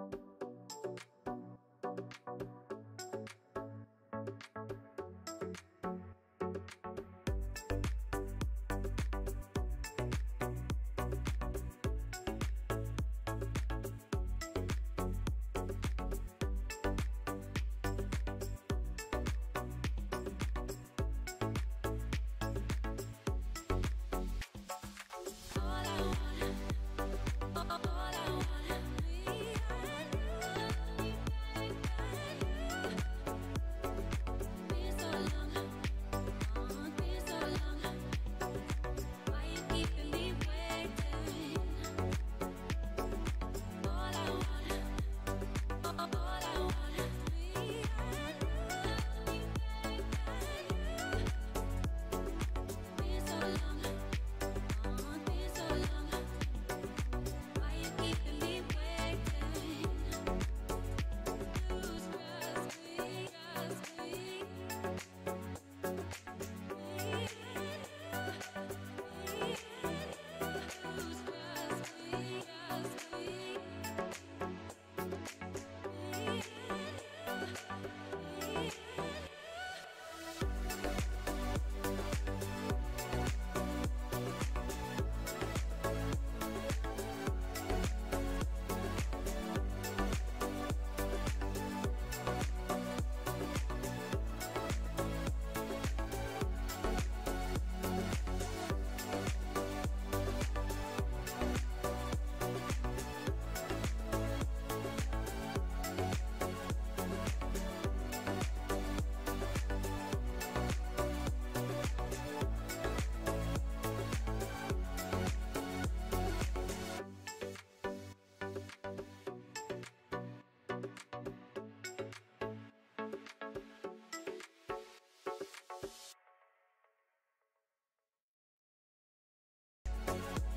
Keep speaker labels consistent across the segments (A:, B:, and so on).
A: you. Thank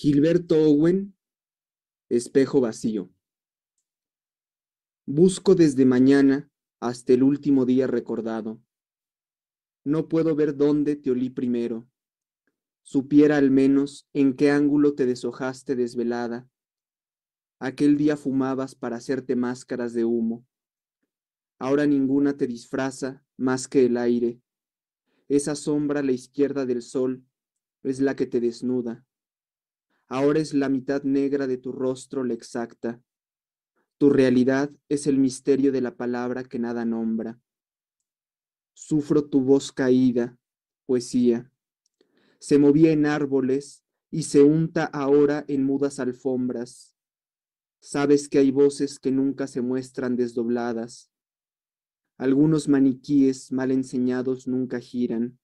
B: Gilberto Owen, Espejo Vacío. Busco desde mañana
C: hasta el último día recordado. No puedo ver dónde te olí primero. Supiera al menos en qué ángulo te deshojaste desvelada. Aquel día fumabas para hacerte máscaras de humo. Ahora ninguna te disfraza más que el aire. Esa sombra a la izquierda del sol es la que te desnuda. Ahora es la mitad negra de tu rostro la exacta. Tu realidad es el misterio de la palabra que nada nombra. Sufro tu voz caída, poesía. Se movía en árboles y se unta ahora en mudas alfombras. Sabes que hay voces que nunca se muestran desdobladas. Algunos maniquíes mal enseñados nunca giran.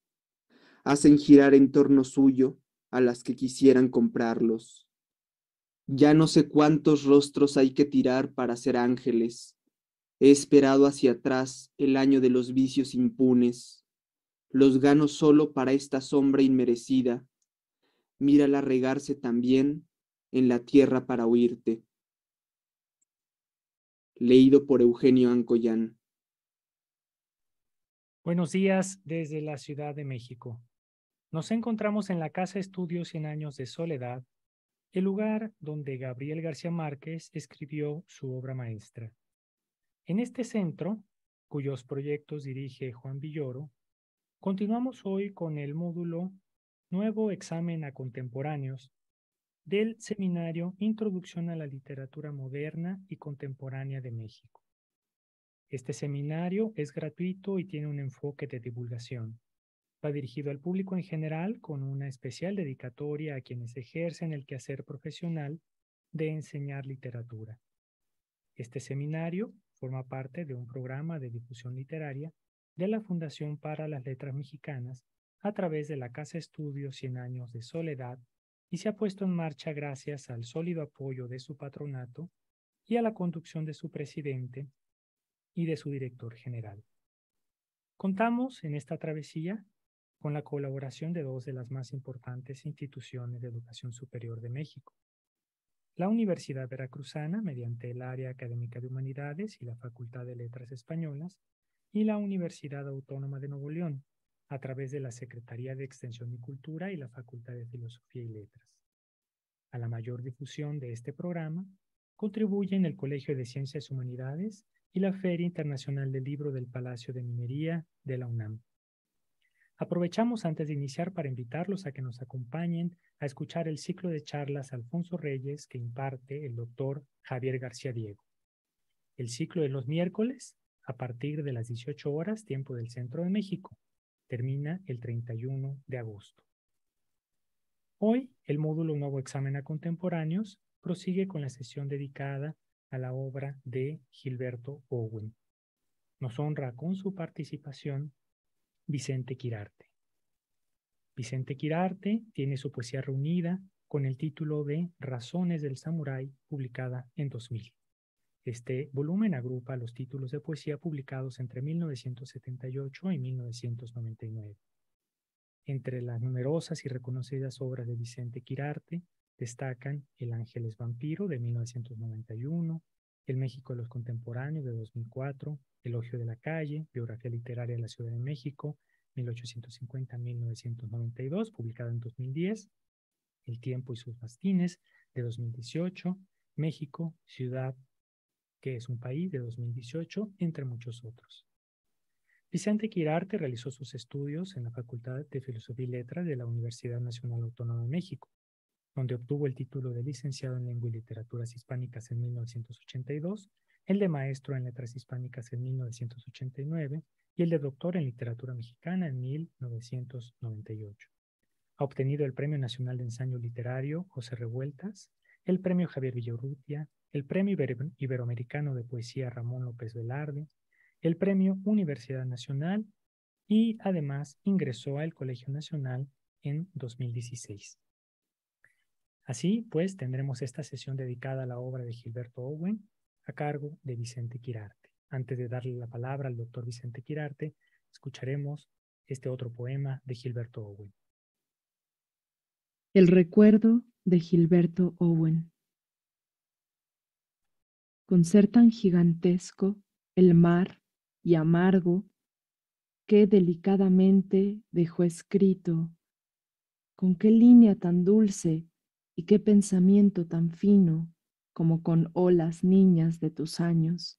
C: Hacen girar en torno suyo a las que quisieran comprarlos. Ya no sé cuántos rostros hay que tirar para ser ángeles. He esperado hacia atrás el año de los vicios impunes. Los gano solo para esta sombra inmerecida. Mírala regarse también en la tierra para huirte. Leído por Eugenio Ancoyán.
D: Buenos días desde la Ciudad de México nos encontramos en la Casa Estudios 100 años de soledad, el lugar donde Gabriel García Márquez escribió su obra maestra. En este centro, cuyos proyectos dirige Juan Villoro, continuamos hoy con el módulo Nuevo examen a contemporáneos del seminario Introducción a la Literatura Moderna y Contemporánea de México. Este seminario es gratuito y tiene un enfoque de divulgación dirigido al público en general con una especial dedicatoria a quienes ejercen el quehacer profesional de enseñar literatura. Este seminario forma parte de un programa de difusión literaria de la Fundación para las Letras Mexicanas a través de la Casa Estudio 100 años de soledad y se ha puesto en marcha gracias al sólido apoyo de su patronato y a la conducción de su presidente y de su director general. Contamos en esta travesía con la colaboración de dos de las más importantes instituciones de educación superior de México. La Universidad Veracruzana, mediante el Área Académica de Humanidades y la Facultad de Letras Españolas, y la Universidad Autónoma de Nuevo León, a través de la Secretaría de Extensión y Cultura y la Facultad de Filosofía y Letras. A la mayor difusión de este programa contribuyen el Colegio de Ciencias Humanidades y la Feria Internacional del Libro del Palacio de Minería de la UNAM. Aprovechamos antes de iniciar para invitarlos a que nos acompañen a escuchar el ciclo de charlas Alfonso Reyes que imparte el doctor Javier García Diego. El ciclo de los miércoles, a partir de las 18 horas, tiempo del Centro de México, termina el 31 de agosto. Hoy, el módulo Nuevo Examen a Contemporáneos prosigue con la sesión dedicada a la obra de Gilberto Owen. Nos honra con su participación Vicente Quirarte. Vicente Quirarte tiene su poesía reunida con el título de Razones del Samurái, publicada en 2000. Este volumen agrupa los títulos de poesía publicados entre 1978 y 1999. Entre las numerosas y reconocidas obras de Vicente Quirarte destacan El Ángeles Vampiro de 1991, El México de los Contemporáneos de 2004, Elogio de la calle, Biografía literaria de la Ciudad de México, 1850-1992, publicado en 2010, El tiempo y sus bastines, de 2018, México, ciudad que es un país, de 2018, entre muchos otros. Vicente Quirarte realizó sus estudios en la Facultad de Filosofía y Letras de la Universidad Nacional Autónoma de México, donde obtuvo el título de licenciado en Lengua y Literaturas Hispánicas en 1982 el de maestro en letras hispánicas en 1989 y el de doctor en literatura mexicana en 1998. Ha obtenido el Premio Nacional de Ensayo Literario José Revueltas, el Premio Javier Villarrutia, el Premio Iberoamericano de Poesía Ramón López Velarde, el Premio Universidad Nacional y además ingresó al Colegio Nacional en 2016. Así pues, tendremos esta sesión dedicada a la obra de Gilberto Owen, a cargo de Vicente Quirarte. Antes de darle la palabra al doctor Vicente Quirarte, escucharemos este otro poema de Gilberto Owen.
C: El recuerdo de Gilberto Owen. Con ser tan gigantesco, el mar y amargo, qué delicadamente dejó escrito, con qué línea tan dulce y qué pensamiento tan fino, como con olas niñas de tus años.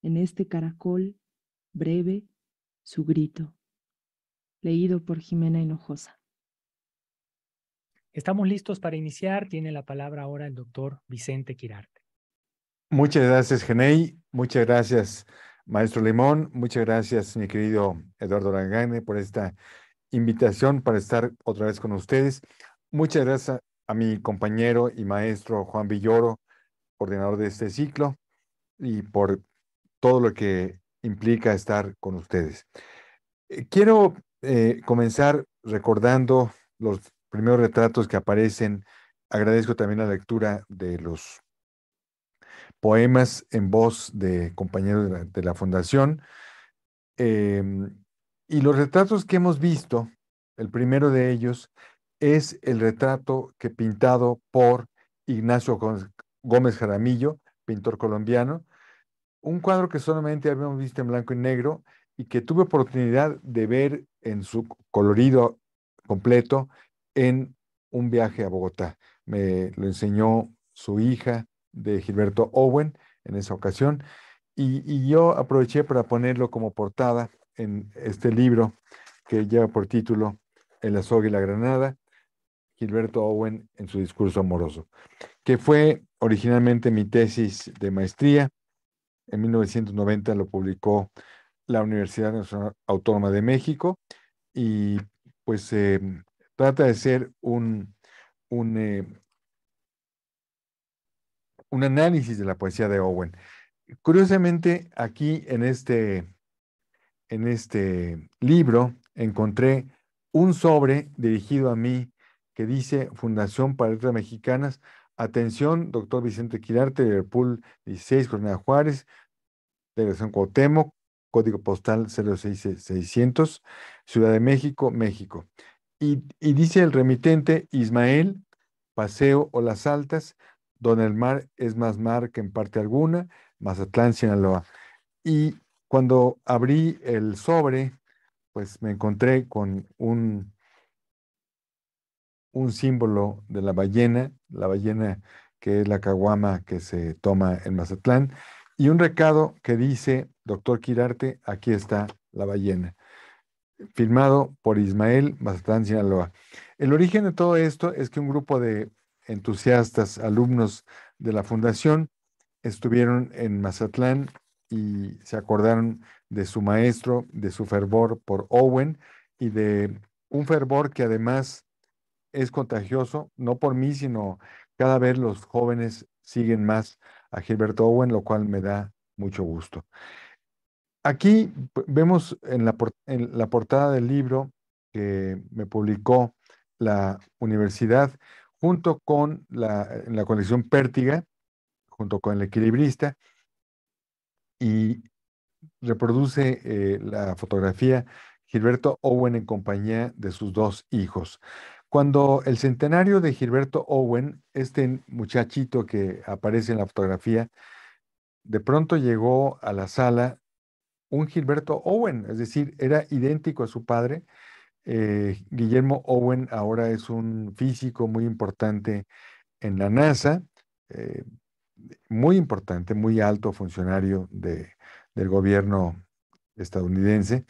C: En este caracol, breve, su grito. Leído por Jimena Hinojosa.
D: Estamos listos para iniciar. Tiene la palabra ahora el doctor Vicente Quirarte.
E: Muchas gracias, Genei. Muchas gracias, maestro Limón. Muchas gracias, mi querido Eduardo Langane, por esta invitación para estar otra vez con ustedes. Muchas gracias, a mi compañero y maestro Juan Villoro, coordinador de este ciclo, y por todo lo que implica estar con ustedes. Eh, quiero eh, comenzar recordando los primeros retratos que aparecen. Agradezco también la lectura de los poemas en voz de compañeros de la, fundación. Em, y los retratos que hemos visto, el primero de ellos es el retrato que pintado por Ignacio Gómez Jaramillo, pintor colombiano, un cuadro que solamente habíamos visto en blanco y negro y que tuve oportunidad de ver en su colorido completo en un viaje a Bogotá. Me lo enseñó su hija de Gilberto Owen en esa ocasión y, yo aproveché para ponerlo como portada en este libro que lleva por título El azogue y la granada, Gilberto Owen en su discurso amoroso, que fue originalmente mi tesis de maestría. En 1990 lo publicó la Universidad Nacional Autónoma de México y pues eh, trata de ser un, un, eh, un análisis de la poesía de Owen. Curiosamente, aquí en este, en este libro encontré un sobre dirigido a mí que dice Fundación para Letras Mexicanas. Atención, doctor Vicente Quirarte, Liverpool 16, Coronel Juárez, Delegación Cuauhtémoc, código postal 06600, Ciudad de México, México. Y, y, dice el remitente Ismael, Paseo o Las Altas, donde el mar es más mar que en parte alguna, Mazatlán, Sinaloa. Y cuando abrí el sobre, pues me encontré con un un símbolo de la ballena, la ballena que es la caguama que se toma en Mazatlán, y un recado que dice, doctor Quirarte, aquí está la ballena, firmado por Ismael Mazatlán Sinaloa. El origen de todo esto es que un grupo de entusiastas, alumnos de la fundación, estuvieron en Mazatlán y se acordaron de su maestro, de su fervor por Owen y de un fervor que además es contagioso, no por mí, sino cada vez los jóvenes siguen más a Gilberto Owen, lo cual me da mucho gusto. Aquí vemos en la, portada del libro que me publicó la universidad junto con la, colección Pértiga, junto con el equilibrista, y reproduce eh, la fotografía Gilberto Owen en compañía de sus dos hijos. Cuando el centenario de Gilberto Owen, este muchachito que aparece en la fotografía, de pronto llegó a la sala un Gilberto Owen, es decir, era idéntico a su padre. Eh, Guillermo Owen ahora es un físico muy importante en la NASA, eh, muy importante, muy alto funcionario del gobierno estadounidense.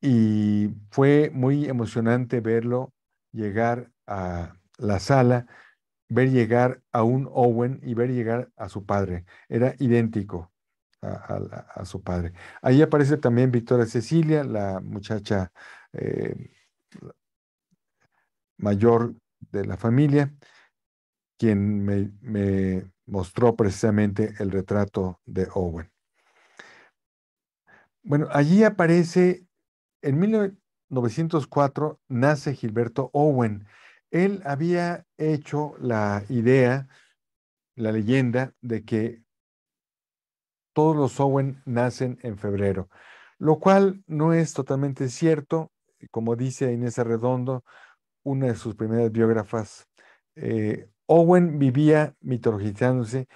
E: Y fue muy emocionante verlo llegar a la sala, ver llegar a un Owen y ver llegar a su padre. Era idéntico a, su padre. Ahí aparece también Victoria Cecilia, la muchacha eh, mayor de la familia, quien me, me mostró precisamente el retrato de Owen. Bueno, allí aparece en 19, 1904 nace Gilberto Owen. Él había hecho la idea, la leyenda de que todos los Owen nacen en febrero, lo cual no es totalmente cierto. Como dice Inés Arredondo, una de sus primeras biógrafas, eh, Owen vivía mitologizándose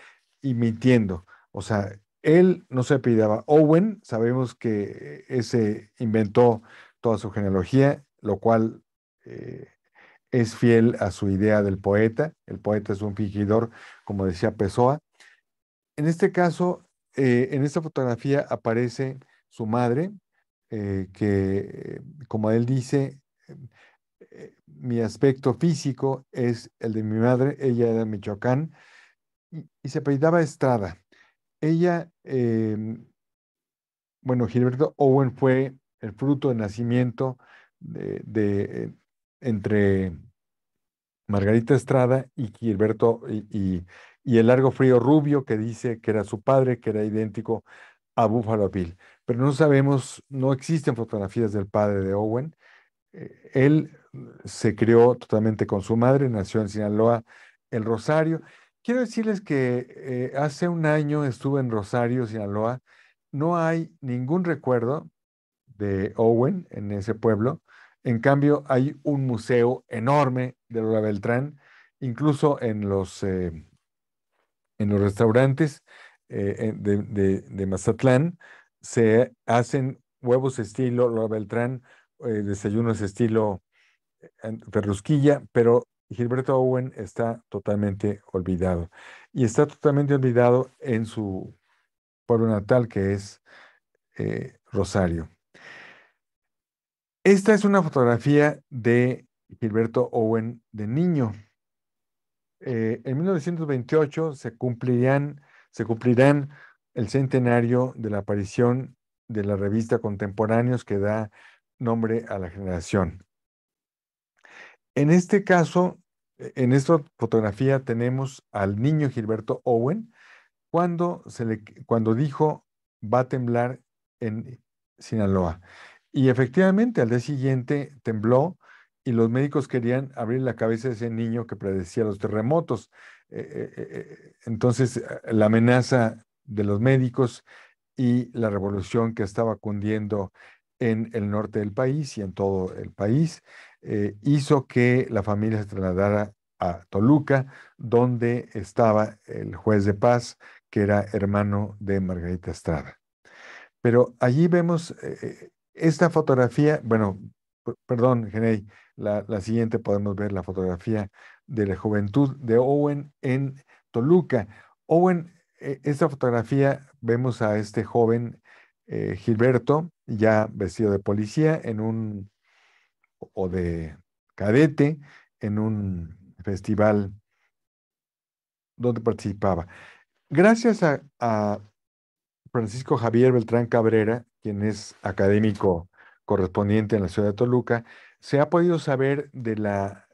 E: y mintiendo. O sea, él no se apellidaba Owen, sabemos que ese inventó toda su genealogía, lo cual eh, es fiel a su idea del poeta. El poeta es un fingidor, como decía Pessoa. En este caso, eh, en esta fotografía aparece su madre, eh, que, como él dice, mi aspecto físico es el de mi madre, ella era Michoacán, y, se apellidaba Estrada. Ella, bueno, Gilberto Owen fue el fruto de nacimiento de, eh, entre Margarita Estrada y Gilberto y, el largo frío rubio que dice que era su padre, que era idéntico a Buffalo Bill. Pero no sabemos, no existen fotografías del padre de Owen. Eh, él se crió totalmente con su madre, nació en Sinaloa, el Rosario. Quiero decirles que eh, hace un año estuve en Rosario, Sinaloa. No hay ningún recuerdo de Owen en ese pueblo. En cambio, hay un museo enorme de Lola Beltrán, incluso en los, eh, en los restaurantes eh, de, Mazatlán se hacen huevos estilo Lola Beltrán, eh, desayunos estilo Ferrusquilla, pero Gilberto Owen está totalmente olvidado. Y está totalmente olvidado en su pueblo natal, que es Rosario. Esta es una fotografía de Gilberto Owen de niño. Eh, en 1928 se cumplirán, se cumplirán el centenario de la aparición de la revista Contemporáneos que da nombre a la generación. En este caso, eh, en esta fotografía tenemos al niño Gilberto Owen cuando, se le, cuando dijo va a temblar en Sinaloa. Y efectivamente, al día siguiente tembló y los médicos querían abrir la cabeza de ese niño que predecía los terremotos. Eh, eh, eh, entonces, la amenaza de los médicos y la revolución que estaba cundiendo en el norte del país y en todo el país hizo que la familia se trasladara a Toluca, donde estaba el juez de paz, que era hermano de Margarita Estrada. Pero allí vemos esta fotografía, bueno, perdón, Genei, la, siguiente podemos ver la fotografía de la juventud de Owen en Toluca. Owen, eh, esta fotografía vemos a este joven eh, Gilberto, ya vestido de policía, en un, o de cadete, en un festival donde participaba. Gracias a Francisco Javier Beltrán Cabrera, quien es académico correspondiente en la ciudad de Toluca, se ha podido saber de la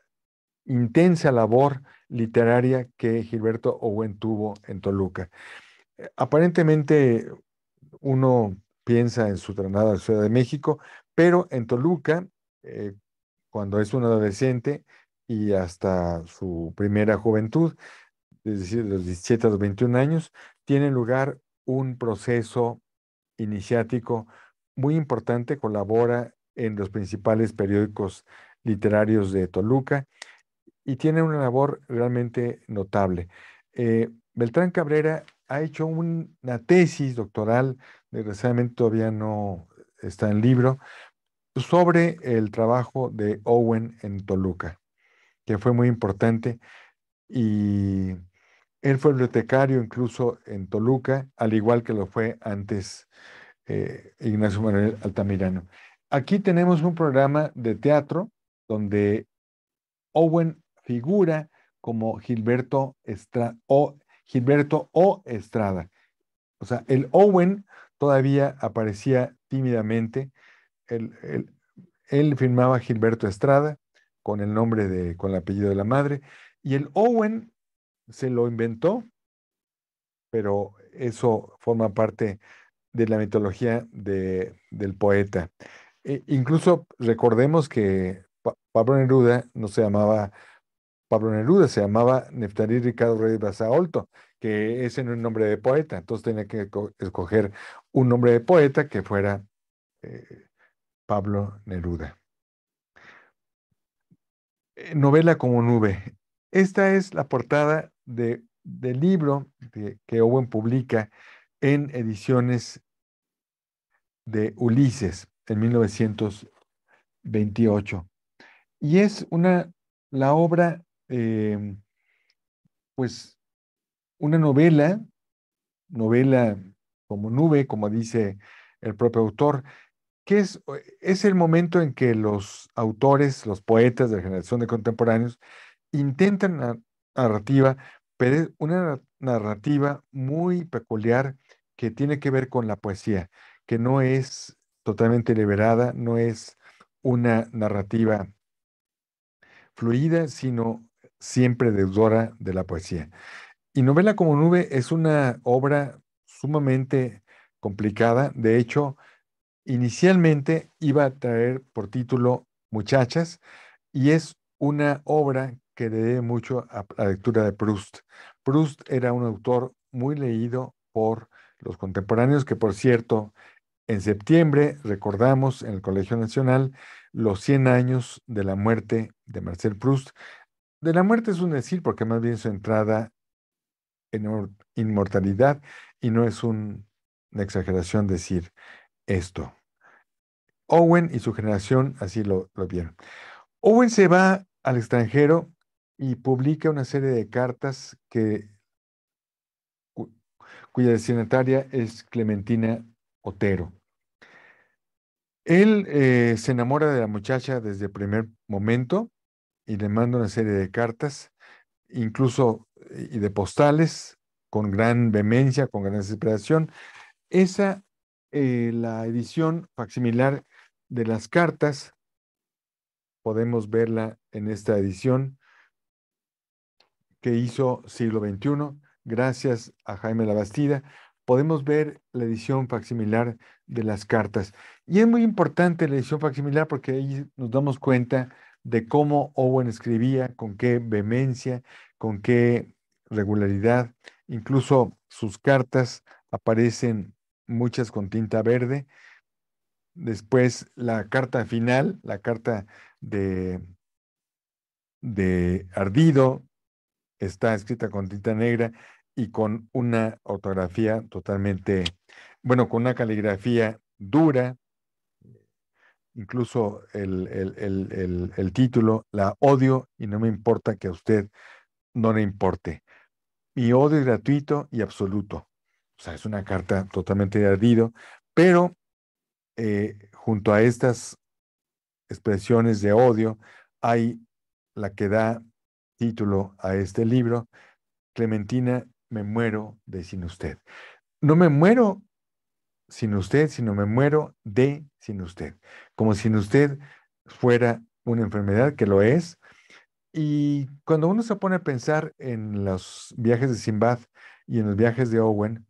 E: intensa labor literaria que Gilberto Owen tuvo en Toluca. Eh, aparentemente uno piensa en su a la Ciudad de México, pero en Toluca, eh, cuando es un adolescente y hasta su primera juventud, es decir, los 17 a los 21 años, tiene lugar un proceso iniciático muy importante, colabora en los principales periódicos literarios de Toluca y tiene una labor realmente notable. Eh, Beltrán Cabrera ha hecho una tesis doctoral, desgraciadamente todavía no está en libro, sobre el trabajo de Owen en Toluca, que fue muy importante y él fue bibliotecario incluso en Toluca, al igual que lo fue antes eh, Ignacio Manuel Altamirano. Aquí tenemos un programa de teatro donde Owen figura como Gilberto, o, Gilberto o Estrada. O sea, el Owen todavía aparecía tímidamente. Él, él, firmaba Gilberto Estrada con el nombre de, con el apellido de la madre. Y el Owen se lo inventó, pero eso forma parte de la mitología del poeta. E, incluso recordemos que Pablo Neruda no se llamaba Pablo Neruda, se llamaba Neftalí Ricardo Reyes Basaolto, que ese no es un nombre de poeta, entonces tenía que escoger un nombre de poeta que fuera eh, Pablo Neruda. Eh, novela como nube. Esta es la portada de, del libro que Owen publica en ediciones de Ulises en 1928. Y es una, la obra, eh, pues, una novela, novela como nube, como dice el propio autor, que es, es el momento en que los autores, los poetas de la generación de contemporáneos, intentan narrativa, pero es una narrativa muy peculiar que tiene que ver con la poesía, que no es totalmente liberada, no es una narrativa fluida, sino siempre deudora de la poesía. Y Novela como Nube es una obra sumamente complicada. De hecho, inicialmente iba a traer por título Muchachas y es una obra que le dé mucho a la lectura de Proust. Proust era un autor muy leído por los contemporáneos, que por cierto, en septiembre recordamos en el Colegio Nacional los 100 años de la muerte de Marcel Proust. De la muerte es un decir, porque más bien su entrada en inmortalidad, y no es una exageración decir esto. Owen y su generación así lo vieron. Owen se va al extranjero y publica una serie de cartas que, cuya destinataria es Clementina Otero. Él eh, se enamora de la muchacha desde el primer momento y le manda una serie de cartas, incluso eh, y de postales, con gran vehemencia, con gran desesperación. Esa, eh, la edición facsimilar de las cartas, podemos verla en esta edición, que hizo Siglo XXI, gracias a Jaime Labastida, podemos ver la edición facsimilar de las cartas. Y es muy importante la edición facsimilar porque ahí nos damos cuenta de cómo Owen escribía, con qué vehemencia, con qué regularidad. Incluso sus cartas aparecen muchas con tinta verde. Después la carta final, la carta de, de Ardido, está escrita con tinta negra y con una ortografía totalmente, bueno, con una caligrafía dura, incluso el, título, la odio y no me importa que a usted no le importe. Mi odio es gratuito y absoluto. O sea, es una carta totalmente de ardido, pero eh, junto a estas expresiones de odio hay la que da título a este libro, Clementina, me muero de sin usted. No me muero sin usted, sino me muero de sin usted. Como si usted fuera una enfermedad, que lo es. Y cuando uno se pone a pensar en los viajes de Simbad y en los viajes de Owen,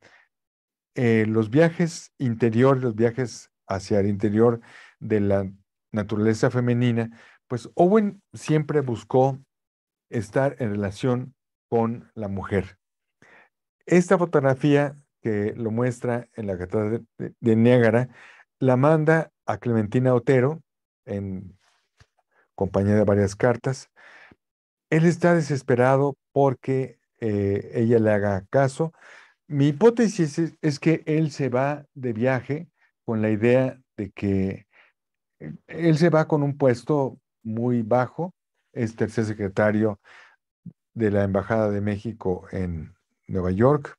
E: eh, los viajes interior, los viajes hacia el interior de la naturaleza femenina, pues Owen siempre buscó estar en relación con la mujer. Esta fotografía que lo muestra en la Catedral de, Niágara la manda a Clementina Otero en compañía de varias cartas. Él está desesperado porque eh, ella le haga caso. Mi hipótesis es, que él se va de viaje con la idea de que eh, él se va con un puesto muy bajo es tercer secretario de la Embajada de México en Nueva York,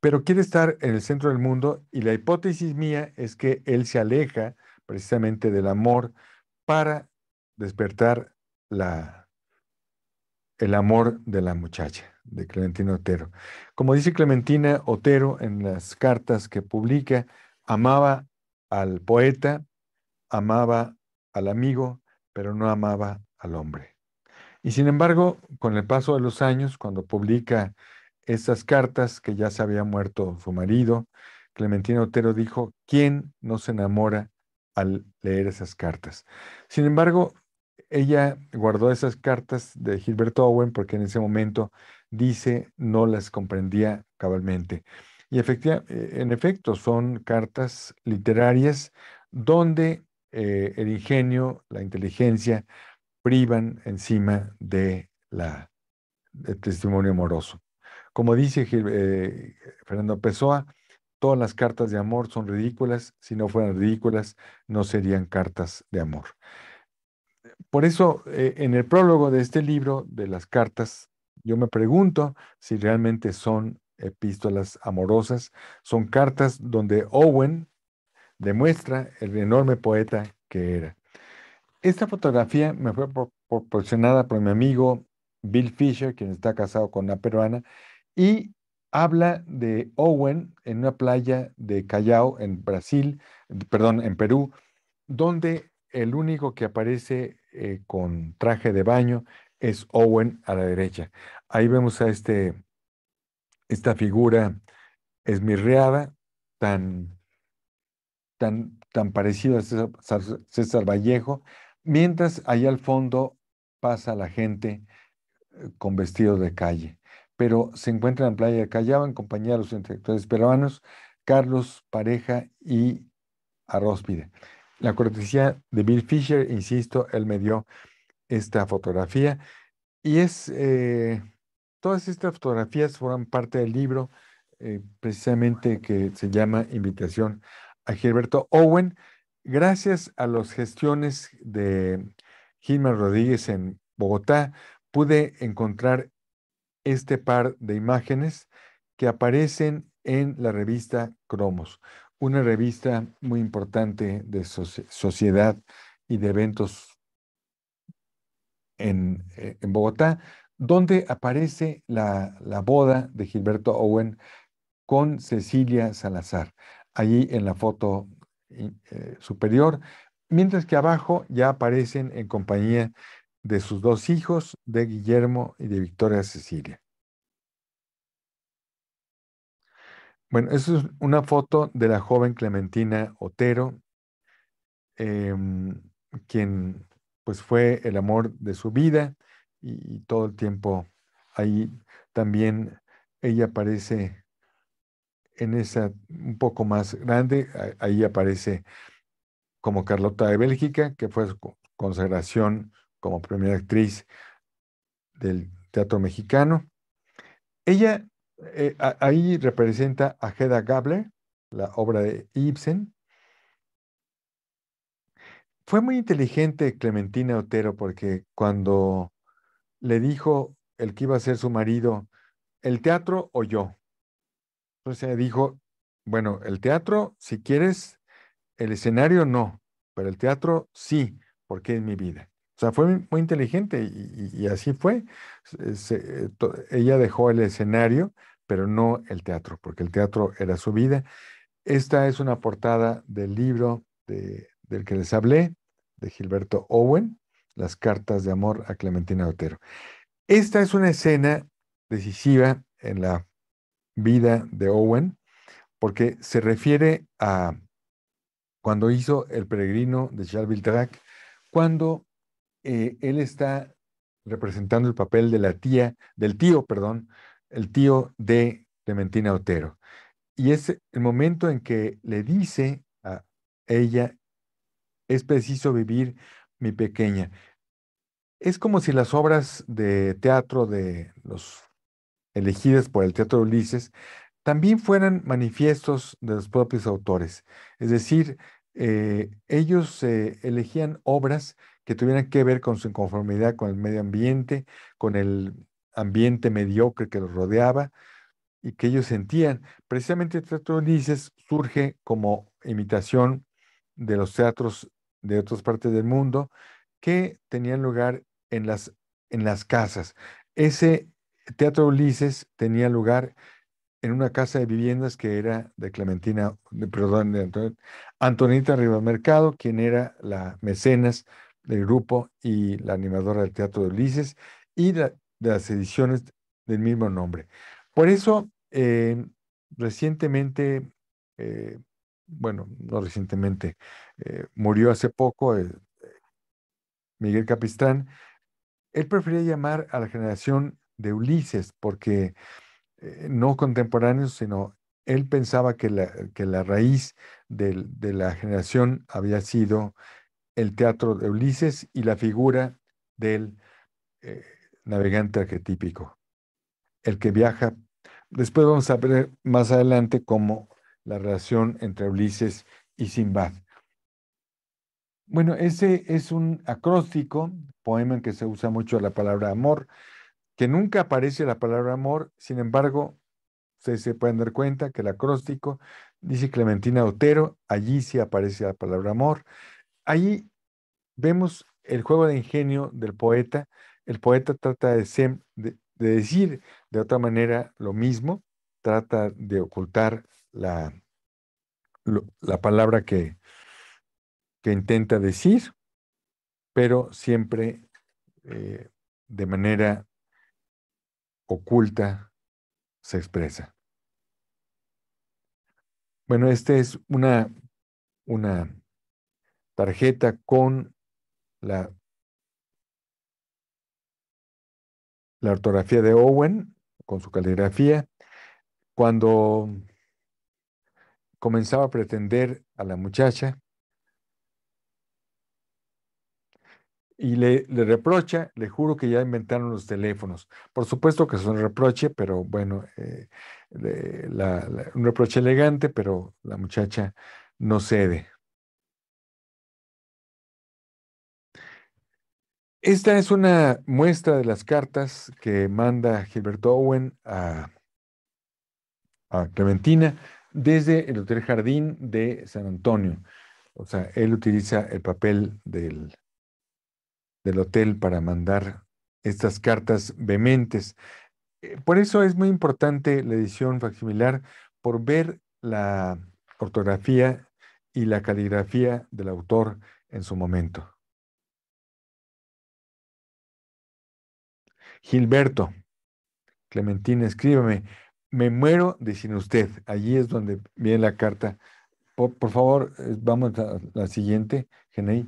E: pero quiere estar en el centro del mundo y la hipótesis mía es que él se aleja precisamente del amor para despertar la, el amor de la muchacha, de Clementina Otero. Como dice Clementina Otero en las cartas que publica, amaba al poeta, amaba al amigo, pero no amaba al hombre. Y sin embargo, con el paso de los años, cuando publica esas cartas que ya se había muerto su marido, Clementina Otero dijo, ¿quién no se enamora al leer esas cartas? Sin embargo, ella guardó esas cartas de Gilberto Owen porque en ese momento dice no las comprendía cabalmente. Y efectivamente eh, en efecto, son cartas literarias donde eh, el ingenio, la inteligencia, privan encima de la, del testimonio amoroso. Como dice eh, Fernando Pessoa, todas las cartas de amor son ridículas, si no fueran ridículas, no serían cartas de amor. Por eso, eh, en el prólogo de este libro de las cartas, yo me pregunto si realmente son epístolas amorosas, son cartas donde Owen, demuestra el enorme poeta que era. Esta fotografía me fue proporcionada por mi amigo Bill Fisher, quien está casado con una peruana, y habla de Owen en una playa de Callao, en Brasil, perdón, en Perú, donde el único que aparece eh, con traje de baño es Owen a la derecha. Ahí vemos a este, esta figura esmirreada, tan tan, parecido a César, Vallejo, mientras ahí al fondo pasa la gente eh, con vestidos de calle. Pero se encuentra en playa de Callao en compañía de los intelectuales peruanos Carlos Pareja y Arróspide. La cortesía de Bill Fisher, insisto, él me dio esta fotografía. Y es, eh, todas estas fotografías forman parte del libro eh, precisamente que se llama Invitación a Gilberto Owen. Gracias a las gestiones de Gilmar Rodríguez en Bogotá, pude encontrar este par de imágenes que aparecen en la revista Cromos, una revista muy importante de sociedad y de eventos en, eh, Bogotá, donde aparece la boda de Gilberto Owen con Cecilia Salazar allí en la foto eh, superior, mientras que abajo ya aparecen en compañía de sus dos hijos, de Guillermo y de Victoria Cecilia. Bueno, esa es una foto de la joven Clementina Otero, em, quien pues fue el amor de su vida y todo el tiempo ahí también ella aparece en esa un poco más grande, ahí aparece como Carlota de Bélgica, que fue su consagración como primera actriz del teatro mexicano. Ella eh, ahí representa a Hedda Gabler, la obra de Ibsen. Fue muy inteligente Clementina Otero porque cuando le dijo el que iba a ser su marido, el teatro o yo, entonces dijo, bueno, el teatro, si quieres, el escenario no, pero el teatro sí, porque es mi vida. O sea, fue muy inteligente y, así fue. Eh, ella dejó el escenario, pero no el teatro, porque el teatro era su vida. Esta es una portada del libro de, del que les hablé, de Gilberto Owen, Las cartas de amor a Clementina Otero. Esta es una escena decisiva en la vida de Owen, porque se refiere a cuando hizo El peregrino de Charles Viltrac, cuando eh, él está representando el papel de la tía, del tío, perdón, el tío de Clementina Otero. Y es el momento en que le dice a ella, es preciso vivir mi pequeña. Es como si las obras de teatro de los elegidas por el Teatro Ulises también fueran manifiestos de los propios autores. Es decir, eh, ellos eh, elegían obras que tuvieran que ver con su inconformidad con el medio ambiente, con el ambiente mediocre que los rodeaba y que ellos sentían. Precisamente el Teatro Ulises surge como imitación de los teatros de otras partes del mundo que tenían lugar en las, en las casas. Ese Teatro Ulises tenía lugar en una casa de viviendas que era de Clementina, perdón, de Antonita, Mercado, quien era la mecenas del grupo y la animadora del Teatro de Ulises y de las ediciones del mismo nombre. Por eso, eh, recientemente, eh, bueno, no recientemente, eh, murió hace poco Miguel Capistrán, él prefería llamar a la generación de Ulises, porque eh, no contemporáneos, sino él pensaba que la, que la raíz de, la generación había sido el teatro de Ulises y la figura del eh, navegante arquetípico, el que viaja. Después vamos a ver más adelante cómo la relación entre Ulises y Simbad. Bueno, ese es un acróstico, poema en que se usa mucho la palabra amor, que nunca aparece la palabra amor, sin embargo, ustedes se pueden dar cuenta que el acróstico, dice Clementina Otero, allí sí aparece la palabra amor. Ahí vemos el juego de ingenio del poeta. El poeta trata de, decir de otra manera lo mismo, trata de ocultar la, la palabra que, que intenta decir, pero siempre eh, de manera oculta se expresa. Bueno, esta es una, una tarjeta con la, la ortografía de Owen, con su caligrafía. Cuando comenzaba a pretender a la muchacha, y le, reprocha, le juro que ya inventaron los teléfonos. Por supuesto que es un reproche, pero bueno,
B: eh, un reproche elegante, pero la muchacha no cede.
E: Esta es una muestra de las cartas que manda Gilberto Owen a, a Clementina desde el Hotel Jardín de San Antonio. O sea, él utiliza el papel del, del hotel para mandar estas cartas vehementes. Eh, por eso es muy importante la edición facsimilar, por ver la ortografía
B: y la caligrafía del autor en su momento. Gilberto, Clementina, escríbame,
E: me muero de sin usted. Allí es donde viene la carta. Por, favor, eh, vamos a la siguiente, Genei.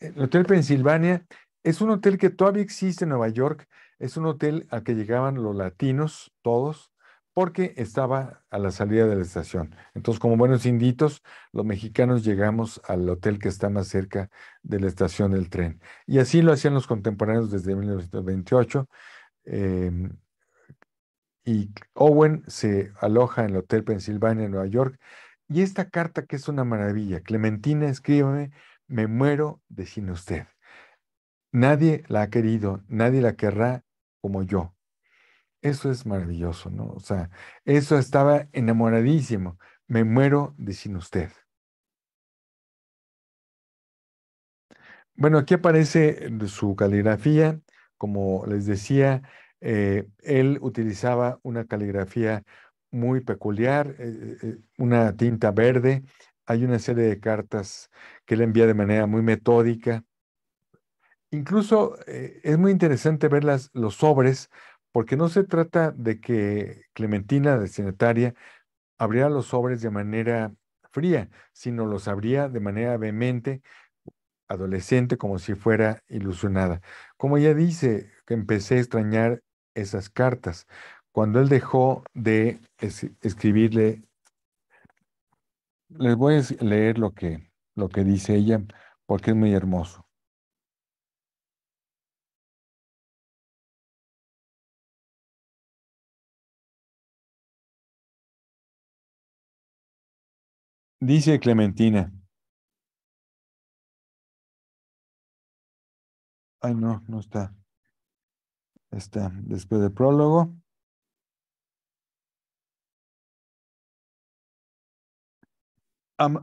E: El Hotel Pensilvania es un hotel que todavía existe en Nueva York. Es un hotel al que llegaban los latinos, todos, porque estaba a la salida de la estación. Entonces, como buenos inditos, los mexicanos llegamos al hotel que está más cerca de la estación del tren. Y así lo hacían los contemporáneos desde 1928. Em, y Owen se aloja en el Hotel Pensilvania en Nueva York. Y esta carta que es una maravilla, Clementina, escríbeme me muero de sin usted. Nadie la ha querido, nadie la querrá como yo. Eso es maravilloso, ¿no? O sea, eso estaba enamoradísimo. Me muero de sin usted. Bueno, aquí aparece su caligrafía. Como les decía, eh, él utilizaba una caligrafía muy peculiar, eh, eh, una tinta verde hay una serie de cartas que él envía de manera muy metódica. Incluso eh, es muy interesante ver los sobres, porque no se trata de que Clementina, destinataria, abriera los sobres de manera fría, sino los abría de manera vehemente, adolescente, como si fuera ilusionada. Como ella dice, que empecé a extrañar esas cartas, cuando él dejó de escribirle les voy a
B: leer lo que, lo que dice ella porque es muy hermoso. Dice Clementina. Ay, no, no está. Está después del prólogo.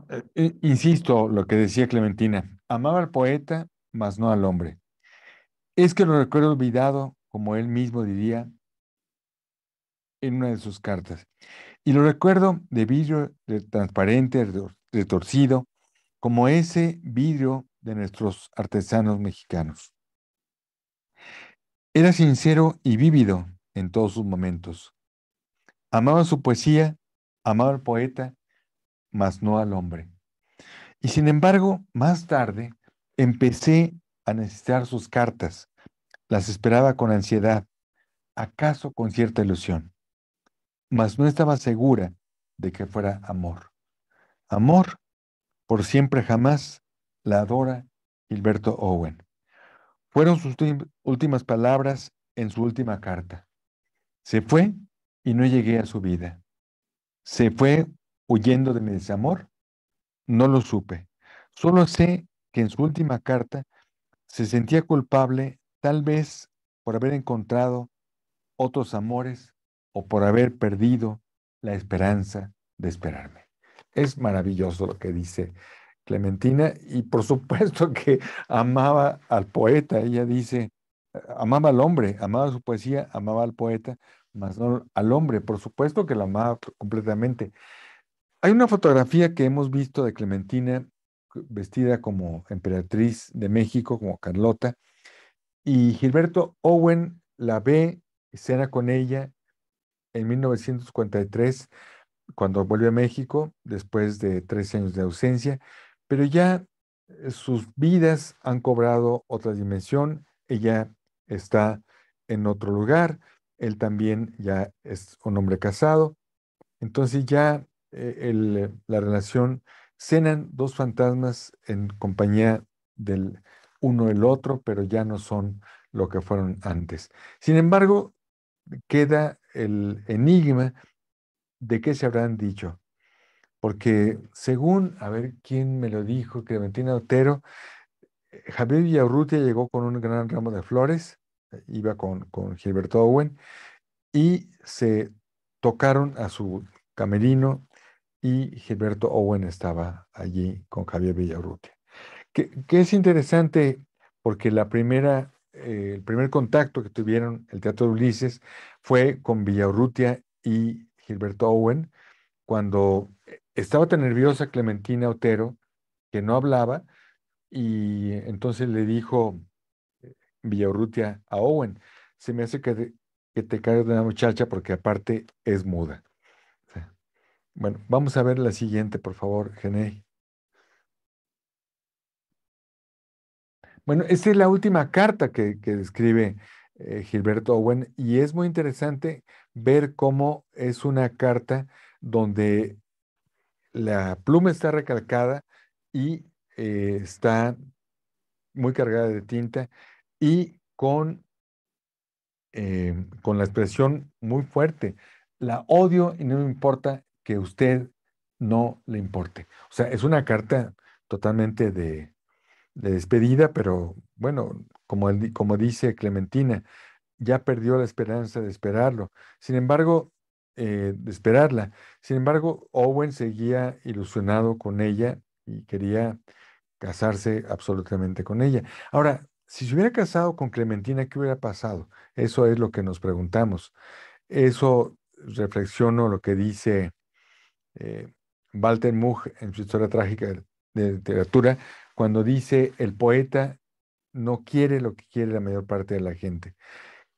B: Eh, eh, insisto, lo que decía Clementina, amaba al poeta, mas no al hombre.
E: Es que lo recuerdo olvidado, como él mismo diría en una de sus cartas. Y lo recuerdo de vidrio transparente, retorcido, como ese vidrio de nuestros artesanos mexicanos. Era sincero y vívido en todos sus momentos. Amaba su poesía, amaba al poeta, mas no al hombre. Y sin embargo, más tarde empecé a necesitar sus cartas. Las esperaba con ansiedad, acaso con cierta ilusión, mas no estaba segura de que fuera amor. Amor, por siempre jamás, la adora Gilberto Owen. Fueron sus últimas palabras en su última carta. Se fue y no llegué a su vida. Se fue huyendo de mi desamor? No lo supe. Solo sé que en su última carta se sentía culpable tal vez por haber encontrado otros amores o por haber perdido la esperanza de esperarme. Es maravilloso lo que dice Clementina y por supuesto que amaba al poeta. Ella dice, eh, amaba al hombre, amaba su poesía, amaba al poeta, más no al hombre. Por supuesto que lo amaba completamente. Hay una fotografía que hemos visto de Clementina vestida como emperatriz de México, como Carlota, y Gilberto Owen la ve, y cena con ella en 1943, cuando vuelve a México, después de tres años de ausencia, pero ya eh, sus vidas han cobrado otra dimensión, ella está en otro lugar, él también ya es un hombre casado, entonces ya eh, eh, la relación, cenan dos fantasmas en compañía del uno el otro, pero ya no son lo que fueron antes. Sin embargo, queda el enigma de qué se habrán dicho. Porque según, a ver quién me lo dijo, Clementina Otero, eh, Javier Villarrutia llegó con un gran ramo de flores, iba con, con Gilberto Owen, y se tocaron a su camerino y Gilberto Owen estaba allí con Javier Villarrutia. Que, es interesante porque la primera, eh, el primer contacto que tuvieron el Teatro de Ulises fue con Villarrutia y Gilberto Owen, cuando estaba tan nerviosa Clementina Otero que no hablaba y entonces le dijo eh, Villarrutia a Owen, se me hace que, que te caigas de una muchacha porque aparte es muda. Bueno, vamos a ver la siguiente, por favor, Genei. Bueno, esta es la última carta que, que escribe eh, Gilberto Owen y es muy interesante ver cómo es una carta donde la pluma está recalcada y eh, está muy cargada de tinta y con, eh, con la expresión muy fuerte. La odio y no me importa que usted no le importe. O sea, es una carta totalmente de, despedida, pero bueno, como, como dice Clementina, ya perdió la esperanza de esperarlo. Sin embargo, eh, de esperarla. Sin embargo, Owen seguía ilusionado con ella y quería casarse absolutamente con ella. Ahora, si se hubiera casado con Clementina, ¿qué hubiera pasado? Eso es lo que nos preguntamos. Eso reflexiono lo que dice eh, Walter Mug en su historia trágica de literatura, cuando dice el poeta no quiere lo que quiere la mayor parte de la gente.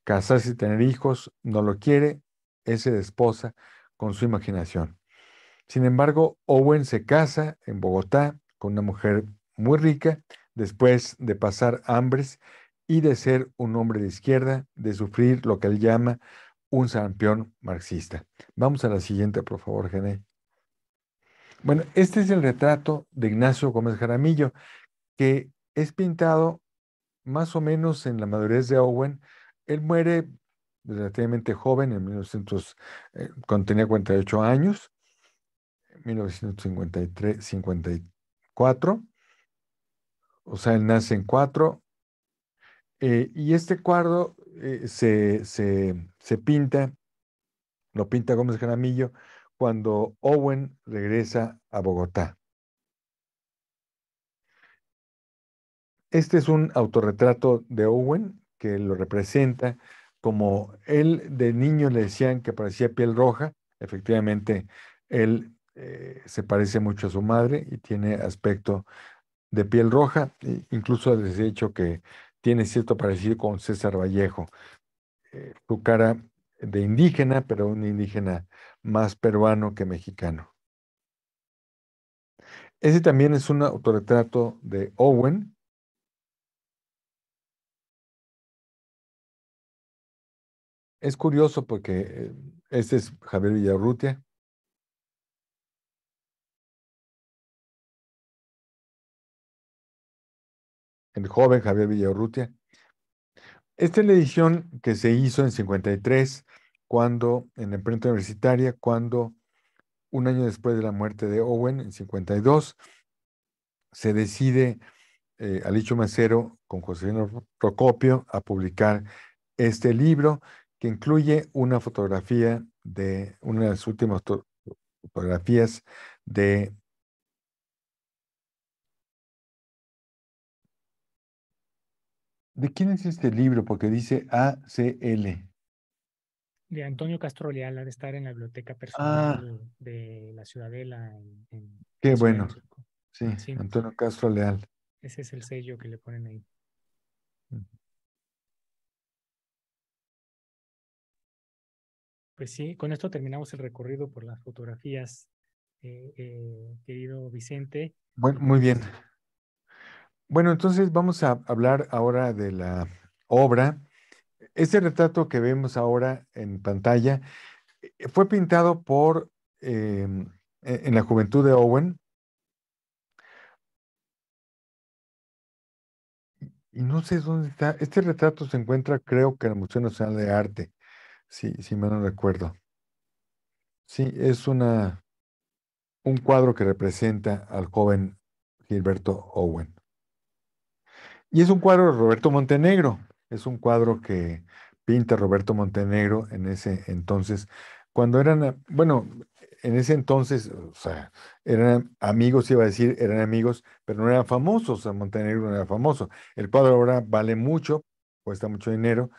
E: Casarse y tener hijos no lo quiere, ese desposa con su imaginación. Sin embargo, Owen se casa en Bogotá con una mujer muy rica, después de pasar hambres y de ser un hombre de izquierda, de sufrir lo que él llama un sarampión marxista. Vamos a la siguiente, por favor, Gené. Bueno, este es el retrato de Ignacio Gómez Jaramillo, que es pintado más o menos en la madurez de Owen. Él muere relativamente joven, en 1900, eh, cuando tenía 48 años, 1953, 54. O sea, él nace en cuatro eh, y este cuadro eh, se, se pinta, lo pinta Gómez Jaramillo cuando Owen regresa a Bogotá. Este es un autorretrato de Owen que lo representa como él de niño le decían que parecía piel roja, efectivamente él eh, se parece mucho a su madre y tiene aspecto de piel roja, e incluso les hecho dicho que tiene cierto parecido con César Vallejo. Eh, su cara de indígena, pero un indígena más peruano que mexicano. Ese también
B: es un autorretrato de Owen. Es curioso porque eh, este es Javier Villarrutia. El joven Javier Villarrutia.
E: Esta es la edición que se hizo en 53, cuando, en la imprenta universitaria, cuando un año después de la muerte de Owen, en 52, se decide eh, Alicho Macero con Josefino Procopio a publicar este libro que incluye una fotografía de
B: una de las últimas fotografías de
E: ¿De quién es este libro? Porque dice ACL.
D: De Antonio Castro Leal, ha de estar en la biblioteca ah. personal de la Ciudadela.
E: qué bueno. Sí,
B: Antonio Castro Leal.
D: Ese es el sello que le ponen ahí. Pues sí, con esto terminamos el recorrido por las fotografías, eh, eh, querido Vicente.
E: Bueno, muy bien. Bueno, entonces vamos a hablar ahora de la obra. Este retrato que vemos ahora en pantalla eh, fue
B: pintado por, eh, en la juventud de Owen. Y no sé dónde está. Este
E: retrato se encuentra, creo que en el Museo Nacional de Arte, si, si mal no recuerdo. Sí, es una, un cuadro que representa al joven Gilberto Owen. Y es un cuadro de Roberto Montenegro, es un cuadro que pinta Roberto Montenegro en ese entonces, cuando eran, bueno, en ese entonces, o sea, eran amigos, iba a decir, eran amigos, pero no eran famosos, o sea, Montenegro no era famoso. El cuadro ahora vale mucho, cuesta mucho dinero,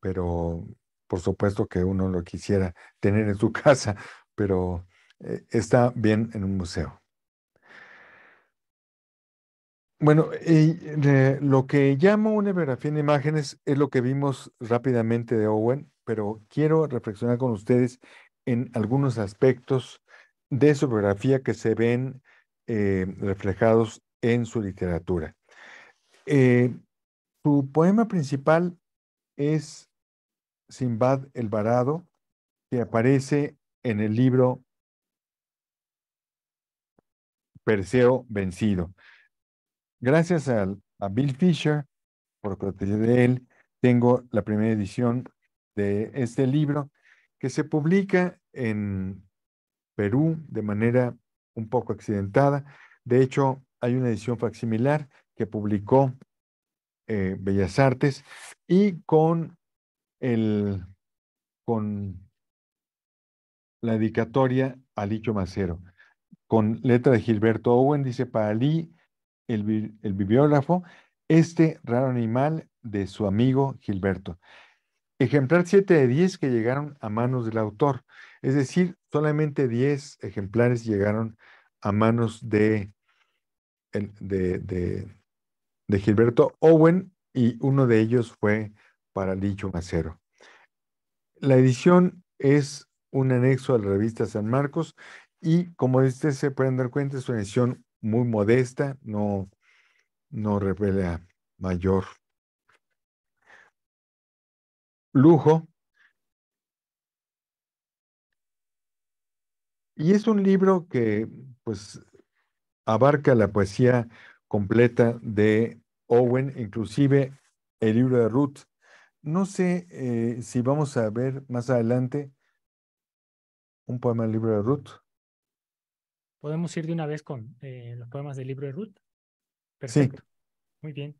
E: pero por supuesto que uno lo quisiera tener en su casa, pero eh, está bien en un museo. Bueno, lo que llamo una biografía en imágenes es lo que vimos rápidamente de Owen, pero quiero reflexionar con ustedes en algunos aspectos de su biografía que se ven eh, reflejados en su literatura. Eh, su poema principal es Simbad el Varado, que aparece en el libro Perseo Vencido. Gracias a, Bill Fisher, por proteger de él, tengo la primera edición de este libro que se publica en Perú de manera un poco accidentada. De hecho, hay una edición facsimilar que publicó eh, Bellas Artes y con, el, con la dedicatoria a Licho Macero, con letra de Gilberto Owen, dice para Lee el, bibliógrafo, este raro animal de su amigo Gilberto. Ejemplar 7 de 10 que llegaron a manos del autor. Es decir, solamente 10 ejemplares llegaron a manos de, de, de Gilberto Owen y uno de ellos fue para dicho macero. La edición es un anexo a la revista San Marcos y como ustedes se pueden dar cuenta es una edición muy modesta, no, no revela mayor
B: lujo. Y es un libro que pues abarca
E: la poesía completa de Owen, inclusive el libro de Ruth. No sé eh, si vamos a ver más adelante un poema del libro de Ruth
D: podemos ir de una vez con eh, los poemas del libro de Ruth. Perfecto. Muy bien.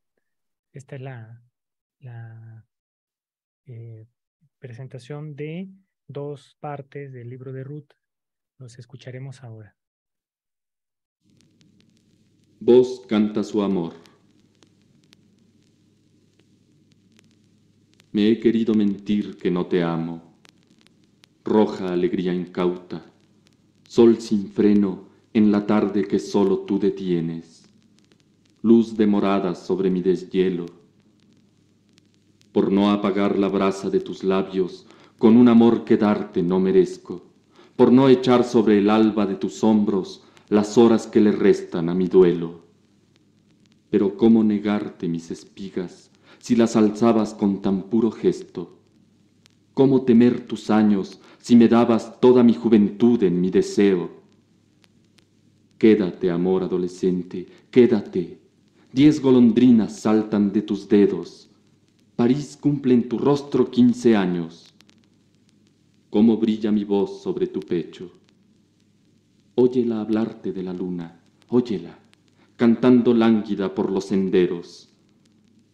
D: Esta es la, eh, presentación de dos partes del libro de Ruth. Los escucharemos ahora.
F: Voz canta su amor. Me he querido mentir que no te amo. Roja alegría incauta, sol sin freno, en la tarde que solo tú detienes, luz de morada sobre mi deshielo. Por no apagar la brasa de tus labios, con un amor que darte no merezco, por no echar sobre el alba de tus hombros las horas que le restan a mi duelo. Pero cómo negarte mis espigas si las alzabas con tan puro gesto, cómo temer tus años si me dabas toda mi juventud en mi deseo, Quédate, amor adolescente, quédate. Diez golondrinas saltan de tus dedos. París cumple en tu rostro quince años. Cómo brilla mi voz sobre tu pecho. Óyela hablarte de la luna, óyela, cantando lánguida por los senderos.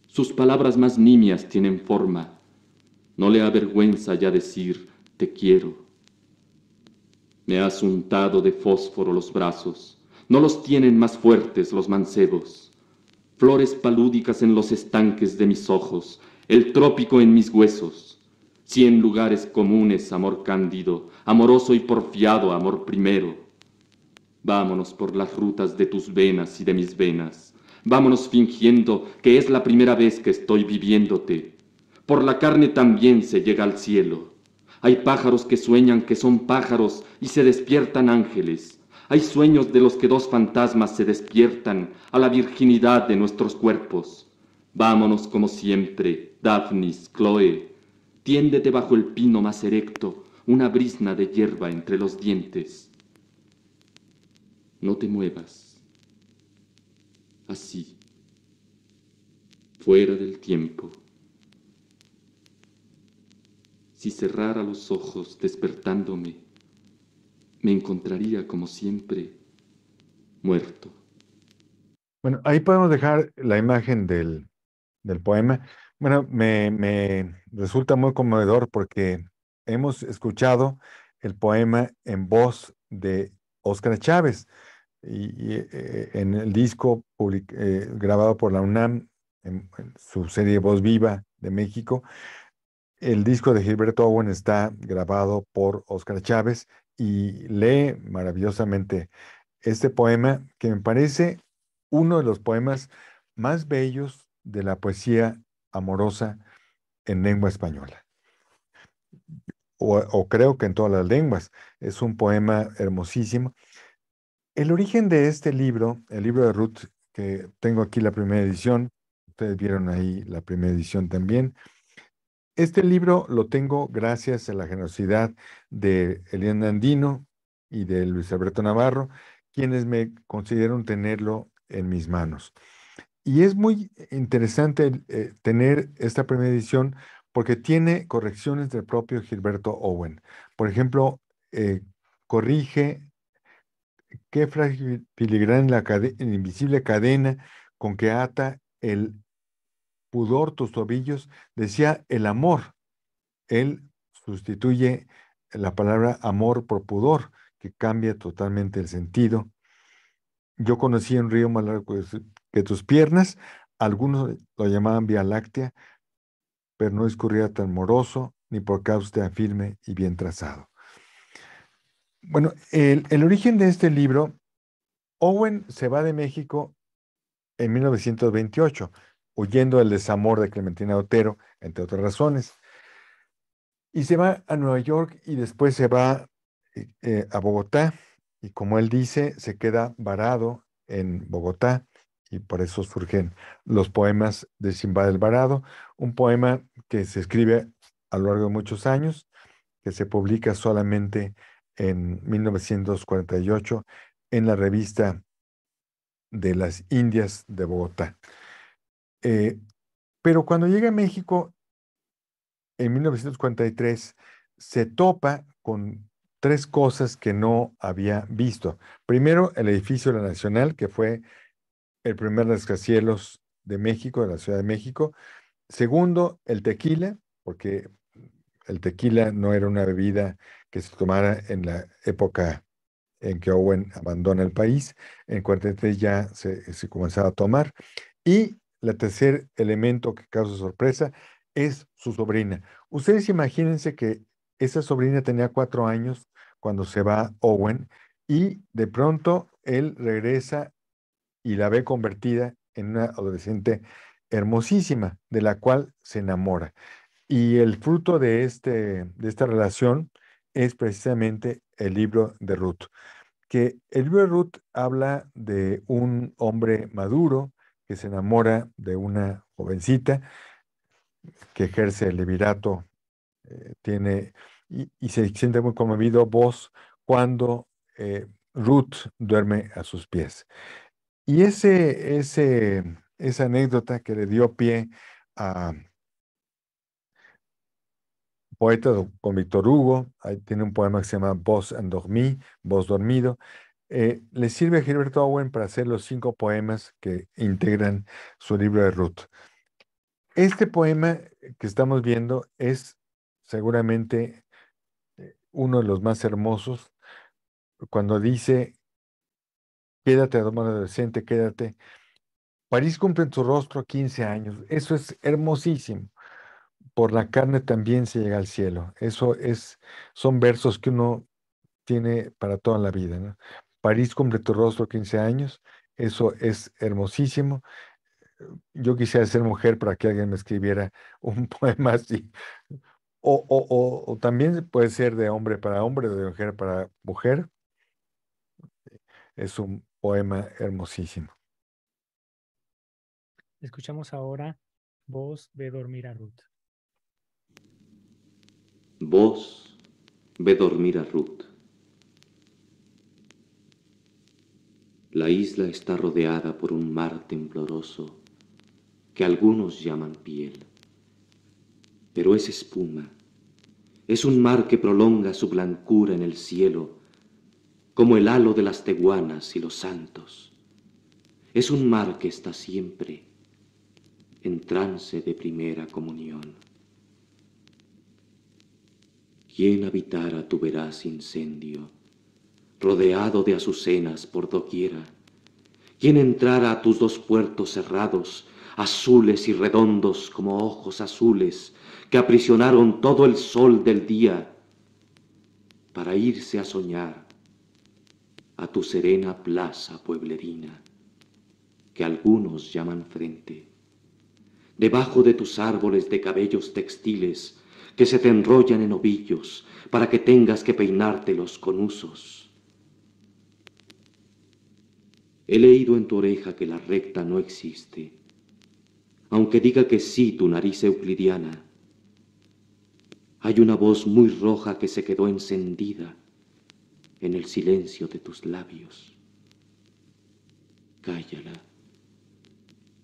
F: Sus palabras más nimias tienen forma. No le avergüenza ya decir, te quiero. Me has untado de fósforo los brazos, no los tienen más fuertes los mancebos. Flores palúdicas en los estanques de mis ojos, el trópico en mis huesos. Cien lugares comunes, amor cándido, amoroso y porfiado, amor primero. Vámonos por las rutas de tus venas y de mis venas. Vámonos fingiendo que es la primera vez que estoy viviéndote. Por la carne también se llega al cielo. Hay pájaros que sueñan que son pájaros y se despiertan ángeles. Hay sueños de los que dos fantasmas se despiertan a la virginidad de nuestros cuerpos. Vámonos como siempre, Daphnis, Chloe. Tiéndete bajo el pino más erecto, una brisna de hierba entre los dientes. No te muevas. Así. Fuera del tiempo. Si cerrara los ojos despertándome, me encontraría como siempre muerto.
E: Bueno, ahí podemos dejar la imagen del, poema. Bueno, me, resulta muy conmovedor porque hemos escuchado el poema en voz de Óscar Chávez y, eh, eh, en el disco eh, grabado por la UNAM, en, su serie Voz Viva de México, el disco de Gilberto Owen está grabado por Oscar Chávez y lee maravillosamente este poema que me parece uno de los poemas más bellos de la poesía amorosa en lengua española. o, creo que en todas las lenguas. Es un poema hermosísimo. El origen de este libro, el libro de Ruth, que tengo aquí la primera edición, ustedes vieron ahí la primera edición también, este libro lo tengo gracias a la generosidad de Elian Andino y de Luis Alberto Navarro, quienes me consideraron tenerlo en mis manos. Y es muy interesante eh, tener esta primera edición porque tiene correcciones del propio Gilberto Owen. Por ejemplo, eh, corrige qué fragilidad en en la invisible cadena con que ata el pudor tus tobillos, decía el amor. Él sustituye la palabra amor por pudor, que cambia totalmente el sentido. Yo conocí un río más largo que tus piernas, algunos lo llamaban Vía Láctea, pero no escurría tan moroso ni por causa firme y bien trazado. Bueno, el, el origen de este libro, Owen se va de México en 1928, huyendo del desamor de Clementina Otero, entre otras razones. Y se va a Nueva York y después se va eh, eh, a Bogotá y como él dice, se queda varado en Bogotá y por eso surgen los poemas de Simba del Varado, un poema que se escribe a lo largo de muchos años, que se publica solamente en 1948 en la revista de las Indias de Bogotá. Eh, pero cuando llega a México, en 1943, se topa con tres cosas que no había visto. Primero, el edificio de la Nacional, que fue el primer rascacielos de México, de la Ciudad de México. Segundo, el tequila, porque el tequila no era una bebida que se tomara en la época en que Owen abandona el país. En 1943, ya se, se comenzaba a tomar. Y el tercer elemento que causa sorpresa es su sobrina. Ustedes imagínense que esa sobrina tenía cuatro años cuando se va Owen y de pronto él regresa y la ve convertida en una adolescente hermosísima de la cual se enamora. Y el fruto de, este, de esta relación es precisamente el libro de Ruth, que el libro de Ruth habla de un hombre maduro, que se enamora de una jovencita que ejerce el levirato, eh, tiene y, se siente muy conmovido vos cuando eh, Ruth duerme a sus pies. Y ese, ese, esa anécdota que le dio pie a poeta con Víctor Hugo, tiene un poema que se llama Vos dormí, Vos dormido, eh, le sirve a Gilberto Owen para hacer los cinco poemas que integran su libro de Ruth. Este poema que estamos viendo es seguramente eh, uno de los más hermosos cuando dice, quédate, amor adolescente, quédate. París cumple en su rostro 15 años. Eso es hermosísimo. Por la carne también se llega al cielo. Eso es, son versos que uno tiene para toda la vida. ¿no? París tu rostro 15 años, eso es hermosísimo. Yo quisiera ser mujer para que alguien me escribiera un poema así. O, también puede ser de hombre para hombre, de mujer para mujer. Es un poema hermosísimo.
D: Escuchamos ahora Vos ve dormir a Ruth.
G: voz ve dormir a Ruth La isla está rodeada por un mar tembloroso que algunos llaman piel. Pero es espuma. Es un mar que prolonga su blancura en el cielo, como el halo de las teguanas y los santos. Es un mar que está siempre en trance de primera comunión. ¿Quién habitara tu veraz incendio? rodeado de azucenas por doquiera. ¿Quién entrara a tus dos puertos cerrados, azules y redondos como ojos azules, que aprisionaron todo el sol del día, para irse a soñar a tu serena plaza pueblerina, que algunos llaman frente, debajo de tus árboles de cabellos textiles que se te enrollan en ovillos para que tengas que peinártelos con usos? He leído en tu oreja que la recta no existe, aunque diga que sí tu nariz euclidiana. Hay una voz muy roja que se quedó encendida en el silencio de tus labios. Cállala,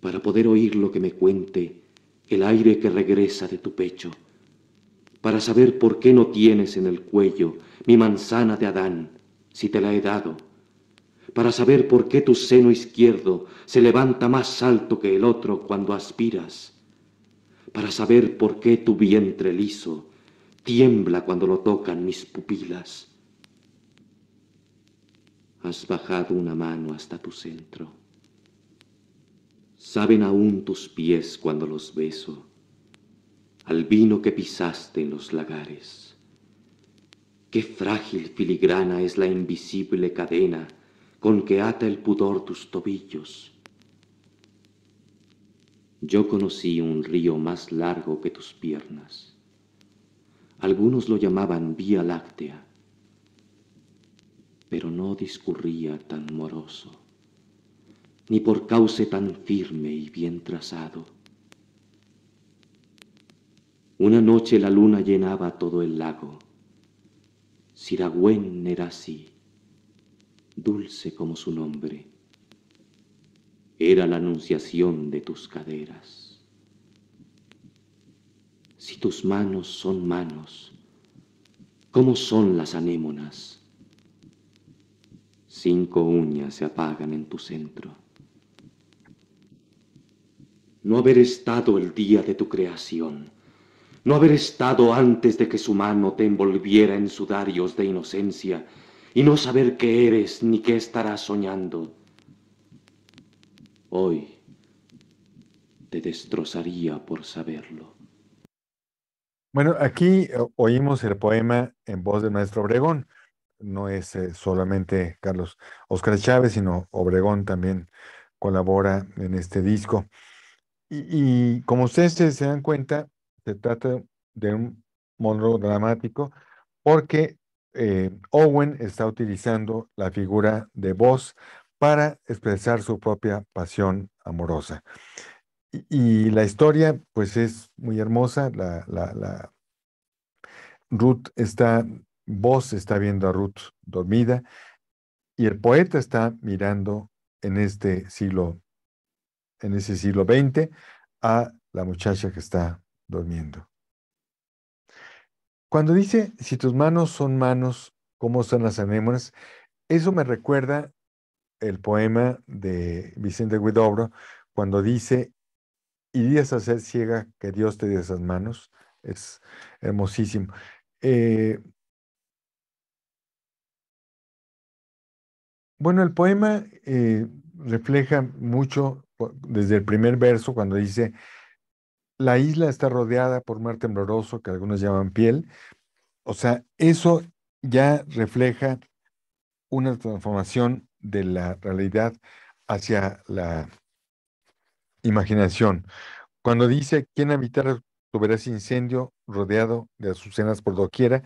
G: para poder oír lo que me cuente el aire que regresa de tu pecho, para saber por qué no tienes en el cuello mi manzana de Adán, si te la he dado para saber por qué tu seno izquierdo se levanta más alto que el otro cuando aspiras, para saber por qué tu vientre liso tiembla cuando lo tocan mis pupilas. Has bajado una mano hasta tu centro. Saben aún tus pies cuando los beso, al vino que pisaste en los lagares. Qué frágil filigrana es la invisible cadena con que ata el pudor tus tobillos. Yo conocí un río más largo que tus piernas. Algunos lo llamaban Vía Láctea, pero no discurría tan moroso, ni por cauce tan firme y bien trazado. Una noche la luna llenaba todo el lago. Siragüen era así dulce como su nombre. Era la anunciación de tus caderas. Si tus manos son manos, ¿cómo son las anémonas? Cinco uñas se apagan en tu centro. No haber estado el día de tu creación, no haber estado antes de que su mano te envolviera en sudarios de inocencia, y no saber qué eres ni qué estarás soñando. Hoy te destrozaría por saberlo.
E: Bueno, aquí eh, oímos el poema en voz del maestro Obregón. No es eh, solamente Carlos Oscar Chávez, sino Obregón también colabora en este disco. Y, y, como ustedes se dan cuenta, se trata de un monólogo dramático porque eh, Owen está utilizando la figura de voz para expresar su propia pasión amorosa. Y, la historia, pues es muy hermosa. Ruth está, Voz está viendo a Ruth dormida y el poeta está mirando en este siglo, en ese siglo XX, a la muchacha que está durmiendo. Cuando dice, si tus manos son manos, ¿cómo son las anémonas? Eso me recuerda el poema de Vicente Guidobro, cuando dice, irías a ser ciega que Dios te dé esas manos. Es hermosísimo. Eh, bueno, el poema eh, refleja mucho desde el primer verso, cuando dice, la isla está rodeada por mar tembloroso, que algunos llaman piel. O sea, eso ya refleja una transformación de la realidad hacia la imaginación. Cuando dice, ¿quién habitará tu ese incendio rodeado de azucenas por doquiera?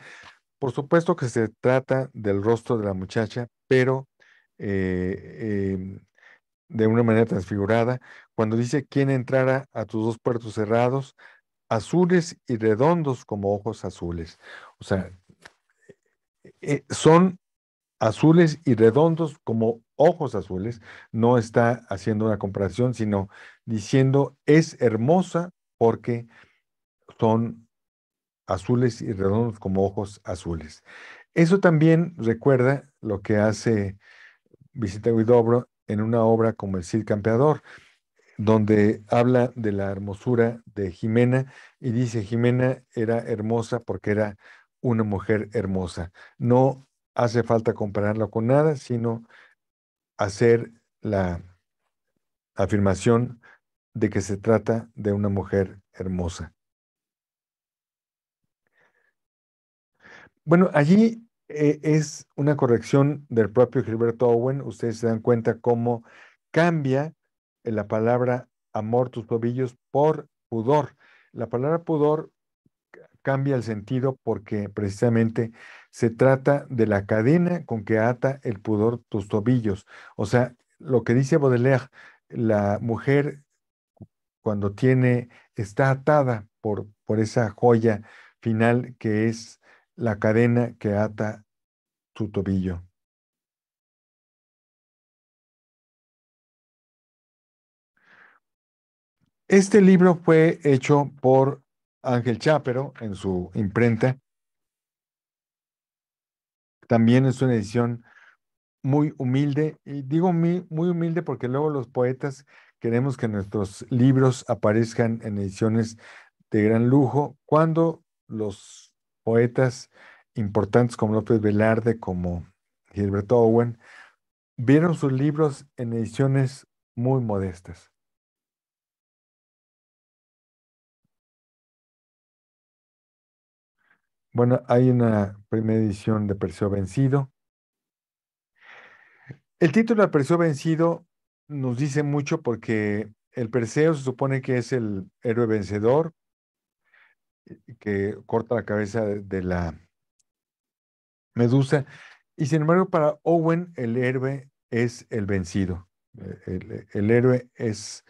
E: Por supuesto que se trata del rostro de la muchacha, pero eh, em, de una manera transfigurada cuando dice quién entrara a tus dos puertos cerrados, azules y redondos como ojos azules. O sea, eh, son azules y redondos como ojos azules. No está haciendo una comparación, sino diciendo es hermosa porque son azules y redondos como ojos azules. Eso también recuerda lo que hace visita Guidobro en una obra como El Cid Campeador, donde habla de la hermosura de Jimena y dice Jimena era hermosa porque era una mujer hermosa. No hace falta compararla con nada, sino hacer la afirmación de que se trata de una mujer hermosa. Bueno, allí eh, es una corrección del propio Gilberto Owen. Ustedes se dan cuenta cómo cambia eh, la palabra amor tus tobillos por pudor. La palabra pudor cambia el sentido porque precisamente se trata de la cadena con que ata el pudor tus tobillos. O sea, lo que dice Baudelaire, la mujer cuando tiene, está atada por
B: esa joya final que es la cadena que ata tu tobillo. Este libro fue hecho por
E: Ángel Chápero en su imprenta. También es una edición muy humilde, y digo muy, muy humilde porque luego los poetas queremos que nuestros libros aparezcan en ediciones de gran lujo, cuando los poetas importantes como López Velarde,
B: como Gilbert Owen, vieron sus libros en ediciones muy modestas. Bueno, hay una primera edición de Perseo Vencido.
E: El título de Perseo Vencido nos dice mucho porque el Perseo se supone que es el héroe vencedor, que corta la cabeza de, la medusa. Y sin embargo, para Owen, el héroe es el vencido. Eh, el, héroe es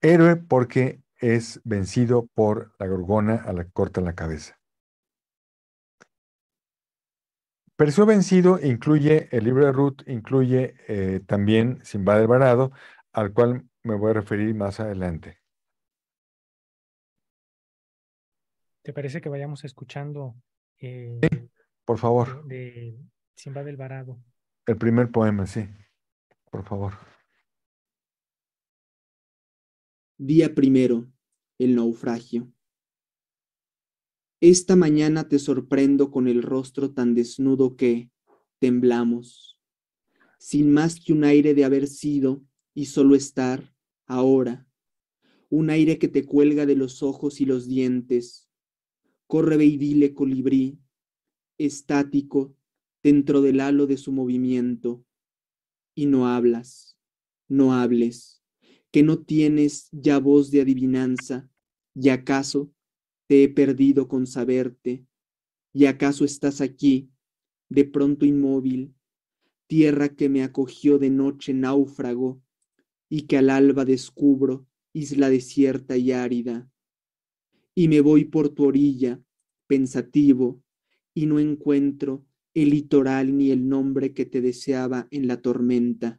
E: héroe porque es vencido por la gorgona a la que corta la cabeza. Perseo vencido incluye el libro de Ruth, incluye eh, también Simba del Varado, al cual me voy a referir más adelante.
D: ¿Te parece que vayamos escuchando? Eh,
E: por favor.
D: De, del
E: El primer poema, sí. Por favor.
C: Día primero, el naufragio. Esta mañana te sorprendo con el rostro tan desnudo que temblamos, sin más que un aire de haber sido y solo estar ahora, un aire que te cuelga de los ojos y los dientes, corre veidile colibrí, estático, dentro del halo de su movimiento, y no hablas, no hables, que no tienes ya voz de adivinanza, y acaso te he perdido con saberte, y acaso estás aquí, de pronto inmóvil, tierra que me acogió de noche náufrago, y que al alba descubro isla desierta y árida, y me voy por tu orilla, pensativo, y no encuentro el litoral ni el nombre que te deseaba en la tormenta.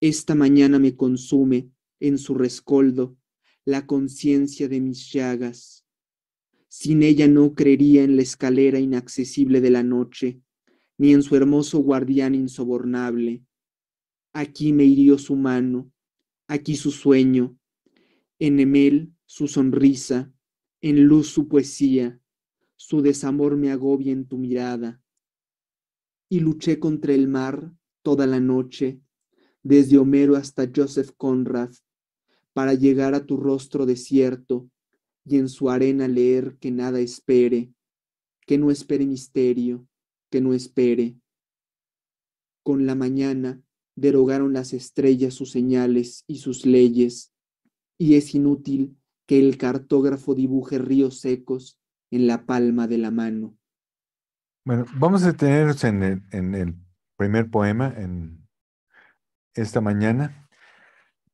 C: Esta mañana me consume en su rescoldo la conciencia de mis llagas. Sin ella no creería en la escalera inaccesible de la noche, ni en su hermoso guardián insobornable. Aquí me hirió su mano, aquí su sueño. En Emel su sonrisa, en luz su poesía, su desamor me agobia en tu mirada. Y luché contra el mar toda la noche, desde Homero hasta Joseph Conrad, para llegar a tu rostro desierto y en su arena leer que nada espere, que no espere misterio, que no espere. Con la mañana derogaron las estrellas sus señales y sus leyes, y es inútil que el cartógrafo dibuje ríos secos en la palma de la mano.
E: Bueno, vamos a detenernos en el, primer poema, en esta mañana.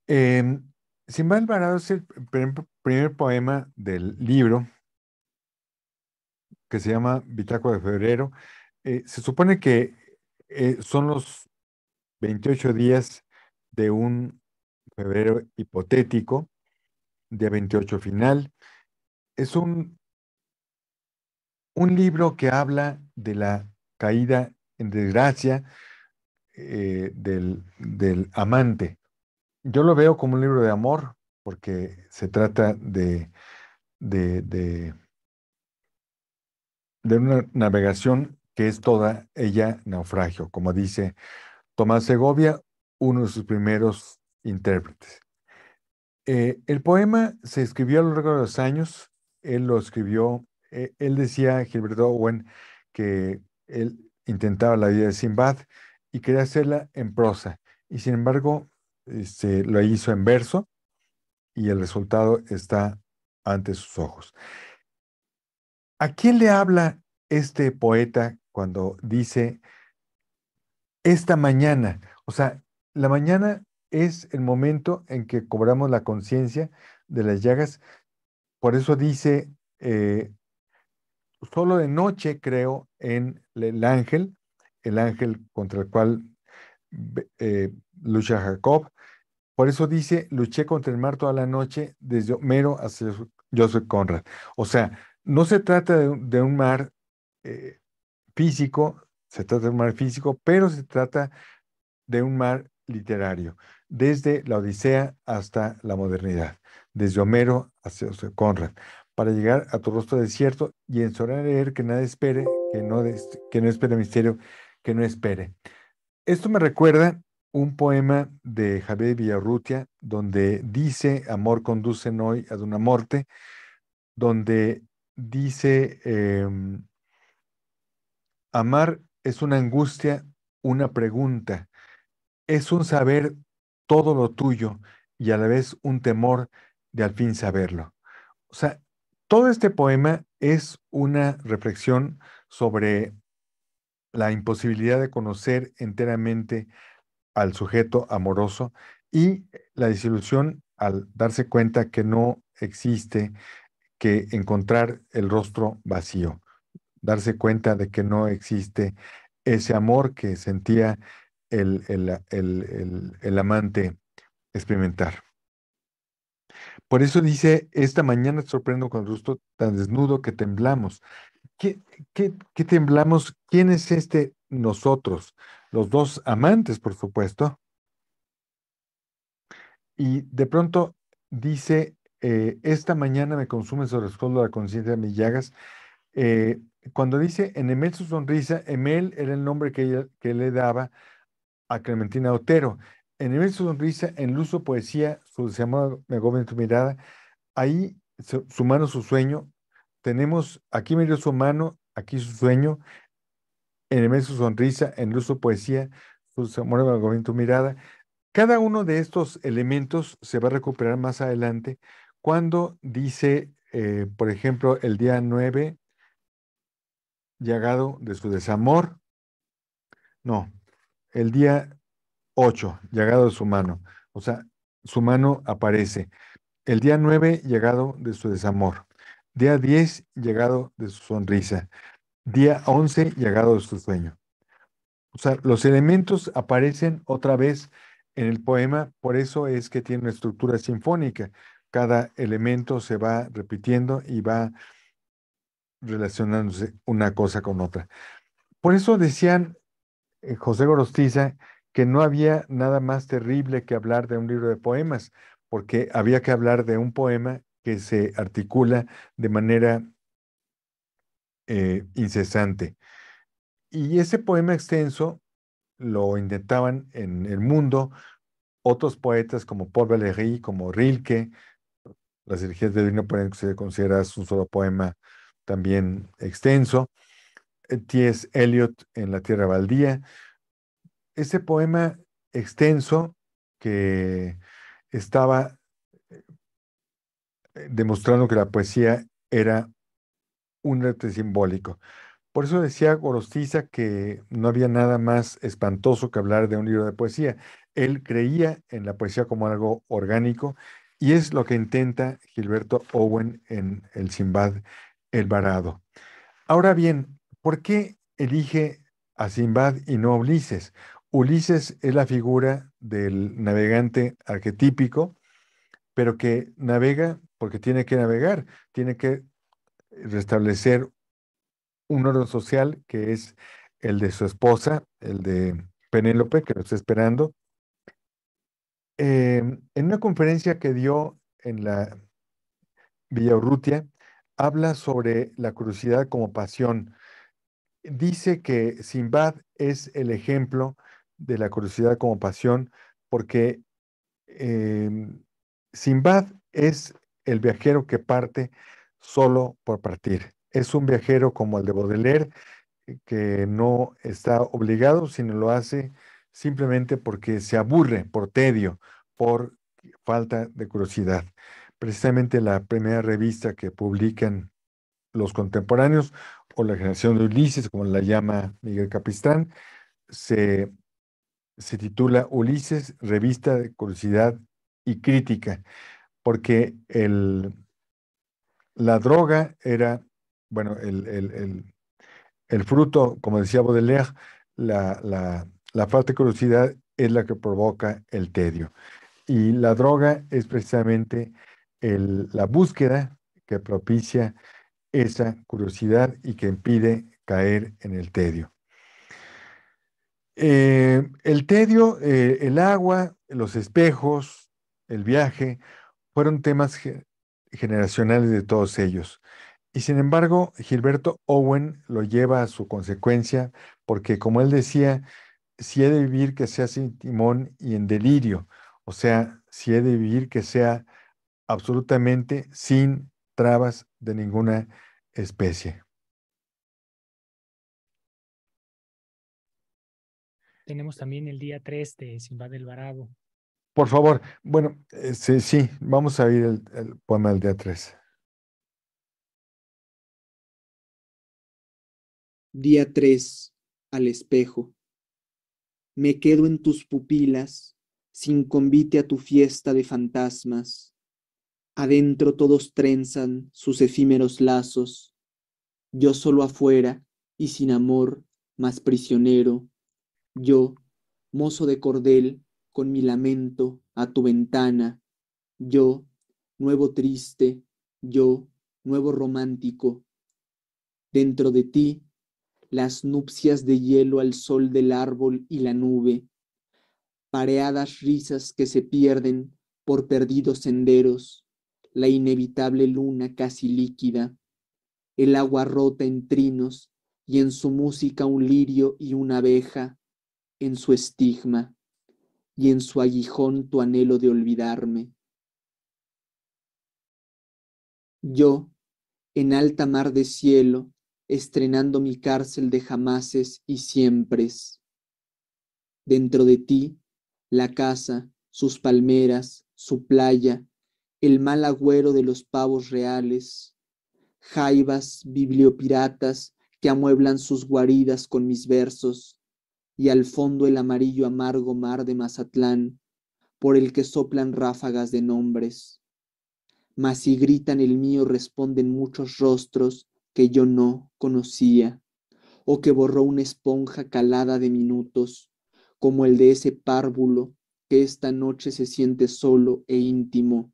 E: Sin em, Simba Alvarado es el primer, poema del libro que se llama Bitaco de Febrero. Eh, se supone que eh, son los 28 días de un febrero hipotético día 28 final. Es un, un libro que habla de la caída en desgracia eh, del, del amante. Yo lo veo como un libro de amor, porque se trata de, de, de, de, una navegación que es toda ella naufragio, como dice Tomás Segovia, uno de sus primeros intérpretes. Eh, el poema se escribió a lo largo de los años. Él lo escribió, eh, él decía, Gilberto Owen, que él intentaba la vida de Sinbad y quería hacerla en prosa. Y sin embargo, se este, lo hizo en verso y el resultado está ante sus ojos. ¿A quién le habla este poeta cuando dice esta mañana? O sea, la mañana es el momento en que cobramos la conciencia de las llagas. Por eso dice, eh, solo de noche creo en el ángel, el ángel contra el cual eh, lucha Jacob. Por eso dice, luché contra el mar toda la noche, desde Homero hasta Joseph Conrad. O sea, no se trata de, un mar eh, físico, se trata de un mar físico, pero se trata de un mar literario, desde la Odisea hasta la modernidad, desde Homero hacia Conrad, para llegar a tu rostro desierto y de leer que nada espere, que no, que no espere misterio, que no espere. Esto me recuerda un poema de Javier Villarrutia, donde dice, amor conduce hoy a una muerte donde dice, em, amar es una angustia, una pregunta, es un saber todo lo tuyo y a la vez un temor de al fin saberlo. O sea, todo este poema es una reflexión sobre la imposibilidad de conocer enteramente al sujeto amoroso y la desilusión al darse cuenta que no existe, que encontrar el rostro vacío, darse cuenta de que no existe ese amor que sentía el, amante experimentar. Por eso dice, esta mañana te sorprendo con rostro tan desnudo que temblamos. ¿Qué, temblamos? ¿Quién es este nosotros? Los dos amantes, por supuesto. Y de pronto dice, eh, esta mañana me consume sobre rescoldo la conciencia de mis llagas. Eh, cuando dice en Emel su sonrisa, Emel era el nombre que, que le daba a Clementina Otero. En el su sonrisa, en luz su poesía, su desamor me en tu mirada, ahí su, mano, su sueño. Tenemos aquí medio su mano, aquí su sueño. En el su sonrisa, en luz su poesía, su amor me en tu mirada. Cada uno de estos elementos se va a recuperar más adelante cuando dice, eh, por ejemplo, el día 9, llegado de su desamor. No, el día 8, llegado de su mano. O sea, su mano aparece. El día 9, llegado de su desamor. Día 10, llegado de su sonrisa. Día 11, llegado de su sueño. O sea, los elementos aparecen otra vez en el poema, por eso es que tiene una estructura sinfónica. Cada elemento se va repitiendo y va relacionándose una cosa con otra. Por eso decían eh, José Gorostiza que no había nada más terrible que hablar de un libro de poemas, porque había que hablar de un poema que se articula de manera eh, incesante. Y ese poema extenso lo intentaban en el mundo otros poetas como Paul Valéry, como Rilke, las energías de vino pueden se considera un solo poema también extenso. Eh, T.S. Eliot en La Tierra Baldía. Ese poema extenso que estaba eh, demostrando que la poesía era un arte simbólico. Por eso decía Gorostiza que no había nada más espantoso que hablar de un libro de poesía. Él creía en la poesía como algo orgánico y es lo que intenta Gilberto Owen en El Simbad El Varado. Ahora bien, ¿Por qué elige a Simbad y no a Ulises? Ulises es la figura del navegante arquetípico, pero que navega porque tiene que navegar, tiene que restablecer un orden social que es el de su esposa, el de Penélope, que lo está esperando. Eh, en una conferencia que dio en la Villa Urrutia, habla sobre la curiosidad como pasión, dice que Simbad es el ejemplo de la curiosidad como pasión, porque em, Sinbad Simbad es el viajero que parte solo por partir. Es un viajero como el de Baudelaire, eh, que no está obligado, sino lo hace simplemente porque se aburre, por tedio, por falta de curiosidad. Precisamente la primera revista que publican los contemporáneos o la generación de Ulises, como la llama Miguel Capistrán, se, titula Ulises, revista de curiosidad y crítica, porque la droga era, bueno, el, fruto, como decía Baudelaire, la, la, falta de curiosidad es la que provoca el tedio. Y la droga es precisamente la búsqueda que propicia esa curiosidad y que impide caer en el tedio. Eh, el tedio, eh, el agua, los espejos, el viaje, fueron temas generacionales de todos ellos. Y sin embargo, Gilberto Owen lo lleva a su consecuencia porque, como él decía, si he de vivir que sea sin timón y en delirio, o sea, si he de vivir que sea absolutamente sin trabas de
B: ninguna especie.
D: Tenemos también el día 3 de Simba del Barabo.
B: Por favor, bueno, eh, sí, vamos a ir el, el poema del día 3.
C: Día 3, al espejo. Me quedo en tus pupilas, sin convite a tu fiesta de fantasmas, Adentro todos trenzan sus efímeros lazos, yo solo afuera y sin amor, más prisionero, yo, mozo de cordel, con mi lamento a tu ventana, yo, nuevo triste, yo, nuevo romántico, dentro de ti, las nupcias de hielo al sol del árbol y la nube, pareadas risas que se pierden por perdidos senderos, la inevitable luna casi líquida, el agua rota en trinos y en su música un lirio y una abeja, en su estigma y en su aguijón tu anhelo de olvidarme. Yo, en alta mar de cielo, estrenando mi cárcel de jamases y siempres. Dentro de ti, la casa, sus palmeras, su playa, el mal agüero de los pavos reales, jaivas bibliopiratas que amueblan sus guaridas con mis versos, y al fondo el amarillo amargo mar de Mazatlán, por el que soplan ráfagas de nombres. Mas si gritan el mío responden muchos rostros que yo no conocía, o que borró una esponja calada de minutos, como el de ese párvulo que esta noche se siente solo e íntimo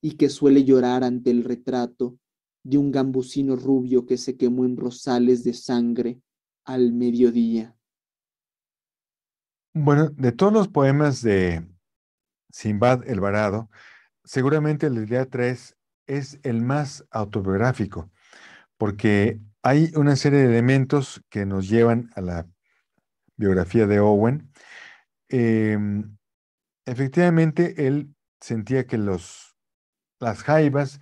C: y que suele llorar ante el retrato de un gambusino rubio que se quemó en rosales de sangre al mediodía.
E: Bueno, de todos los poemas de Simbad el Varado, seguramente el de día 3 es el más autobiográfico, porque hay una serie de elementos que nos llevan a la biografía de Owen. Em, efectivamente, él sentía que los las jaivas,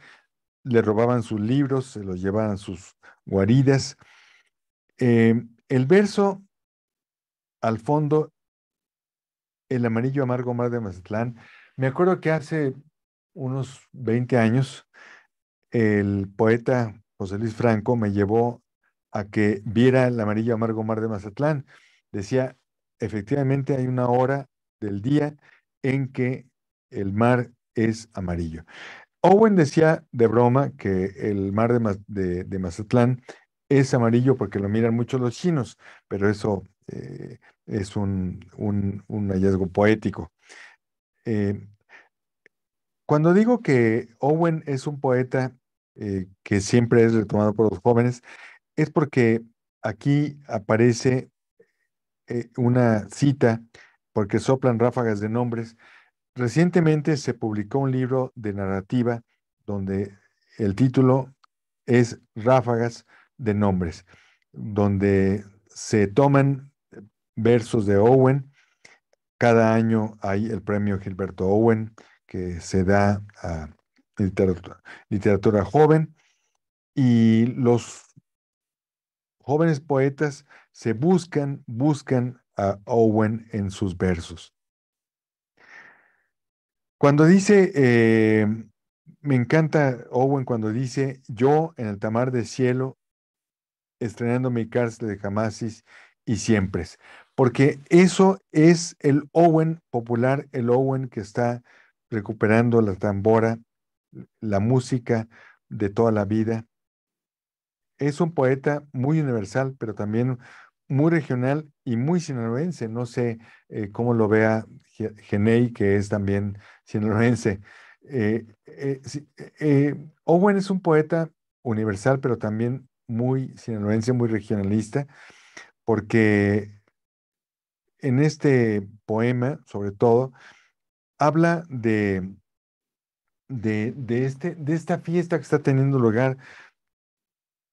E: le robaban sus libros, se los llevaban sus guaridas. Eh, el verso al fondo, el amarillo amargo mar de Mazatlán, me acuerdo que hace unos 20 años, el poeta José Luis Franco me llevó a que viera el amarillo amargo mar de Mazatlán. Decía, efectivamente hay una hora del día en que el mar es amarillo. Owen decía de broma que el mar de, Mazatlán es amarillo porque lo miran mucho los chinos, pero eso eh, es un, hallazgo poético. Eh, cuando digo que Owen es un poeta eh, que siempre es retomado por los jóvenes, es porque aquí aparece una cita, porque soplan ráfagas de nombres, Recientemente se publicó un libro de narrativa donde el título es Ráfagas de Nombres, donde se toman versos de Owen. Cada año hay el premio Gilberto Owen que se da a literatura, joven y los jóvenes poetas se buscan, buscan a Owen en sus versos. Cuando dice, eh, me encanta Owen cuando dice, yo en el tamar de cielo, estrenando mi cárcel de jamasis y siempre, porque eso es el Owen popular, el Owen que está recuperando la tambora, la música de toda la vida. Es un poeta muy universal, pero también muy regional y muy sinaloense. No sé eh, cómo lo vea Genei, que es también sinaloense. Eh, eh, Owen es un poeta universal, pero también muy sinaloense, muy regionalista, porque en este poema, sobre todo, habla de, de, de, este, de esta fiesta que está teniendo lugar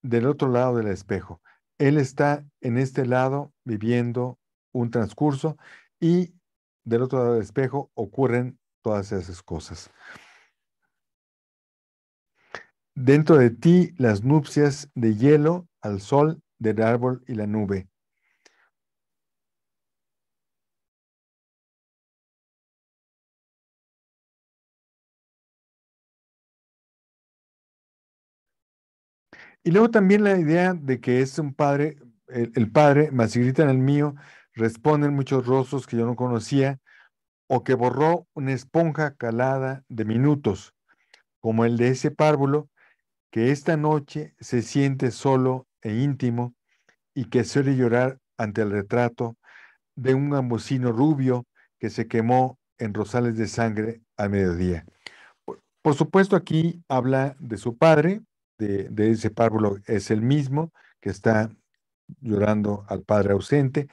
E: del otro lado del espejo. Él está en este lado viviendo un transcurso y del otro lado del espejo ocurren todas esas cosas. Dentro de ti las
B: nupcias de hielo al sol del árbol y la nube. Y luego también la idea de que es un padre, el, padre, más si gritan el mío,
E: responden muchos rostros que yo no conocía, o que borró una esponja calada de minutos, como el de ese párvulo que esta noche se siente solo e íntimo y que suele llorar ante el retrato de un gambocino rubio que se quemó en rosales de sangre al mediodía. por supuesto, aquí habla de su padre, de, ese párvulo es el mismo que está llorando al padre ausente,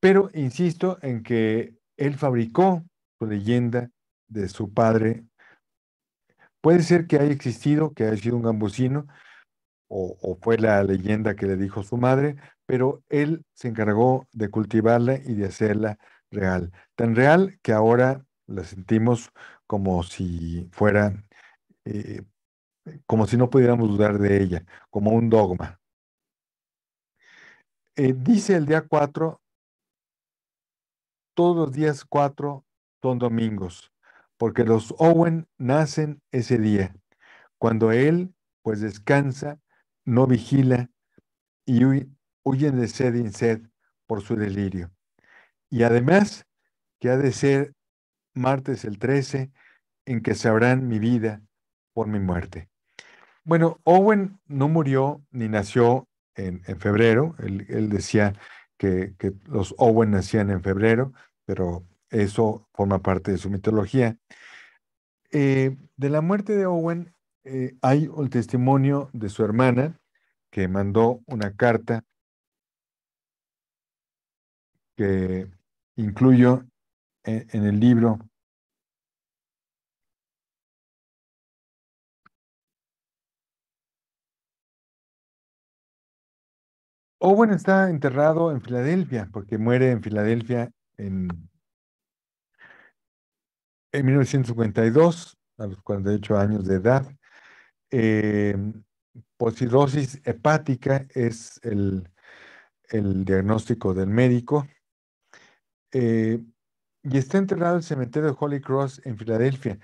E: pero insisto en que él fabricó su leyenda de su padre. Puede ser que haya existido, que haya sido un gambusino, o, fue la leyenda que le dijo su madre, pero él se encargó de cultivarla y de hacerla real. Tan real que ahora la sentimos como si fuera eh, como si no pudiéramos dudar de ella, como un dogma. Eh, dice el día 4, todos los días 4 son domingos, porque los Owen nacen ese día, cuando él pues descansa, no vigila y huyen de sed y sed por su delirio. Y además que ha de ser martes el 13 en que sabrán mi vida por mi muerte. Bueno, Owen no murió ni nació en, febrero. Él, decía que, los Owen nacían en febrero, pero eso forma parte de su mitología. Eh, de la muerte de Owen eh, hay el testimonio de su hermana que mandó una carta
B: que incluyo en el libro Owen está enterrado en Filadelfia, porque muere en Filadelfia en, en 1952,
E: a los 48 años de edad. Eh, cirrosis hepática es el, diagnóstico del médico. Eh, y está enterrado en el cementerio de Holy Cross en Filadelfia.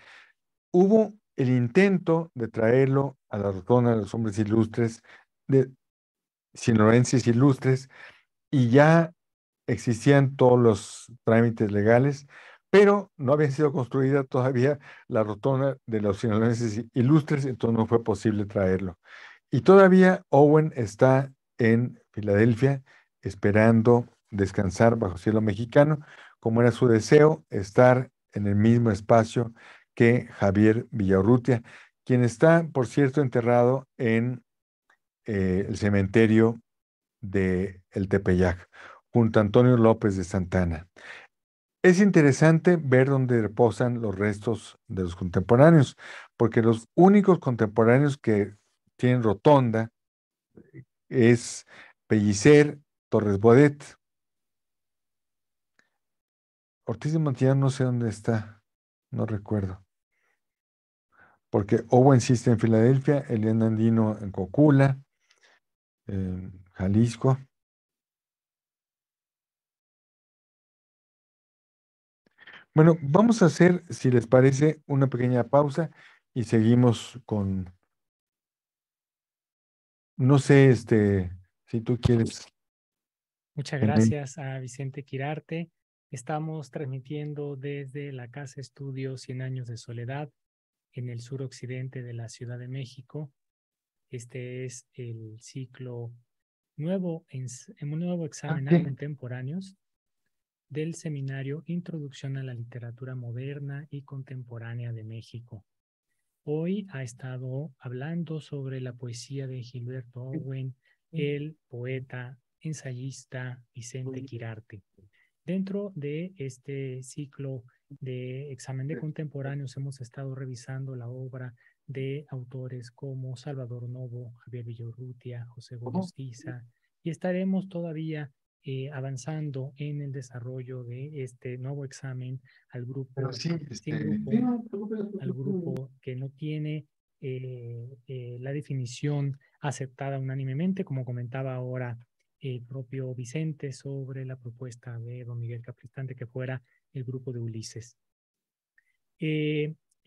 E: Hubo el intento de traerlo a la rotonda de los hombres ilustres de, sinorenses ilustres y ya existían todos los trámites legales, pero no había sido construida todavía la rotonda de los sinorenses ilustres, entonces no fue posible traerlo. Y todavía Owen está en Filadelfia esperando descansar bajo cielo mexicano, como era su deseo, estar en el mismo espacio que Javier Villarrutia quien está, por cierto, enterrado en eh, el cementerio de El Tepeyac, junto a Antonio López de Santana. Es interesante ver dónde reposan los restos de los contemporáneos, porque los únicos contemporáneos que tienen rotonda es Pellicer Torres Bodet. Ortiz de no sé dónde está, no recuerdo. Porque Owen insiste en Filadelfia, Elian Andino en Cocula,
B: Jalisco. Bueno, vamos a hacer, si les parece, una pequeña pausa y seguimos con...
E: No sé, este, si tú quieres.
D: Muchas gracias a Vicente Quirarte. Estamos transmitiendo desde la Casa Estudio 100 años de soledad en el sur occidente de la Ciudad de México. Este es el ciclo nuevo en, un nuevo ah, examen de contemporáneos del seminario Introducción a la Literatura Moderna y Contemporánea de México. Hoy ha estado hablando sobre la poesía de Gilberto Owen, el poeta, ensayista Vicente Quirarte. Dentro de este ciclo de examen de contemporáneos hemos estado revisando la obra de autores como Salvador Novo, Javier Villorrutia, José Gómez y estaremos todavía eh, avanzando en el desarrollo de este nuevo examen al grupo, este, grupo que no tiene eh, eh, la definición aceptada unánimemente, como comentaba ahora el propio Vicente sobre la propuesta de don Miguel Capristante, que fuera el grupo de Ulises.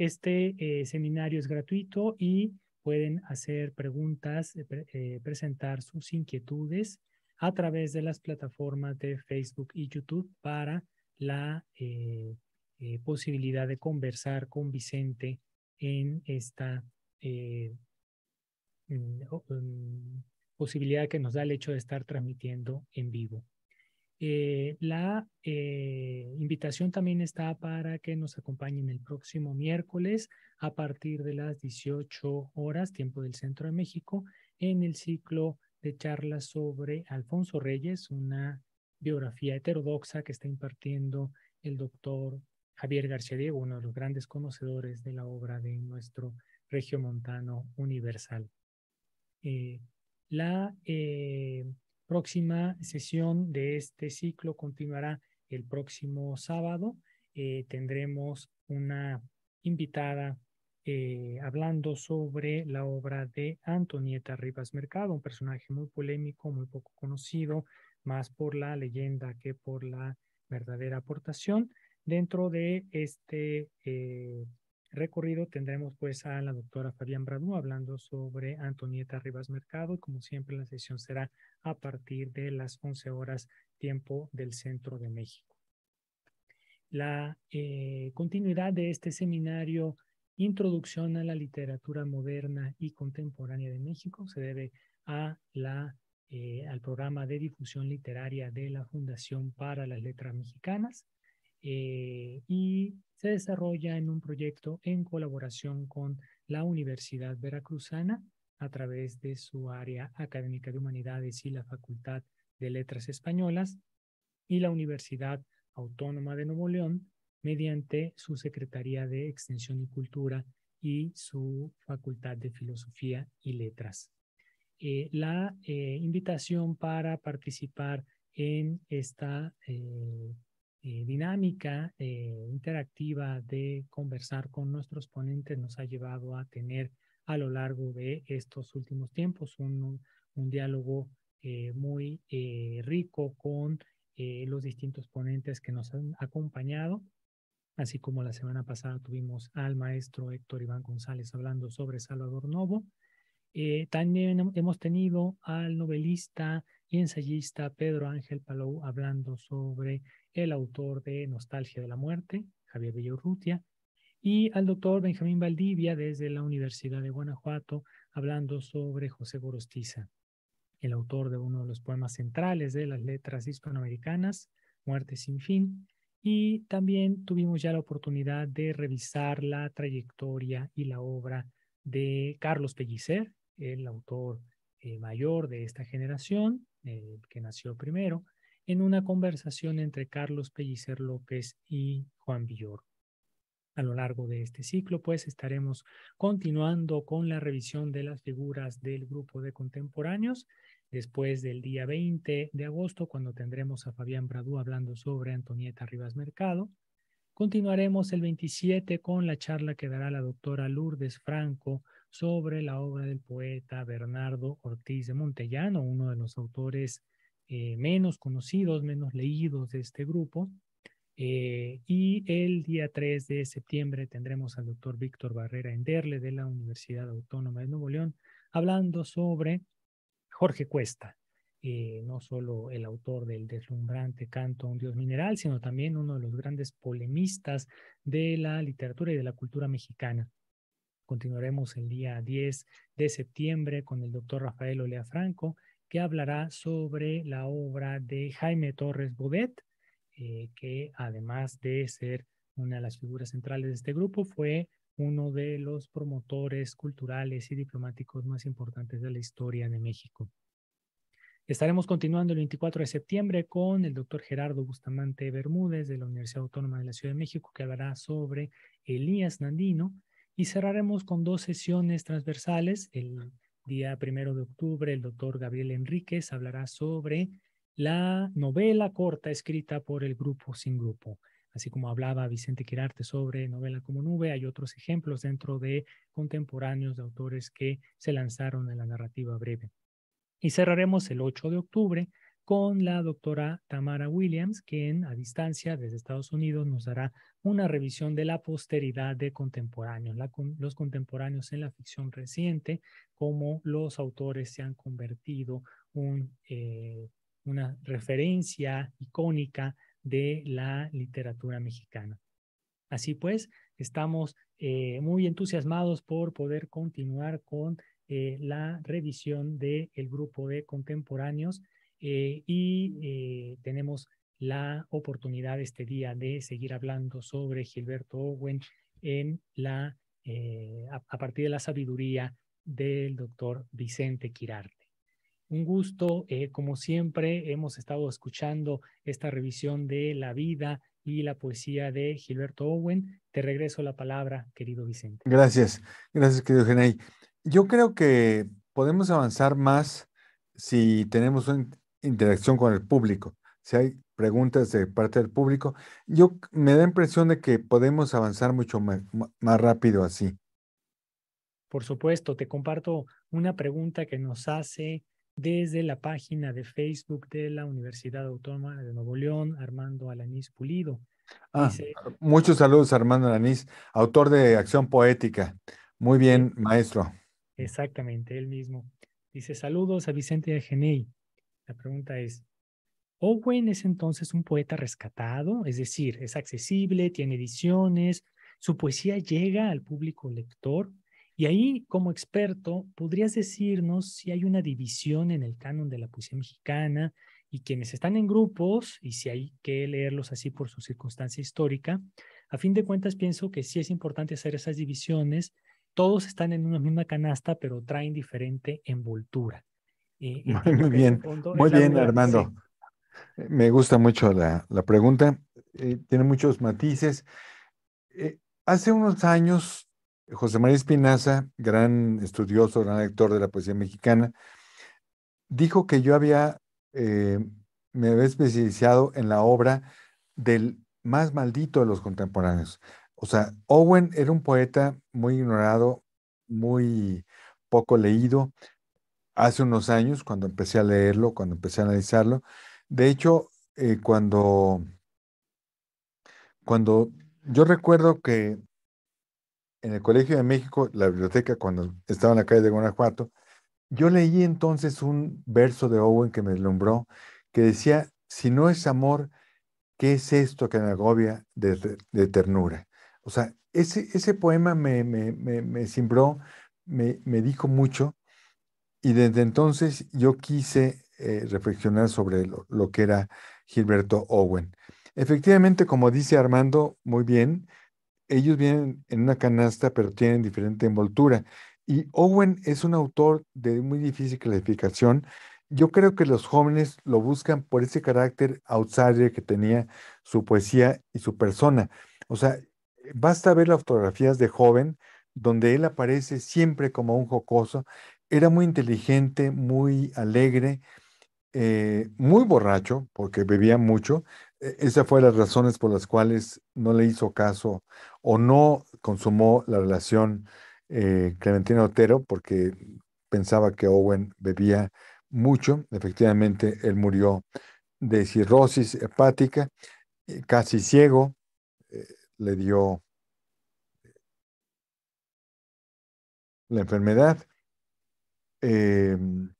D: Este eh, seminario es gratuito y pueden hacer preguntas, eh, eh, presentar sus inquietudes a través de las plataformas de Facebook y YouTube para la posibilidad de conversar con Vicente en esta mm, mm, posibilidad que nos da el hecho de estar transmitiendo en vivo. Eh, la eh, invitación también está para que nos acompañen el próximo miércoles a partir de las 18 horas, tiempo del Centro de México, en el ciclo de charlas sobre Alfonso Reyes, una biografía heterodoxa que está impartiendo el doctor Javier García Diego, uno de los grandes conocedores de la obra de nuestro regiomontano universal. Eh, la próxima sesión de este ciclo continuará el próximo sábado. Eh, tendremos una invitada eh, hablando sobre la obra de Antonieta Rivas Mercado, un personaje muy polémico, muy poco conocido, más por la leyenda que por la verdadera aportación. Dentro de este eh, recorrido tendremos pues a la doctora Fabián Bradú hablando sobre Antonieta Rivas Mercado y como siempre la sesión será a partir de las 11 horas tiempo del centro de México. La eh, continuidad de este seminario Introducción a la literatura moderna y contemporánea de México se debe a eh, al programa de difusión literaria de la Fundación para las Letras Mexicanas eh, y se desarrolla en un proyecto en colaboración con la Universidad Veracruzana a través de su área académica de humanidades y la Facultad de Letras Españolas y la Universidad Autónoma de Nuevo León mediante su Secretaría de Extensión y Cultura y su Facultad de Filosofía y Letras. Eh, la eh, invitación para participar en esta eh, dinámica eh, interactiva de conversar con nuestros ponentes nos ha llevado a tener a lo largo de estos últimos tiempos un, un diálogo eh, muy rico con los distintos ponentes que nos han acompañado, así como la semana pasada tuvimos al maestro Héctor Iván González hablando sobre Salvador Novo. también hemos tenido al novelista y ensayista Pedro Ángel Palou hablando sobre el autor de Nostalgia de la Muerte, Javier Villaurrutia, y al doctor Benjamín Valdivia desde la Universidad de Guanajuato, hablando sobre José Gorostiza, el autor de uno de los poemas centrales de las letras hispanoamericanas, Muerte sin fin, y también tuvimos ya la oportunidad de revisar la trayectoria y la obra de Carlos Pellicer, el autor eh, mayor de esta generación, eh, que nació primero, en una conversación entre Carlos Pellicer López y Juan Villor. A lo largo de este ciclo, pues estaremos continuando con la revisión de las figuras del grupo de contemporáneos después del día 20 de agosto, cuando tendremos a Fabián Bradú hablando sobre Antonieta Rivas Mercado. Continuaremos el 27 con la charla que dará la doctora Lourdes Franco sobre la obra del poeta Bernardo Ortiz de Montellano, uno de los autores eh, menos conocidos, menos leídos de este grupo. Eh, y el día 3 de septiembre tendremos al doctor Víctor Barrera Enderle de la Universidad Autónoma de Nuevo León hablando sobre Jorge Cuesta, eh, no solo el autor del deslumbrante canto a un dios mineral, sino también uno de los grandes polemistas de la literatura y de la cultura mexicana. Continuaremos el día 10 de septiembre con el doctor Rafael Olea Franco, que hablará sobre la obra de Jaime Torres Bodet, eh, que además de ser una de las figuras centrales de este grupo, fue uno de los promotores culturales y diplomáticos más importantes de la historia de México. Estaremos continuando el 24 de septiembre con el doctor Gerardo Bustamante Bermúdez de la Universidad Autónoma de la Ciudad de México, que hablará sobre Elías Nandino, y cerraremos con dos sesiones transversales, el día primero de octubre, el doctor Gabriel Enríquez hablará sobre la novela corta escrita por el grupo Sin Grupo. Así como hablaba Vicente Quirarte sobre novela como nube, hay otros ejemplos dentro de contemporáneos de autores que se lanzaron en la narrativa breve. Y cerraremos el 8 de octubre con la doctora Tamara Williams, quien a distancia desde Estados Unidos nos dará una revisión de la posteridad de contemporáneos, los contemporáneos en la ficción reciente, cómo los autores se han convertido en eh, una referencia icónica de la literatura mexicana. Así pues, estamos eh, muy entusiasmados por poder continuar con eh, la revisión del grupo de contemporáneos eh, y eh, tenemos la oportunidad este día de seguir hablando sobre Gilberto Owen en la, eh, a, partir de la sabiduría del doctor Vicente Quirarte. Un gusto, como siempre, hemos estado escuchando esta revisión de la vida y la poesía de Gilberto Owen. Te regreso la palabra, querido
B: Vicente.
E: Gracias, gracias, querido Genay. Yo creo que podemos avanzar más si tenemos un, interacción con el público, si hay preguntas de parte del público, yo me da impresión de que podemos avanzar mucho más, rápido así.
D: Por supuesto, te comparto una pregunta que nos hace desde la página de Facebook de la Universidad Autónoma de Nuevo León, Armando Alanís Pulido. Ah,
E: muchos saludos, Armando Alanís, autor de Acción Poética. Muy bien, maestro.
D: Exactamente, él mismo. Dice, saludos a Vicente Ageney. La pregunta es, ¿Owen es entonces un poeta rescatado? Es decir, es accesible, tiene ediciones, su poesía llega al público lector. Y ahí, como experto, podrías decirnos si hay una división en el canon de la poesía mexicana y quienes están en grupos, y si hay que leerlos así por su circunstancia histórica. A fin de cuentas, pienso que sí es importante hacer esas divisiones. Todos están en una misma canasta, pero traen diferente envoltura. muy, bien, muy bien, Armando. Eh, me
E: gusta mucho la, pregunta. Eh, tiene muchos matices. Eh, hace unos años, José María Espinaza, gran estudioso, gran lector de la poesía mexicana, dijo que yo había, me había especializado en la obra del más maldito de los contemporáneos. O sea, Owen era un poeta muy ignorado, muy poco leído, hace unos años, cuando empecé a leerlo, cuando empecé a analizarlo. De hecho, eh, cuando, cuando yo recuerdo que en el Colegio de México, la biblioteca, cuando estaba en la calle de Guanajuato, yo leí entonces un verso de Owen que me deslumbró, que decía, si no es amor, ¿qué es esto que me agobia de, ternura? O sea, ese, ese poema me, me, me, me, me dijo mucho, y desde entonces yo quise eh, reflexionar sobre lo, que era Gilberto Owen. Efectivamente, como dice Armando muy bien, ellos vienen en una canasta, pero tienen diferente envoltura. Y Owen es un autor de muy difícil clasificación. Yo creo que los jóvenes lo buscan por ese carácter outsider que tenía su poesía y su persona. O sea, basta ver las fotografías de joven, donde él aparece siempre como un jocoso era muy inteligente, muy alegre, eh, muy borracho, porque bebía mucho. E, esa fue las razones por las cuales no le hizo caso o no consumó la relación eh, Clementina Otero, porque pensaba que Owen bebía mucho. Efectivamente, él murió de cirrosis hepática, eh, casi ciego, le dio
B: la enfermedad Em,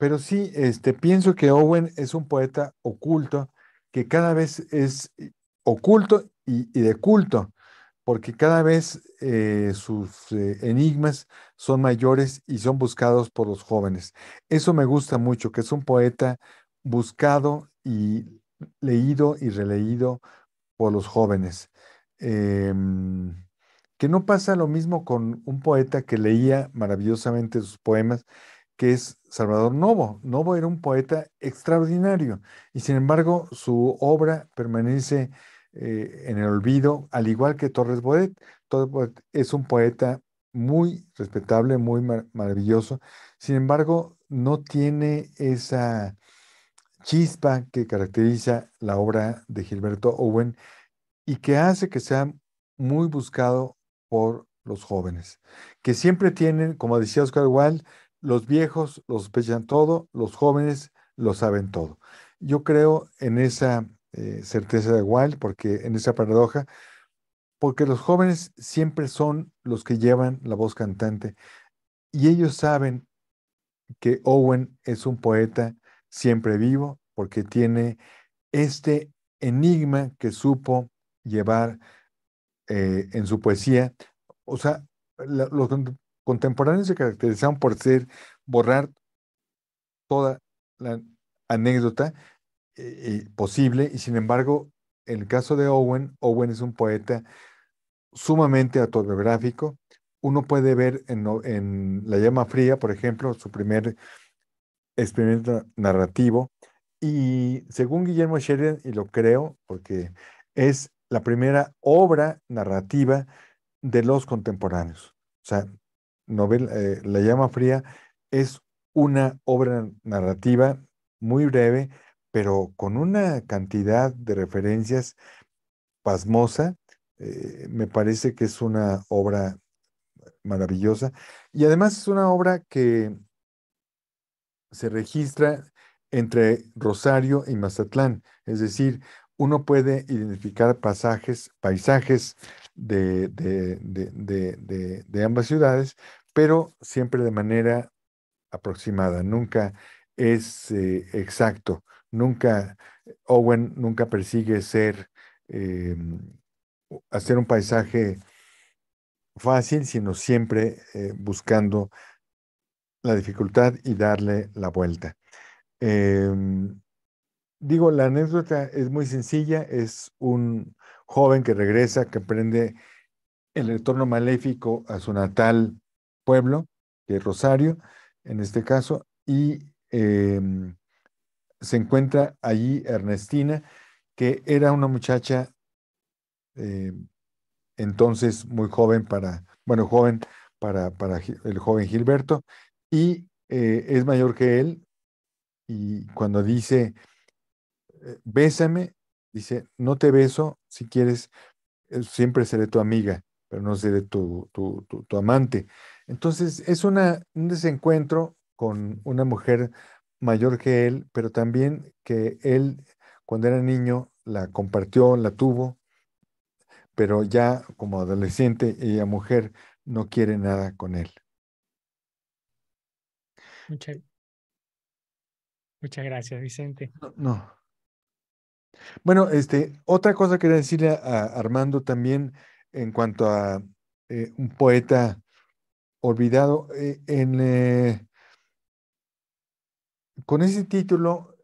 B: pero sí, este, pienso que Owen es un
E: poeta oculto, que cada vez es eh, oculto y, de culto, porque cada vez eh, sus eh, enigmas son mayores y son buscados por los jóvenes. Eso me gusta mucho, que es un poeta buscado y leído y releído por los jóvenes. Em, que no pasa lo mismo con un poeta que leía maravillosamente sus poemas, que es Salvador Novo. Novo era un poeta extraordinario y sin embargo su obra permanece eh, en el olvido, al igual que Torres Bodet. Torres Bodet es un poeta muy respetable, muy maravilloso, sin embargo no tiene esa chispa que caracteriza la obra de Gilberto Owen y que hace que sea muy buscado por los jóvenes, que siempre tienen, como decía Oscar Wilde, los viejos los sospechan todo, los jóvenes lo saben todo. Yo creo en esa eh, certeza de Wilde, porque en esa paradoja, porque los jóvenes siempre son los que llevan la voz cantante y ellos saben que Owen es un poeta siempre vivo porque tiene este enigma que supo llevar eh, en su poesía. O sea, los contemporáneos se caracterizaban por ser, borrar toda la anécdota eh, eh, posible y sin embargo, en el caso de Owen, Owen es un poeta sumamente autobiográfico. Uno puede ver en, en La llama fría, por ejemplo, su primer experimento narrativo. Y según Guillermo Sheridan, y lo creo porque es la primera obra narrativa de los contemporáneos. O sea, eh, La llama fría es una obra narrativa muy breve, pero con una cantidad de referencias pasmosa. Eh, me parece que es una obra maravillosa y además es una obra que se registra entre Rosario y Mazatlán, es decir, uno puede identificar pasajes, paisajes de, ambas ciudades, pero siempre de manera aproximada, nunca es eh, exacto, nunca, Owen nunca persigue ser, eh, hacer un paisaje fácil, sino siempre eh, buscando la dificultad y darle la vuelta. Em, digo, la anécdota es muy sencilla, es un joven que regresa, que aprende el retorno maléfico a su natal pueblo, que Rosario, en este caso, y em, se encuentra allí Ernestina, que era una muchacha em, entonces muy joven para, bueno, joven para, para el joven Gilberto, y eh, es mayor que él, y cuando dice eh, bésame, dice, no te beso, si quieres, eh, siempre seré tu amiga, pero no seré tu, tu, tu, amante. Entonces, es una, un desencuentro con una mujer mayor que él, pero también que él, cuando era niño, la compartió, la tuvo, pero ya como adolescente y mujer no quiere nada con él.
D: Muchas, gracias, Vicente. no.
E: Bueno, este, otra cosa que quería decirle a, Armando también en cuanto a eh, un poeta olvidado. Eh, eh, con ese título,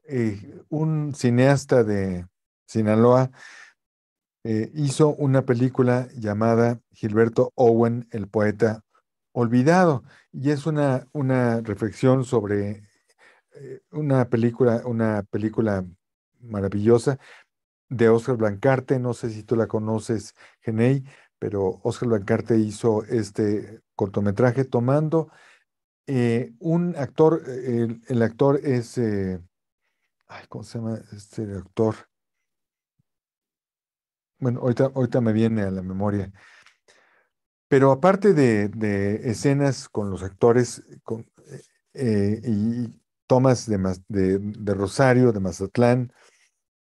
E: un cineasta de Sinaloa hizo una película llamada Gilberto Owen, el poeta olvidado, y es una, una reflexión sobre una película, una película maravillosa de Oscar Blancarte, no sé si tú la conoces, Genei, pero Oscar Blancarte hizo este cortometraje tomando eh, un actor, el, actor es, eh, ¿cómo se llama este actor? Bueno, ahorita, me viene a la memoria. Pero aparte de, escenas con los actores con, eh, y tomas de Rosario, de Mazatlán,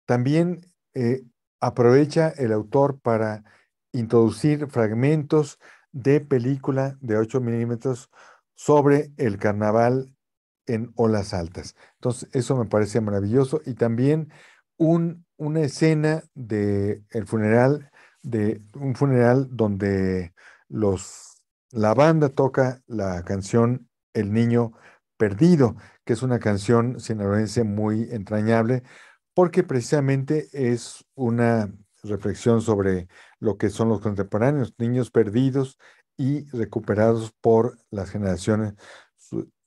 E: también eh, aprovecha el autor para introducir fragmentos de película de 8 milímetros sobre el carnaval en olas altas. Entonces, eso me parece maravilloso. Y también una escena de el funeral, de un funeral donde la banda toca la canción El Niño Perdido, que es una canción sinaloense muy entrañable porque precisamente es una reflexión sobre lo que son los contemporáneos, niños perdidos y recuperados por las generaciones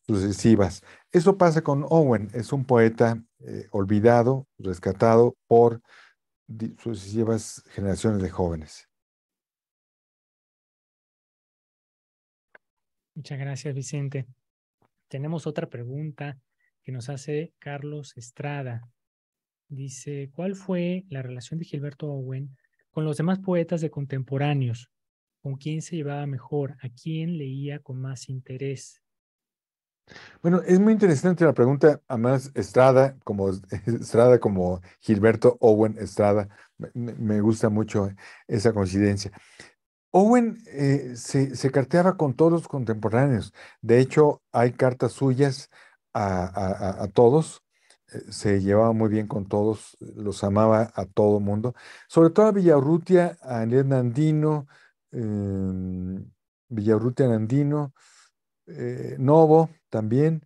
E: sucesivas. Eso pasa con Owen, es un poeta eh, olvidado,
B: rescatado por sucesivas generaciones de jóvenes.
D: Muchas gracias, Vicente. Tenemos otra pregunta que nos hace Carlos Estrada. Dice, ¿cuál fue la relación de Gilberto Owen con los demás poetas de contemporáneos? ¿Con quién se llevaba mejor? ¿A quién leía con más interés?
E: Bueno, es muy interesante la pregunta, además Estrada, como Estrada, como Gilberto Owen Estrada, me, gusta mucho esa coincidencia. Owen eh, se, se, carteaba con todos los contemporáneos. De hecho, hay cartas suyas a todos eh, se llevaba muy bien con todos, los amaba a todo mundo, sobre todo a Villarrutia, a Andrés Nandino, em, eh, Nandino, Novo también,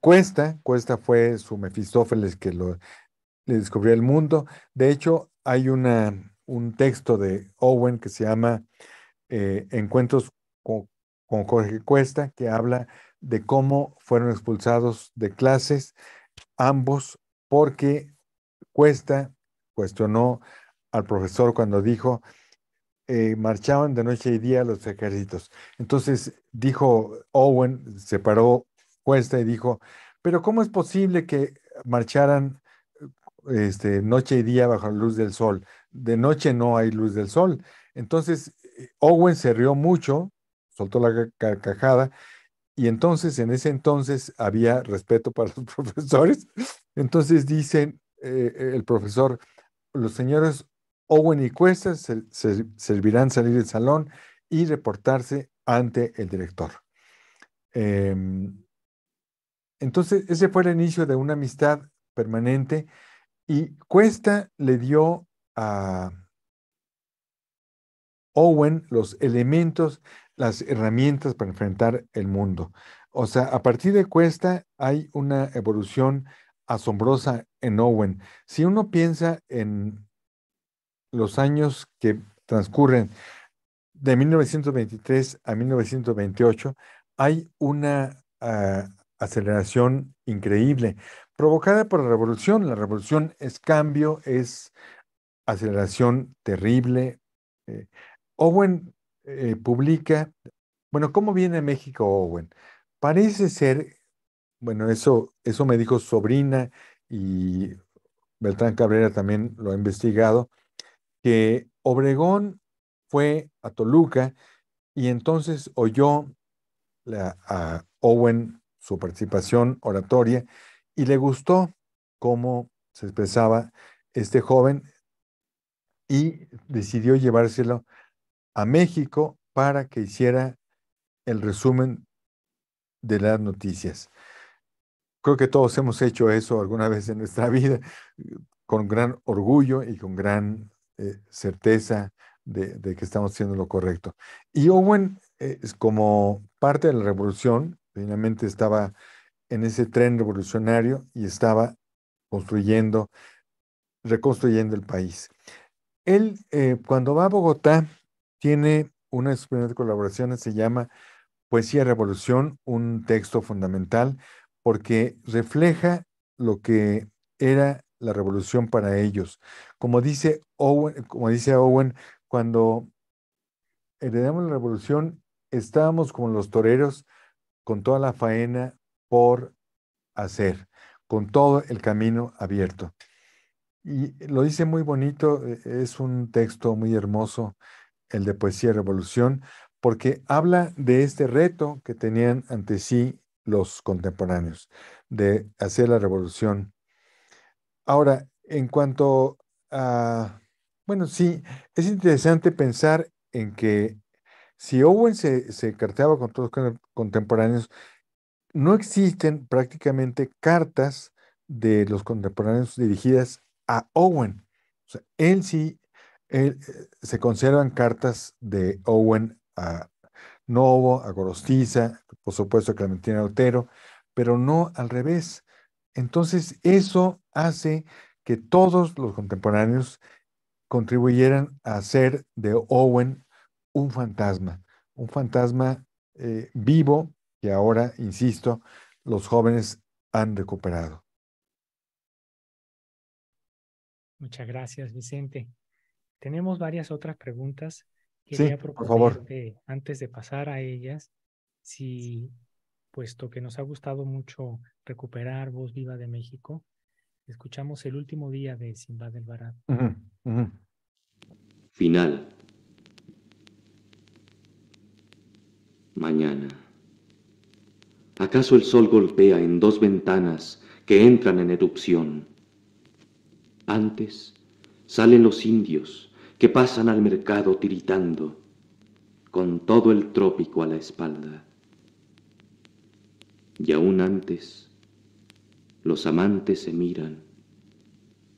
E: Cuesta, Cuesta fue su Mefistófeles que le descubrió el mundo. De hecho, hay una, un texto de Owen que se llama eh, Encuentros con Jorge Cuesta, que habla de cómo fueron expulsados de clases, ambos porque Cuesta cuestionó al profesor cuando dijo, eh, marchaban de noche y día los ejércitos. Entonces dijo Owen, se paró Cuesta y dijo, pero ¿cómo es posible que marcharan este, noche y día bajo la luz del sol? De noche no hay luz del sol. Entonces eh, Owen se rió mucho, soltó la carcajada y entonces, en ese entonces había respeto para los profesores. Entonces dicen eh, eh, el profesor, los señores Owen y Cuesta servirán salir del salón y reportarse ante el director. Em, entonces, ese fue el inicio de una amistad permanente y Cuesta le dio a Owen los elementos las herramientas para enfrentar el mundo. O sea, a partir de Cuesta hay una evolución asombrosa en Owen. Si uno piensa en los años que transcurren de 1923 a 1928, hay una ah, aceleración increíble provocada por la revolución. La revolución es cambio, es aceleración terrible. Eh, Owen eh, publica, bueno, ¿cómo viene a México Owen? Parece ser, bueno, eso, eso me dijo sobrina y Beltrán Cabrera también lo ha investigado, que Obregón fue a Toluca y entonces oyó a Owen su participación oratoria y le gustó cómo se expresaba este joven y decidió llevárselo México para que hiciera el resumen de las noticias. Creo que todos hemos hecho eso alguna vez en nuestra vida con gran orgullo y con gran eh, certeza de, que estamos haciendo lo correcto. Y Owen, eh, como parte de la revolución, finalmente estaba en ese tren revolucionario y estaba construyendo, reconstruyendo el país. Él, eh, cuando va a Bogotá, tiene una de sus primeras colaboraciones, se llama Poesía Revolución, un texto fundamental porque refleja lo que era la revolución para ellos. Como dice Owen, como dice Owen cuando heredamos la revolución, estábamos como los toreros con toda la faena por hacer, con todo el camino abierto. Y lo dice muy bonito, e, es un texto muy hermoso el de Poesía y Revolución, porque habla de este reto que tenían ante sí los contemporáneos, de hacer la revolución. Ahora, en cuanto a, bueno, sí, es interesante pensar en que si Owen se, se carteaba con todos los contemporáneos, no existen prácticamente cartas de los contemporáneos dirigidas a Owen. O sea, él sí eh, se conservan cartas de Owen a Novo, a Gorostiza, por supuesto a Clementina Otero, pero no al revés. Entonces, eso hace que todos los contemporáneos contribuyeran a hacer de Owen un fantasma, un fantasma eh, vivo que ahora, insisto, los jóvenes han recuperado.
D: Muchas gracias, Vicente. Tenemos varias otras preguntas. Quería sí, por favor. Antes de pasar a ellas, si, puesto que nos ha gustado mucho recuperar Voz Viva de México, escuchamos el último día de Simba del Barat.
G: Final. Mañana. ¿Acaso el sol golpea en dos ventanas que entran en erupción? Antes salen los indios que pasan al mercado tiritando, con todo el trópico a la espalda. Y aún antes, los amantes se miran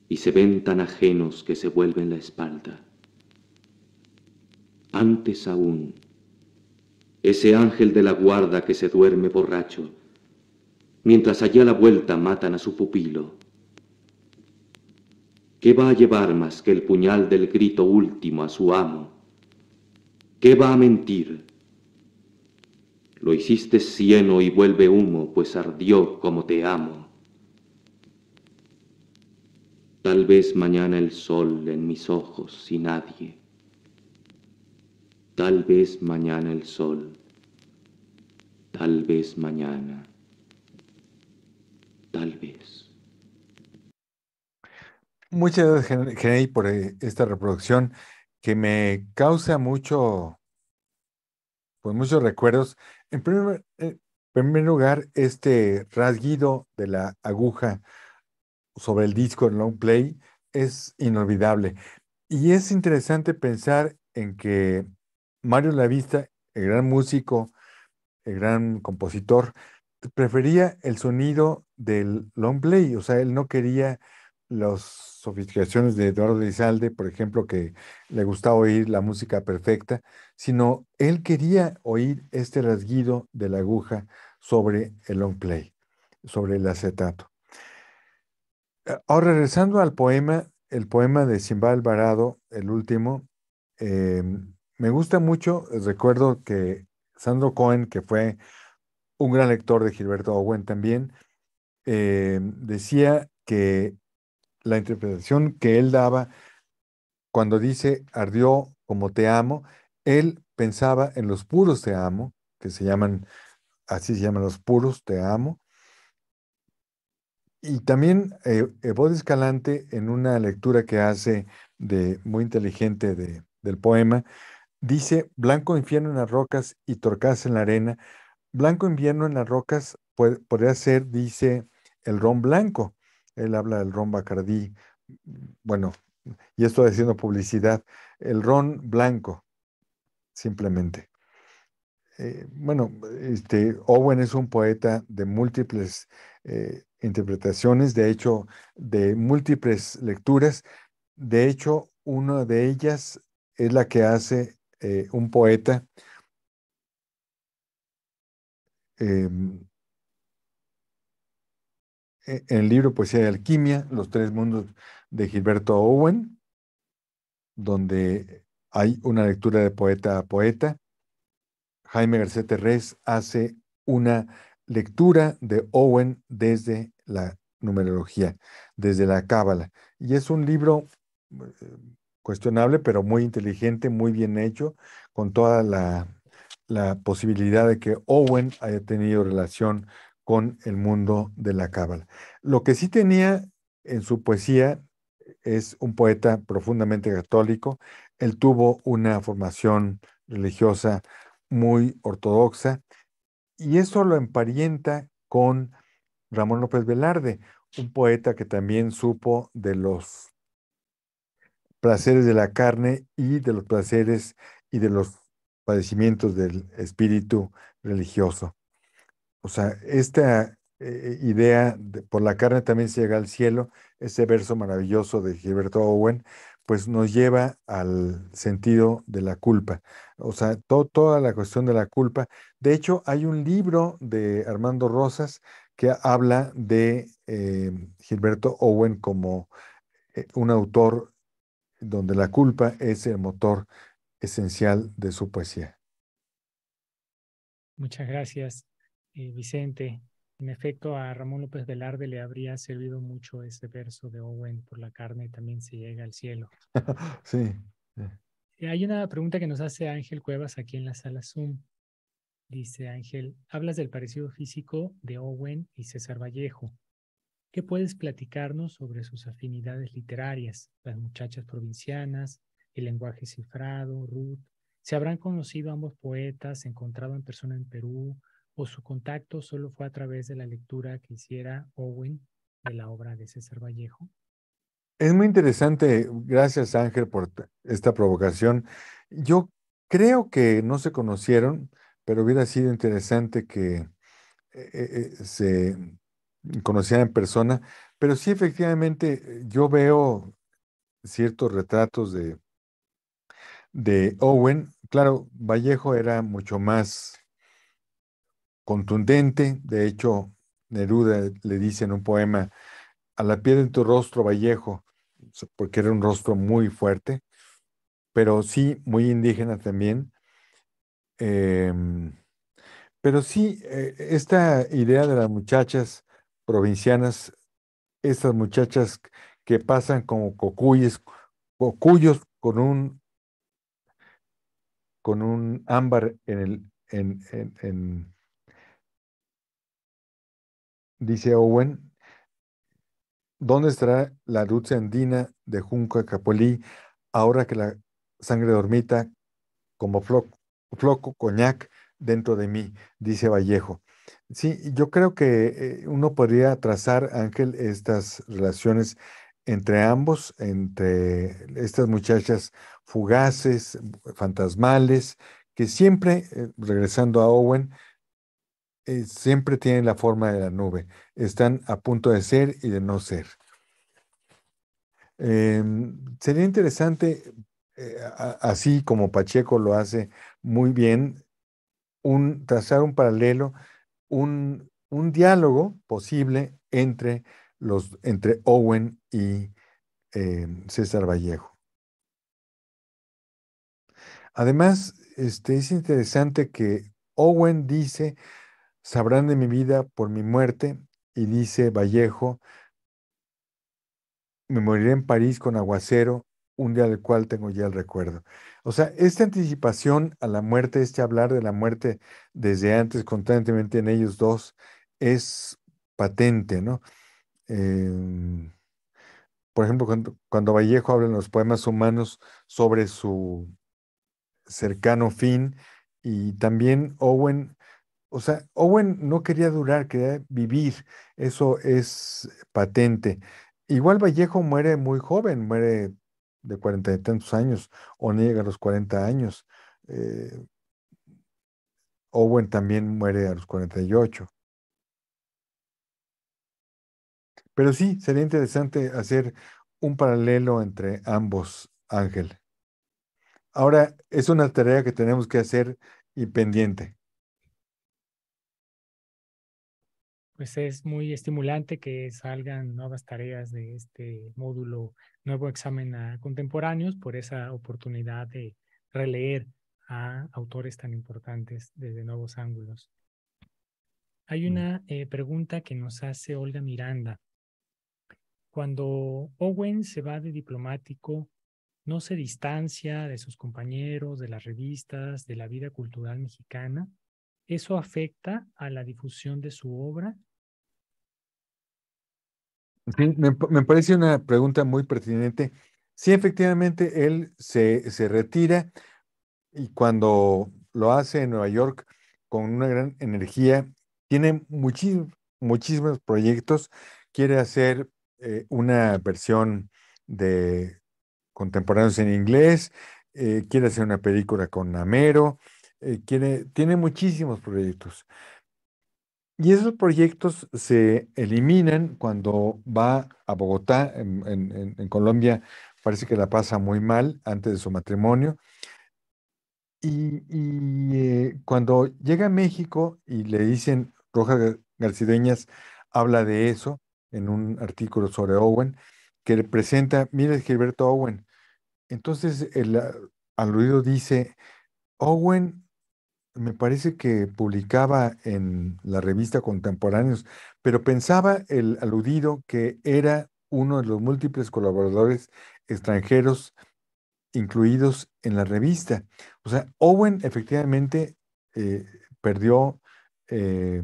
G: y se ven tan ajenos que se vuelven la espalda. Antes aún, ese ángel de la guarda que se duerme borracho, mientras allá a la vuelta matan a su pupilo, ¿Qué va a llevar más que el puñal del grito último a su amo? ¿Qué va a mentir? Lo hiciste cieno y vuelve humo, pues ardió como te amo. Tal vez mañana el sol en mis ojos y nadie. Tal vez mañana el sol. Tal vez
D: mañana. Tal vez.
E: Muchas gracias, Genei, por eh, esta reproducción que me causa mucho, pues muchos recuerdos. En primer, en primer lugar, este rasguido de la aguja sobre el disco en long play es inolvidable. Y es interesante pensar en que Mario Lavista, el gran músico, el gran compositor, prefería el sonido del long play, o sea, él no quería las sofisticaciones de Eduardo Izalde por ejemplo, que le gustaba oír la música perfecta, sino él quería oír este rasguido de la aguja sobre el long play, sobre el acetato. Eh, ahora, regresando al poema, el poema de Simba Alvarado, el último, em, me gusta mucho, eh, recuerdo que Sandro Cohen, que fue un gran lector de Gilberto Owen también, em, decía que la interpretación que él daba cuando dice ardió como te amo, él pensaba en los puros te amo, que se llaman, así se llaman los puros te amo. Y también eh, Evo Escalante, en una lectura que hace de, muy inteligente del poema, dice, blanco infierno en las rocas y torcás en la arena. Blanco invierno en las rocas podría ser, dice, el ron blanco, él habla del ron Bacardí, bueno, y estoy haciendo publicidad, el ron blanco, simplemente. Eh, bueno, este, Owen es un poeta de múltiples eh, interpretaciones, de hecho, de múltiples lecturas. De hecho, una de ellas es la que hace eh, un poeta em, e-, en el libro Poesía de Alquimia, Los Tres Mundos de Gilberto Owen, donde hay una lectura de poeta a poeta. Jaime García Terrés hace una lectura de Owen desde la numerología, desde la cábala. Y es un libro eh, cuestionable, pero muy inteligente, muy bien hecho, con toda la, la posibilidad de que Owen haya tenido relación con el mundo de la cábala. Lo que sí tenía en su poesía es un poeta profundamente católico. Él tuvo una formación religiosa muy ortodoxa y eso lo emparenta con Ramón López Velarde, un poeta que también supo de los placeres de la carne y de los placeres y de los padecimientos del espíritu religioso. O sea, esta eh, idea de, por la carne también se llega al cielo, ese verso maravilloso de Gilberto Owen, pues nos lleva al sentido de la culpa. O sea, toda la cuestión de la culpa. De hecho, hay un libro de Armando Rosas que habla de eh, Gilberto Owen como eh, un autor donde la culpa es el motor esencial de su poesía.
D: Muchas gracias. Eh, Vicente. En efecto, a Ramón López Velarde le habría servido mucho ese verso de Owen, por la carne también se llega al cielo.
E: sí.
D: Eh, hay una pregunta que nos hace Ángel Cuevas aquí en la sala Zoom. Dice Ángel, hablas del parecido físico de Owen y César Vallejo. ¿Qué puedes platicarnos sobre sus afinidades literarias? Las muchachas provincianas, el lenguaje cifrado, Ruth. ¿Se habrán conocido ambos poetas, encontrado en persona en Perú o su contacto solo fue a través de la lectura que hiciera Owen de la obra de César Vallejo?
E: Es muy interesante, gracias Ángel por esta provocación. Yo creo que no se conocieron, pero hubiera sido interesante que eh, eh, eh, se conocieran en persona, pero sí efectivamente yo veo ciertos retratos de, de Owen. Claro, Vallejo era mucho más contundente. De hecho, Neruda le dice en un poema, a la piel de tu rostro, Vallejo, porque era un rostro muy fuerte, pero sí muy indígena también. Em, pero sí, eh, esta idea de las muchachas provincianas, estas muchachas que pasan como cocuyes, cocuyos con un con un ámbar en el en, Dice Owen, ¿dónde estará la dulce andina de Junco Capolí ahora que la sangre dormita como floco, floco coñac dentro de mí? Dice Vallejo. Sí, yo creo que eh, uno podría trazar, Ángel, estas relaciones entre ambos, entre estas muchachas fugaces, fantasmales, que siempre, eh, regresando a Owen, eh, siempre tienen la forma de la nube. Están a punto de ser y de no ser. Em, sería interesante, eh, así como Pacheco lo hace muy bien, trazar un paralelo, un, un diálogo posible entre, los, entre Owen y em, César Vallejo. Además, este, es interesante que Owen dice sabrán de mi vida por mi muerte, y dice Vallejo, me moriré en París con aguacero, un día del cual tengo ya el recuerdo. O sea, esta anticipación a la muerte, este hablar de la muerte desde antes constantemente en ellos dos, es patente, ¿no? Em, por ejemplo, cuando, cuando, Vallejo habla en los poemas humanos sobre su cercano fin, y también Owen o sea, Owen no quería durar, quería vivir, eso es patente. Igual Vallejo muere muy joven, muere de cuarenta y tantos años, o niega a los cuarenta años. Eh, Owen también muere a los cuarenta y ocho. Pero sí, sería interesante hacer un paralelo entre ambos, Ángel. Ahora, es una tarea que tenemos que hacer y pendiente.
D: pues es muy estimulante que salgan nuevas tareas de este módulo, nuevo examen a contemporáneos, por esa oportunidad de releer a autores tan importantes desde nuevos ángulos. Hay mm. una eh, pregunta que nos hace Olga Miranda. Cuando Owen se va de diplomático, ¿no se distancia de sus compañeros, de las revistas, de la vida cultural mexicana? ¿Eso afecta a la difusión de su obra?
E: me, parece una pregunta muy pertinente. Sí, efectivamente, él se, retira y cuando lo hace en Nueva York con una gran energía, tiene muchísimos, proyectos, quiere hacer eh, una versión de contemporáneos en inglés, eh, quiere hacer una película con Namero, eh, tiene, muchísimos proyectos. Y esos proyectos se eliminan cuando va a Bogotá, en, Colombia parece que la pasa muy mal antes de su matrimonio. Y, eh, cuando llega a México y le dicen, roja Garcideñas habla de eso en un artículo sobre Owen, que le presenta, mira Gilberto Owen. Entonces ah, al oído dice, Owen me parece que publicaba en la revista Contemporáneos, pero pensaba el aludido que era uno de los múltiples colaboradores extranjeros incluidos en la revista. O sea, Owen efectivamente eh, perdió eh,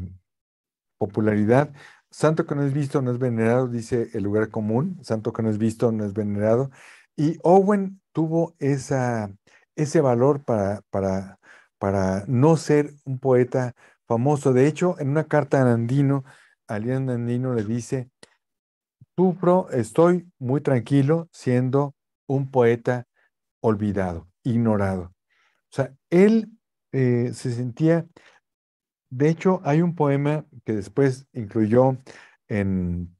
E: popularidad. Santo que no es visto no es venerado, dice el lugar común. Santo que no es visto no es venerado. Y Owen tuvo esa, ese valor para, para para no ser un poeta famoso. De hecho, en una carta a Nandino, Alián Nandino le dice, sufro, estoy muy tranquilo siendo un poeta olvidado, ignorado. O sea, él eh, se sentía, de hecho, hay un poema que después incluyó en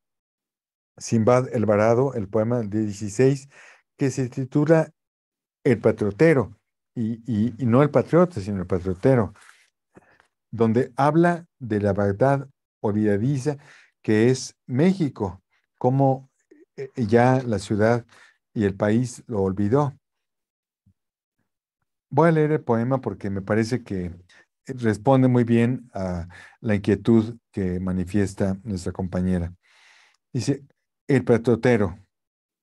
E: Simbad el Varado, el poema del 16, que se titula El patrotero y, no el patriota, sino el patriotero, donde habla de la verdad olvidadiza que es México, como eh, eh, ya la ciudad y el país lo olvidó. Voy a leer el poema porque me parece que eh, responde muy bien a la inquietud que manifiesta nuestra compañera. Dice, el patriotero,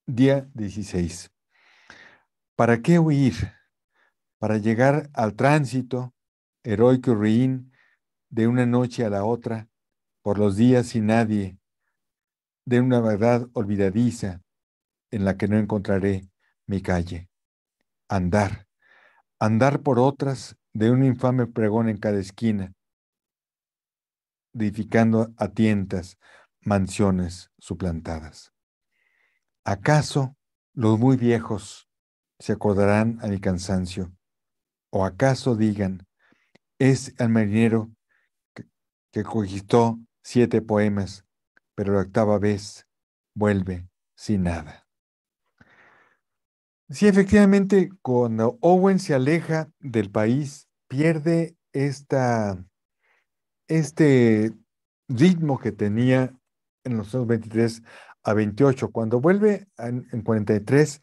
E: día 16. ¿Para qué huir? para llegar al tránsito heroico y ruin de una noche a la otra, por los días sin nadie, de una verdad olvidadiza en la que no encontraré mi calle. Andar, andar por otras de un infame pregón en cada esquina, edificando a tientas mansiones suplantadas. ¿Acaso los muy viejos se acordarán a mi cansancio? ¿O acaso digan, es el marinero que, que siete poemas, pero la octava vez vuelve sin nada? Sí, efectivamente, cuando Owen se aleja del país, pierde esta, este ritmo que tenía en los años 23 a 28. Cuando vuelve en 43,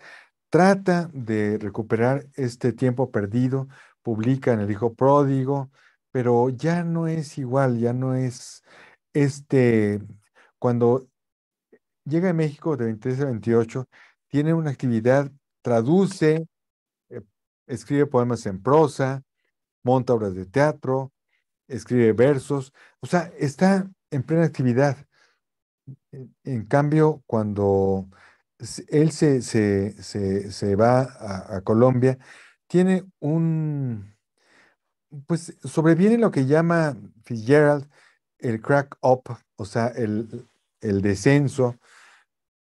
E: trata de recuperar este tiempo perdido, publica en El Hijo Pródigo, pero ya no es igual, ya no es este, cuando llega a México de 23 a 28, tiene una actividad, traduce, eh, escribe poemas en prosa, monta obras de teatro, escribe versos, o sea, está en plena actividad. En cambio, cuando él se, se, va a, Colombia, tiene un, pues sobreviene lo que llama Fitzgerald el crack up, o sea, el, descenso.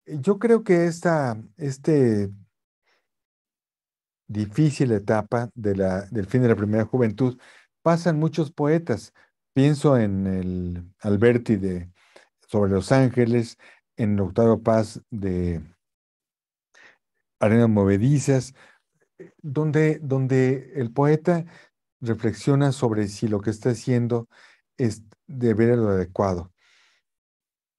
E: Yo creo que esta este difícil etapa de la, del fin de la primera juventud pasan muchos poetas. Pienso en el Alberti de, sobre Los Ángeles, en Octavio Paz de arenas movedizas, eh, donde, donde el poeta reflexiona sobre si lo que está haciendo es de ver lo adecuado.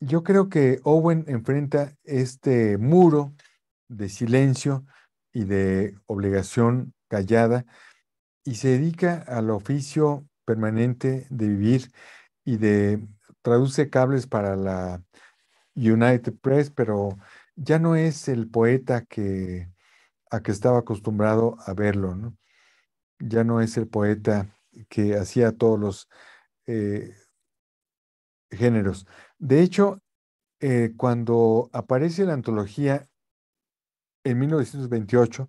E: Yo creo que Owen enfrenta este muro de silencio y de obligación callada y se dedica al oficio permanente de vivir y de traduce cables para la United Press, pero ya no es el poeta que, a que estaba acostumbrado a verlo, ¿no? Ya no es el poeta que hacía todos los eh, géneros. De hecho, eh, cuando aparece la antología en 1928,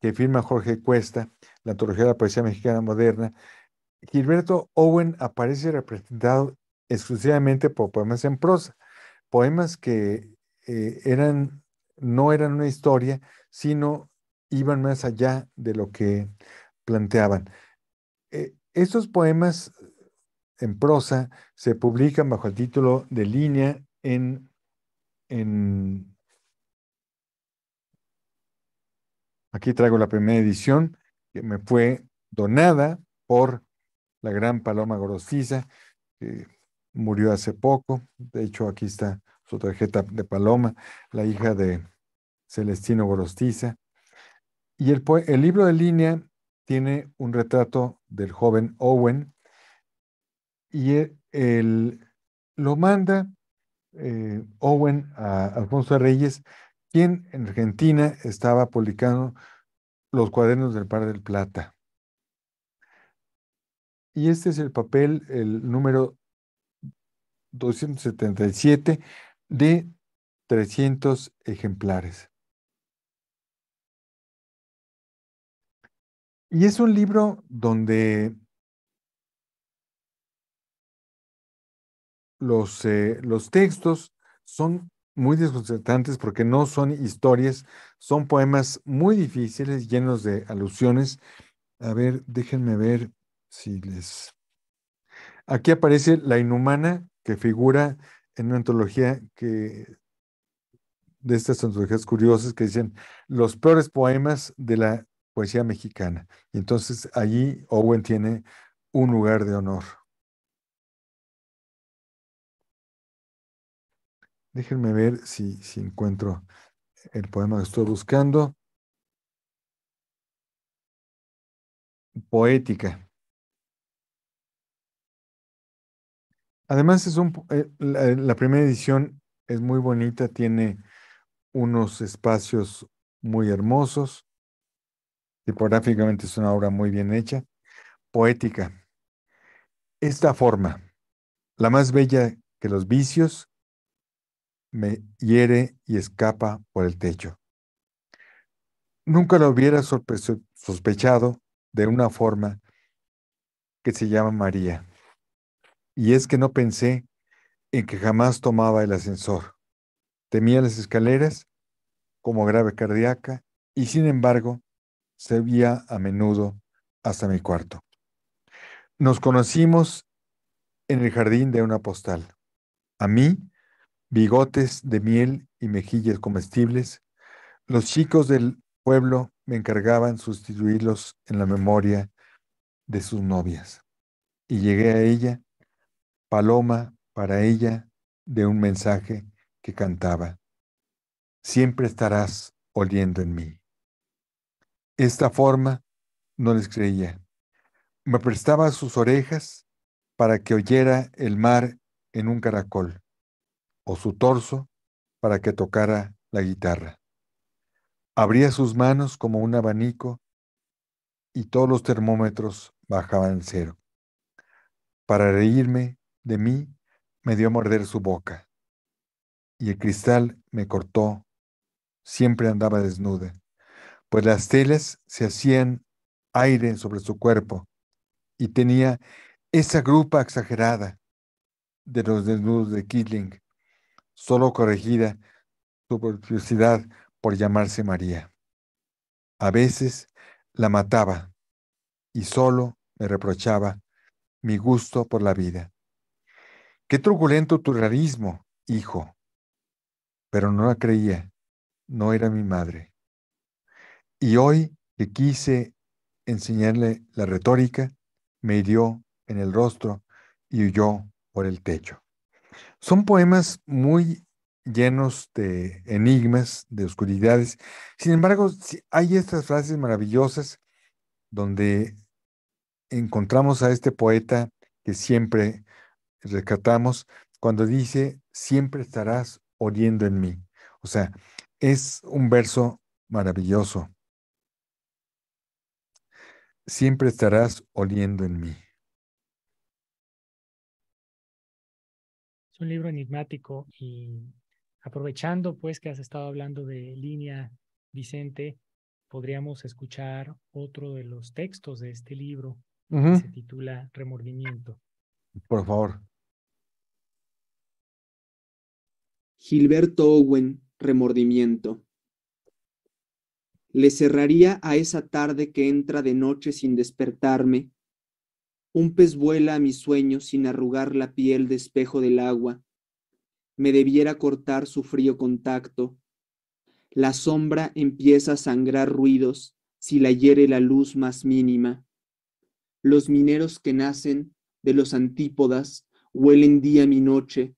E: que firma Jorge Cuesta, la antología de la poesía mexicana moderna, Gilberto Owen aparece representado exclusivamente por poemas en prosa, poemas que eh, eran, no eran una historia, sino iban más allá de lo que planteaban. Eh, estos poemas en prosa se publican bajo el título de línea en, en... Aquí traigo la primera edición que me fue donada por la gran Paloma Gorostiza que murió hace poco. De hecho, aquí está su tarjeta de Paloma, la hija de Celestino Gorostiza. Y el, libro de línea tiene un retrato del joven Owen y e, lo manda eh, Owen a Alfonso Reyes, quien en Argentina estaba publicando los cuadernos del Par del Plata. Y este es el papel, el número
B: 277 de 300 ejemplares. Y es un libro donde
E: los, eh, los textos son muy desconcertantes porque no son historias, son poemas muy difíciles, llenos de alusiones. A ver, déjenme ver si les... Aquí aparece la inhumana que figura en una antología que de estas antologías curiosas que dicen los peores poemas de la poesía mexicana. Y entonces
B: allí Owen tiene un lugar de honor. Déjenme ver si, si encuentro el poema que estoy buscando. Poética. Además,
E: es un, eh, la, eh, la, primera edición es muy bonita, tiene unos espacios muy hermosos, tipográficamente es una obra muy bien hecha, poética. Esta forma, la más bella que los vicios, me hiere y escapa por el techo. Nunca lo hubiera sospechado de una forma que se llama María y es que no pensé en que jamás tomaba el ascensor. Temía las escaleras como grave cardíaca y sin embargo se a menudo hasta mi cuarto. Nos conocimos en el jardín de una postal. A mí, bigotes de miel y mejillas comestibles, los chicos del pueblo me encargaban sustituirlos en la memoria de sus novias. Y llegué a ella paloma para ella de un mensaje que cantaba. Siempre estarás oliendo en mí. Esta forma no les creía. Me prestaba sus orejas para que oyera el mar en un caracol, o su torso para que tocara la guitarra. Abría sus manos como un abanico y todos los termómetros bajaban cero. Para reírme de mí me dio morder su boca, y el cristal me cortó. Siempre andaba desnuda, pues las telas se hacían aire sobre su cuerpo, y tenía esa grupa exagerada de los desnudos de Killing, solo corregida su curiosidad por llamarse María. A veces la mataba y solo me reprochaba mi gusto por la vida. Qué truculento tu realismo, hijo. Pero no la creía, no era mi madre. Y hoy que quise enseñarle la retórica, me hirió en el rostro y huyó por el techo. Son poemas muy llenos de enigmas, de oscuridades. Sin embargo, hay estas frases maravillosas donde encontramos a este poeta que siempre rescatamos cuando dice, siempre estarás oliendo en mí. O sea, es
B: un verso maravilloso. Siempre estarás oliendo en mí.
D: Es un libro enigmático y aprovechando pues que has estado hablando de línea, Vicente, podríamos escuchar otro de los textos de este libro que se titula Remordimiento.
E: Por favor.
C: Gilberto Owen, remordimiento. Le cerraría a esa tarde que entra de noche sin despertarme. Un pez vuela a mi sueño sin arrugar la piel de espejo del agua. Me debiera cortar su frío contacto. La sombra empieza a sangrar ruidos si la hiere la luz más mínima. Los mineros que nacen de los antípodas huelen día mi noche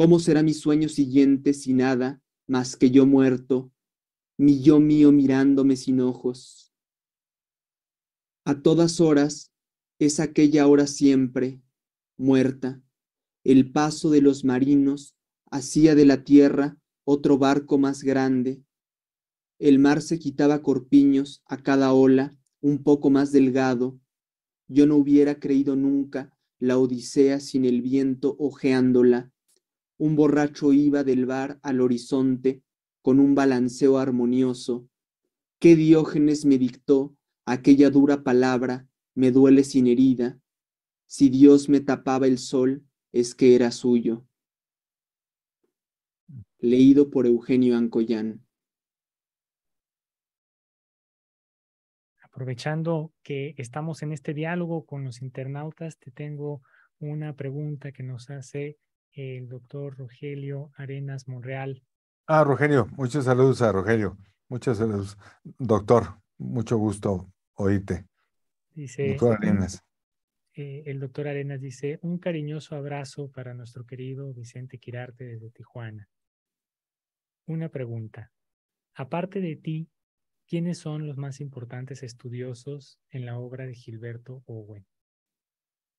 C: ¿Cómo será mi sueño siguiente si nada más que yo muerto, mi yo mío mirándome sin ojos? A todas horas es aquella hora siempre, muerta. El paso de los marinos hacía de la tierra otro barco más grande. El mar se quitaba corpiños a cada ola, un poco más delgado. Yo no hubiera creído nunca la Odisea sin el viento ojeándola un borracho iba del bar al horizonte con un balanceo armonioso. ¿Qué Diógenes me dictó aquella dura palabra, me duele sin herida? Si Dios me tapaba el sol, es que era suyo. Leído por Eugenio Ancoyán.
D: Aprovechando que estamos en este diálogo con los internautas, te tengo una pregunta que nos hace el doctor Rogelio Arenas Monreal.
E: Ah, Rogelio, muchas saludos a Rogelio. Muchas saludos. Doctor, mucho gusto oírte. Dice. Doctor Arenas.
D: Eh, el doctor Arenas dice: Un cariñoso abrazo para nuestro querido Vicente Quirarte desde Tijuana. Una pregunta. Aparte de ti, ¿quiénes son los más importantes estudiosos en la obra de Gilberto Owen?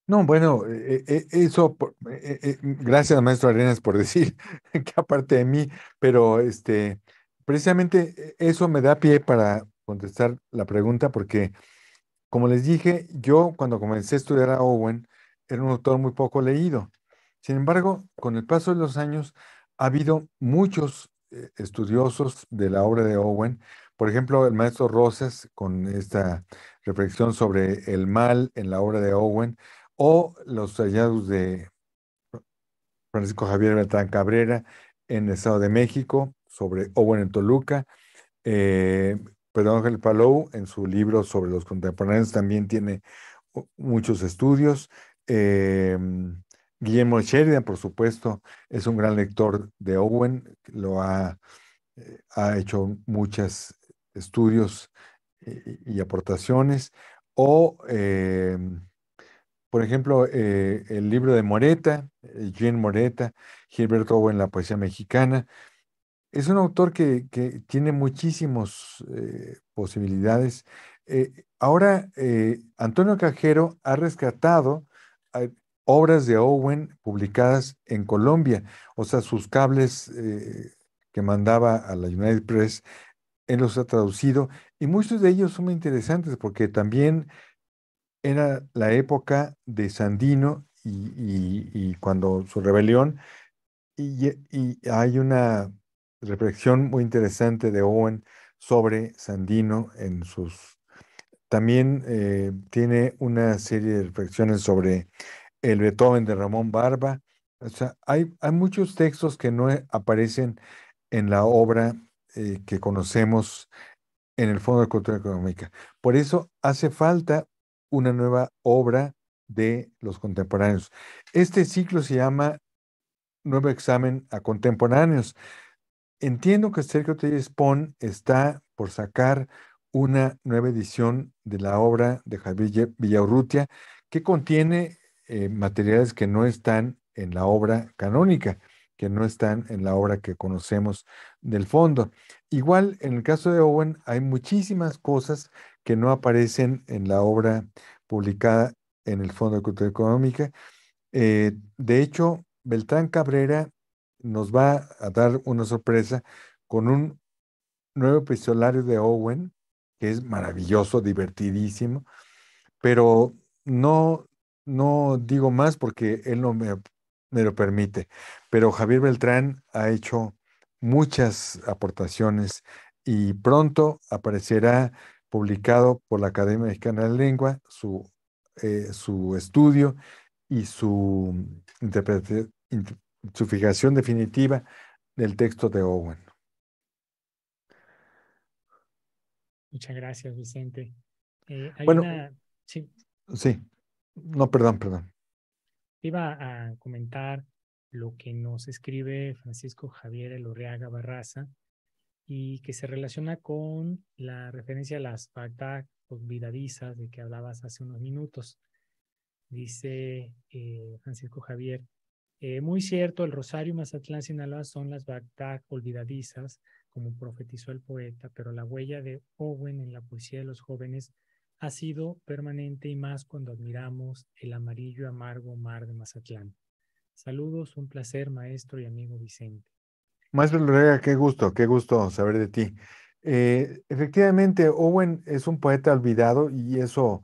E: No, bueno, eh, eh, eso, eh, gracias maestro Arenas por decir que aparte de mí, pero este, precisamente eso me da pie para contestar la pregunta porque, como les dije, yo cuando comencé a estudiar a Owen era un autor muy poco leído. Sin embargo, con el paso de los años ha habido muchos estudiosos de la obra de Owen, por ejemplo, el maestro Rosas con esta reflexión sobre el mal en la obra de Owen, o los hallazgos de Francisco Javier Beltrán Cabrera en el Estado de México, sobre Owen en Toluca. Eh, Pedro Ángel Palou, en su libro sobre los contemporáneos, también tiene muchos estudios. Em, Guillermo Sheridan, por supuesto, es un gran lector de Owen, lo ha, eh, hecho muchos estudios y, eh, y aportaciones. O em, por ejemplo, eh, el libro de Moreta, eh, Jean Moreta, Gilbert Owen, La poesía mexicana. Es un autor que, tiene muchísimas eh, posibilidades. ahora, Antonio Cajero ha rescatado obras de Owen publicadas en Colombia, o sea, sus cables que mandaba a la United Press, él los ha traducido y muchos de ellos son muy interesantes porque también era la época de Sandino y, cuando su rebelión, eh, y, hay una reflexión muy interesante de Owen sobre Sandino en sus... También eh, tiene una serie de reflexiones sobre el Beethoven de Ramón Barba. O sea, hay, hay muchos textos que no eh, aparecen en la obra que conocemos en el Fondo de Cultura Económica. Por eso hace falta una nueva obra de los contemporáneos. Este ciclo se llama Nuevo Examen a Contemporáneos. Entiendo que Sergio Tellez Pon está por sacar una nueva edición de la obra de Javier Villaurrutia que contiene eh, materiales que no están en la obra canónica, que no están en la obra que conocemos del fondo. Igual, en el caso de Owen, hay muchísimas cosas que no aparecen en la obra publicada en el Fondo de Cultura Económica. Eh, de hecho, Beltrán Cabrera nos va a dar una sorpresa con un nuevo epistolario de Owen, que es maravilloso, divertidísimo, pero no, no digo más porque él no me lo permite. Pero Javier Beltrán ha hecho muchas aportaciones y pronto aparecerá publicado por la Academia Mexicana de Lengua, su, eh, su estudio y su, su fijación definitiva del texto de Owen.
D: Muchas gracias, Vicente. Eh, bueno, sí.
E: sí, no, perdón, perdón.
D: Iba a comentar lo que nos escribe Francisco Javier Elorriaga Barraza y que se relaciona con la referencia a las Bagdad olvidadizas de que hablabas hace unos minutos. Dice eh, Francisco Javier, eh, muy cierto, el Rosario Mazatlán Sinaloa son las Bagdad olvidadizas, como profetizó el poeta, pero la huella de Owen en la poesía de los jóvenes ha sido permanente y más cuando admiramos el amarillo amargo mar de Mazatlán. Saludos, un placer, maestro y amigo Vicente.
E: Maestro Lorega, qué gusto, qué gusto saber de ti. Eh, efectivamente, Owen es un poeta olvidado y eso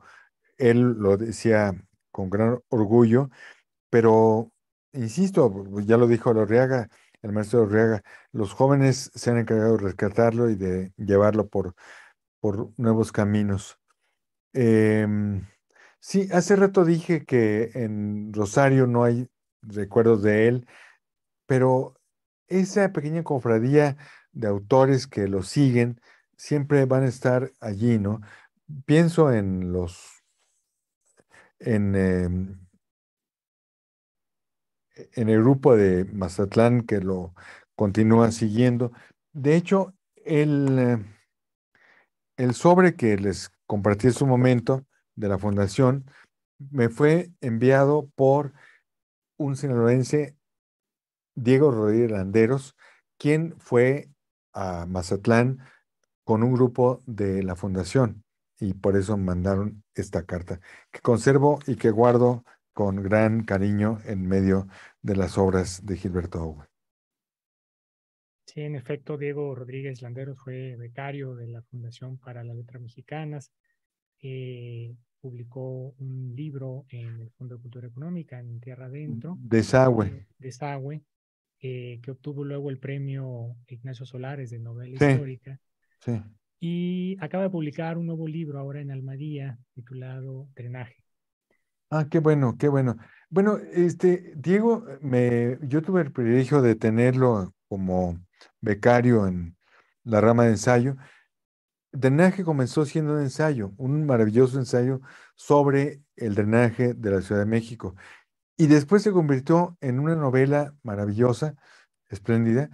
E: él lo decía con gran orgullo, pero insisto, pues, ya lo dijo Lorriaga, el maestro Lorriaga, los jóvenes se han encargado de rescatarlo y de llevarlo por, por nuevos caminos. Em, sí, hace rato dije que en Rosario no hay recuerdos de él, pero esa pequeña cofradía de autores que lo siguen siempre van a estar allí, ¿no? Pienso en los, en, em, en el grupo de Mazatlán que lo continúa siguiendo. De hecho, el, el sobre que les compartí en su momento de la fundación me fue enviado por un sinaloense Diego Rodríguez Landeros, quien fue a Mazatlán con un grupo de la fundación y por eso mandaron esta carta que conservo y que guardo con gran cariño en medio de las obras de Gilberto Agua.
D: Sí, en efecto, Diego Rodríguez Landeros fue becario de la Fundación para la Letra Mexicanas. Eh, publicó un libro en el Fondo de Cultura Económica, en Tierra Adentro. Desagüe. Eh, desagüe, eh, que obtuvo luego el premio Ignacio Solares de novela histórica. Sí. Y acaba de publicar un nuevo libro ahora en Almadía titulado Drenaje.
E: Ah, qué bueno, qué bueno. Bueno, este, Diego, me, yo tuve el privilegio de tenerlo como becario en la rama de ensayo. Drenaje comenzó siendo un ensayo, un maravilloso ensayo sobre el drenaje de la Ciudad de México. Y después se convirtió en una novela maravillosa, espléndida,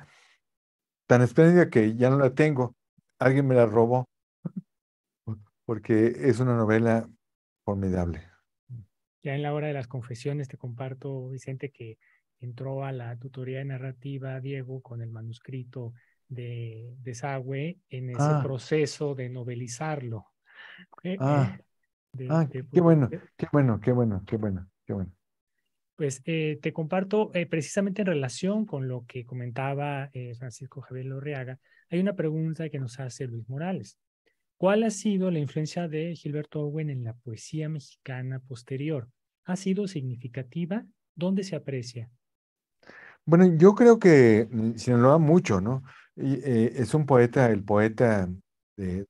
E: tan espléndida que ya no la tengo. Alguien me la robó, porque es una novela formidable.
D: Ya en la hora de las confesiones te comparto, Vicente, que entró a la tutoría de narrativa Diego con el manuscrito de Desagüe en ese ah. proceso de novelizarlo. Ah, ah qué bueno,
E: qué bueno, qué bueno, qué bueno, qué bueno.
D: Pues eh, te comparto eh, precisamente en relación con lo que comentaba eh, Francisco Javier Lorreaga, hay una pregunta que nos hace Luis Morales. ¿Cuál ha sido la influencia de Gilberto Owen en la poesía mexicana posterior? ¿Ha sido significativa? ¿Dónde se aprecia?
E: Bueno, yo creo que da mm, mucho, ¿no? es un poeta, el poeta de,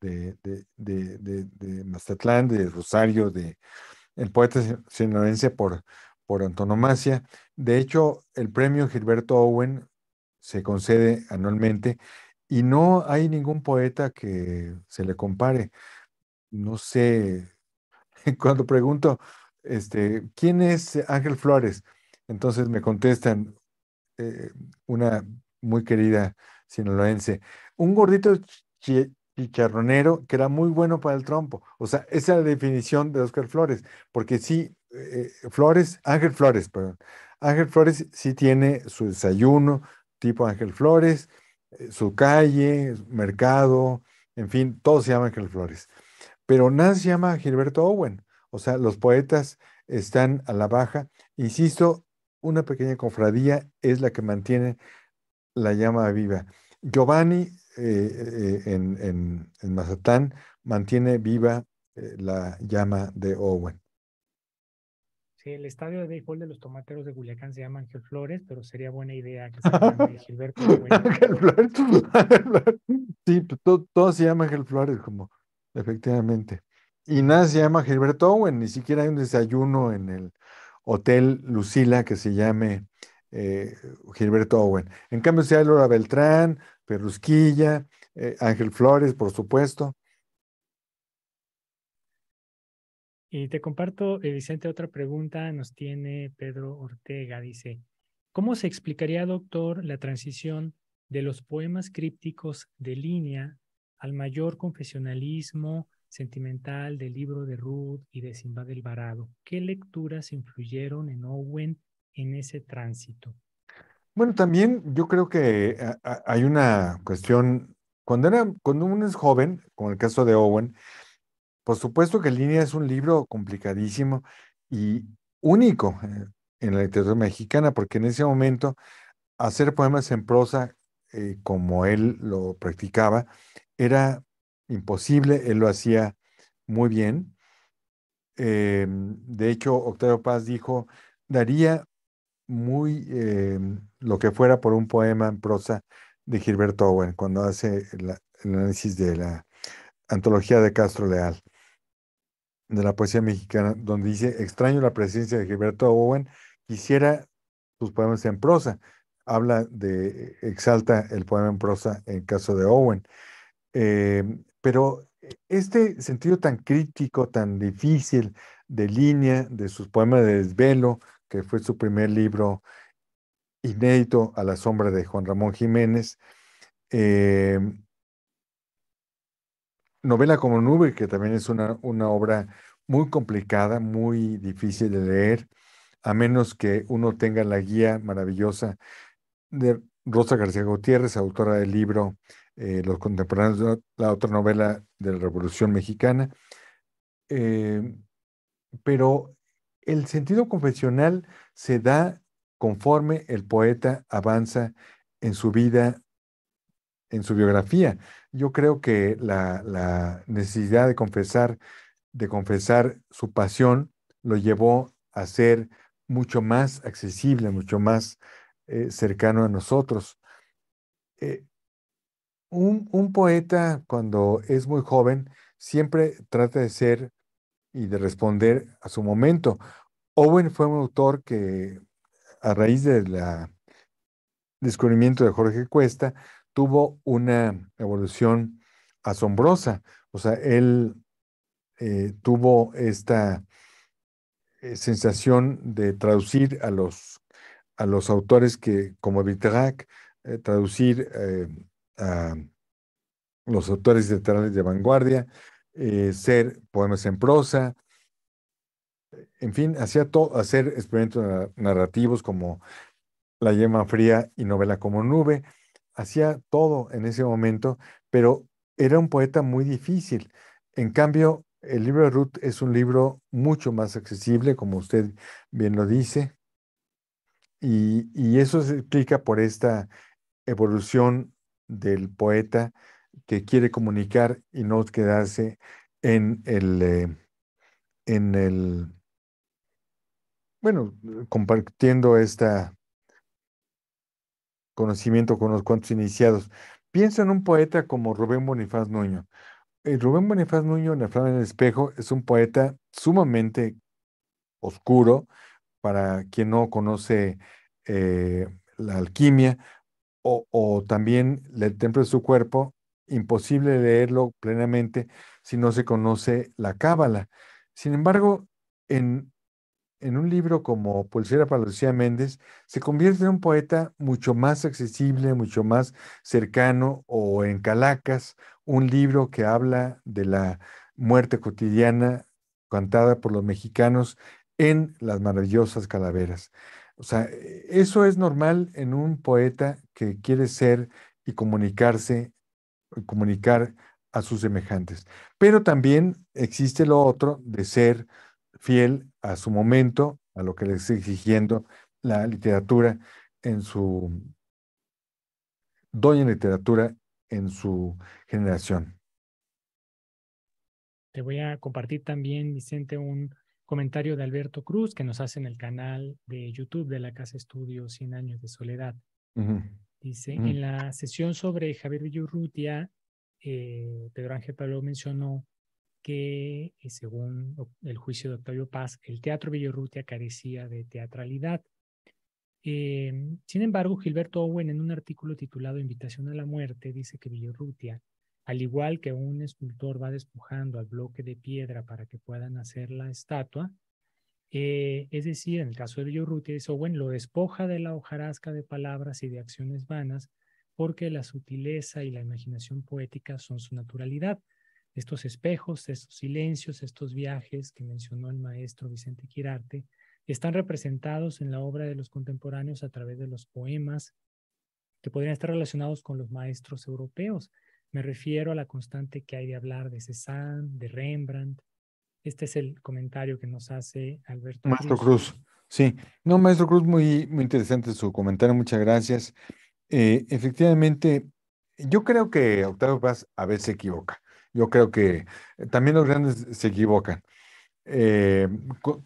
E: de, Mazatlán, de Rosario, de, el poeta sinaloense por, por antonomasia. De hecho, el premio Gilberto Owen se concede anualmente y no hay ningún poeta que se le compare. No sé, cuando pregunto, este, ¿quién es Ángel Flores? Entonces me contestan eh, una muy querida sinaloense, un gordito chicharronero que era muy bueno para el trompo. O sea, esa es la definición de Oscar Flores, porque sí, eh, eh, Flores, Ángel Flores, perdón. Ángel Flores sí tiene su desayuno tipo Ángel Flores, eh, su calle, mercado, en fin, todo se llama Ángel Flores. Pero nada se llama Gilberto Owen. O sea, los poetas están a la baja. Insisto, una pequeña cofradía es la que mantiene la llama viva. Giovanni en, Mazatán mantiene viva la llama de Owen
D: el estadio de béisbol de los tomateros de Culiacán se llama Ángel Flores, pero sería buena idea que se llame Gilberto. Ángel Flores.
E: sí, todo, todo, se llama Ángel Flores, como efectivamente. Y nada se llama Gilberto Owen, ni siquiera hay un desayuno en el Hotel Lucila que se llame eh, Gilberto Owen. En cambio, se hay Laura Beltrán, Perrusquilla, eh, Ángel Flores, por supuesto.
D: Y te comparto, eh, Vicente, otra pregunta nos tiene Pedro Ortega. Dice, ¿cómo se explicaría, doctor, la transición de los poemas crípticos de línea al mayor confesionalismo sentimental del libro de Ruth y de Simba del Varado? ¿Qué lecturas influyeron en Owen en ese tránsito?
E: Bueno, también yo creo que eh, hay una cuestión, cuando, era, cuando uno es joven, como el caso de Owen, por supuesto que Línea es un libro complicadísimo y único eh, en la literatura mexicana, porque en ese momento hacer poemas en prosa, eh, como él lo practicaba, era imposible, él lo hacía muy bien. Em, de hecho, Octavio Paz dijo, daría muy em, lo que fuera por un poema en prosa de Gilberto Owen, cuando hace el análisis de la antología de Castro Leal de la poesía mexicana, donde dice, extraño la presencia de Gilberto Owen, quisiera sus poemas en prosa. Habla de, e, exalta el poema en prosa en caso de Owen. Em, pero este sentido tan crítico, tan difícil de línea de sus poemas de desvelo, que fue su primer libro inédito a la sombra de Juan Ramón Jiménez, eh, novela como Nube, que también es una, una obra muy complicada, muy difícil de leer, a menos que uno tenga la guía maravillosa de Rosa García Gutiérrez, autora del libro eh, Los Contemporáneos, la otra novela de la Revolución Mexicana. Eh, pero el sentido confesional se da conforme el poeta avanza en su vida en su biografía. Yo creo que la, necesidad de confesar, de confesar su pasión lo llevó a ser mucho más accesible, mucho más eh, cercano a nosotros. Eh, un, un, poeta cuando es muy joven siempre trata de ser y de responder a su momento. Owen fue un autor que a raíz del descubrimiento de Jorge Cuesta tuvo una evolución asombrosa. O sea, él eh, tuvo esta eh, sensación de traducir a los, autores que, como Viterac, eh, traducir a los autores literales de vanguardia, ser poemas en prosa, en fin, hacía todo, hacer experimentos narrativos como La Yema Fría y Novela como Nube hacía todo en ese momento, pero era un poeta muy difícil. En cambio, el libro de Ruth es un libro mucho más accesible, como usted bien lo dice, y, eso se explica por esta evolución del poeta que quiere comunicar y no quedarse en el, eh, en el bueno, compartiendo esta conocimiento con los cuantos iniciados. Piensa en un poeta como Rubén Bonifaz Nuño. Eh, Rubén Bonifaz Nuño en La Flama del Espejo es un poeta sumamente oscuro, para quien no conoce eh, la alquimia, o, o, también el templo de su cuerpo, imposible leerlo plenamente si no se conoce la cábala. Sin embargo, en en un libro como Pulsera para Lucía Méndez, se convierte en un poeta mucho más accesible, mucho más cercano, o en Calacas, un libro que habla de la muerte cotidiana cantada por los mexicanos en las maravillosas calaveras. O sea, eh, eso es normal en un poeta que quiere ser y comunicarse, comunicar a sus semejantes. Pero también existe lo otro de ser fiel a su momento, a lo que le está exigiendo la literatura en su doña literatura en su
B: generación.
D: Te voy a compartir también, Vicente, un comentario de Alberto Cruz que nos hace en el canal de YouTube de la Casa Estudio 100 años de soledad. Dice, en la sesión sobre Javier Villurrutia, eh, Pedro Ángel Pablo mencionó que, eh, según el juicio de Octavio Paz, el teatro Villorrutia carecía de teatralidad. Em, sin embargo, Gilberto Owen, en un artículo titulado Invitación a la Muerte, dice que Villorrutia, al igual que un escultor va despojando al bloque de piedra para que puedan hacer la estatua, eh, es decir, en el caso de Villorrutia, dice Owen, lo despoja de la hojarasca de palabras y de acciones vanas porque la sutileza y la imaginación poética son su naturalidad estos espejos, estos silencios, estos viajes que mencionó el maestro Vicente Quirarte, están representados en la obra de los contemporáneos a través de los poemas que podrían estar relacionados con los maestros europeos. Me refiero a la constante que hay de hablar de Cézanne, de Rembrandt. Este es el comentario que nos hace Alberto. Maestro Cruz.
E: Sí, no, maestro Cruz, muy, muy interesante su comentario, muchas gracias. Eh, efectivamente, yo creo que Octavio Paz a veces se equivoca. Yo creo que eh, también los grandes se equivocan. Eh,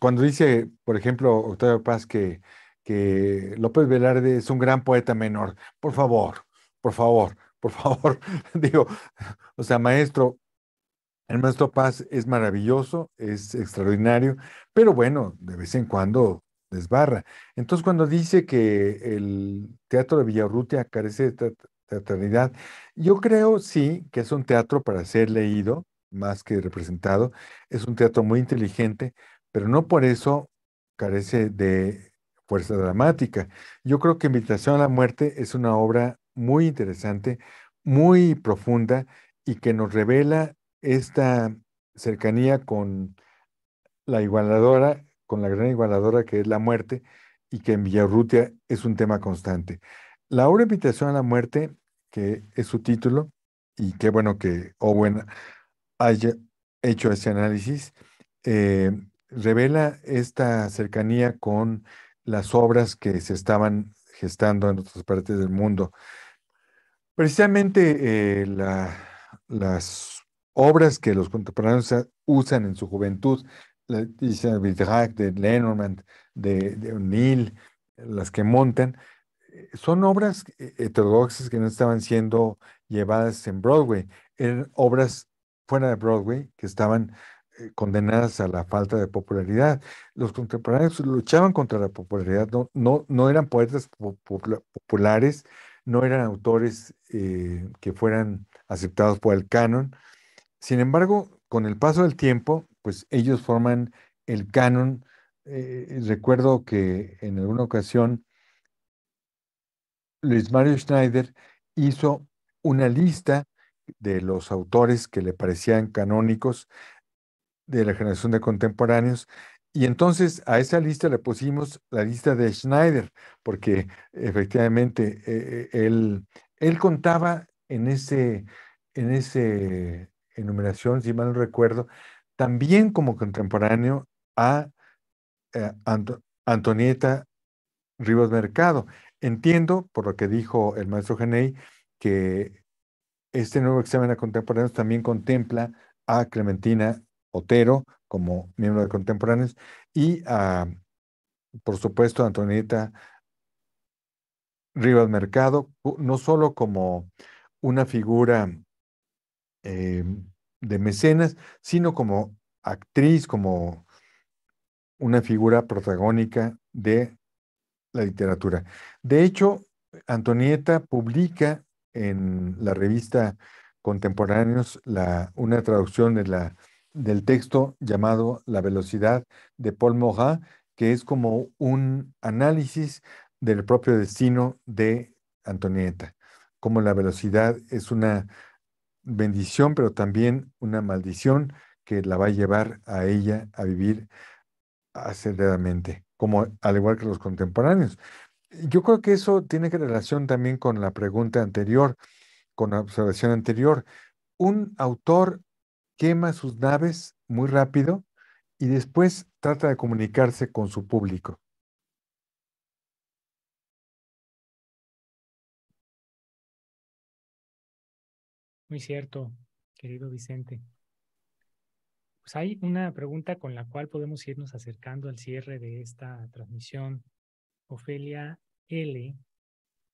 E: cuando dice, por ejemplo, Octavio Paz que, que López Velarde es un gran poeta menor, por favor, por favor, por favor, digo, o sea, maestro, el maestro Paz es maravilloso, es extraordinario, pero bueno, de vez en cuando desbarra. Entonces, cuando dice que el teatro de Villarrutia carece de, yo creo, sí, que es un teatro para ser leído, más que representado. Es un teatro muy inteligente, pero no por eso carece de fuerza dramática. Yo creo que Invitación a la Muerte es una obra muy interesante, muy profunda y que nos revela esta cercanía con la igualadora, con la gran igualadora que es la muerte y que en Villarrutia es un tema constante. La obra Invitación a la Muerte, que es su título, y qué bueno que Owen haya hecho ese análisis, eh, revela esta cercanía con las obras que se estaban gestando en otras partes del mundo. Precisamente eh, las obras que los contemporáneos usan en su juventud, de Lennormand, de, de O'Neill, las que montan, eh, son obras eh, heterodoxas que no estaban siendo llevadas en Broadway, eran obras fuera de Broadway que estaban eh, condenadas a la falta de popularidad. Los contemporáneos luchaban contra la popularidad, no, eran poetas populares, no eran autores que fueran aceptados por el canon. Sin embargo, con el paso del tiempo, pues ellos forman el canon. recuerdo que en alguna ocasión Luis Mario Schneider hizo una lista de los autores que le parecían canónicos de la generación de contemporáneos. Y entonces a esa lista le pusimos la lista de Schneider, porque efectivamente eh, eh, él, contaba en ese, en enumeración, si mal no recuerdo, también como contemporáneo a, eh, a Antonieta Rivas Mercado. Entiendo, por lo que dijo el maestro Genei, que este nuevo examen a contemporáneos también contempla a Clementina Otero como miembro de contemporáneos y a, por supuesto, a Antonieta Rivas Mercado, no solo como una figura eh, de mecenas, sino como actriz, como una figura protagónica de literatura. De hecho, Antonieta publica en la revista Contemporáneos una traducción del texto llamado La velocidad de Paul Morin, que es como un análisis del propio destino de Antonieta, como la velocidad es una bendición, pero también una maldición que la va a llevar a ella a vivir aceleradamente como al igual que los contemporáneos. Yo creo que eso tiene que relación también con la pregunta anterior, con la observación anterior. Un autor quema sus naves muy rápido y después
B: trata de comunicarse con su público. Muy cierto, querido Vicente. Pues, hay una pregunta con la cual podemos irnos
D: acercando al cierre de esta transmisión. Ofelia L.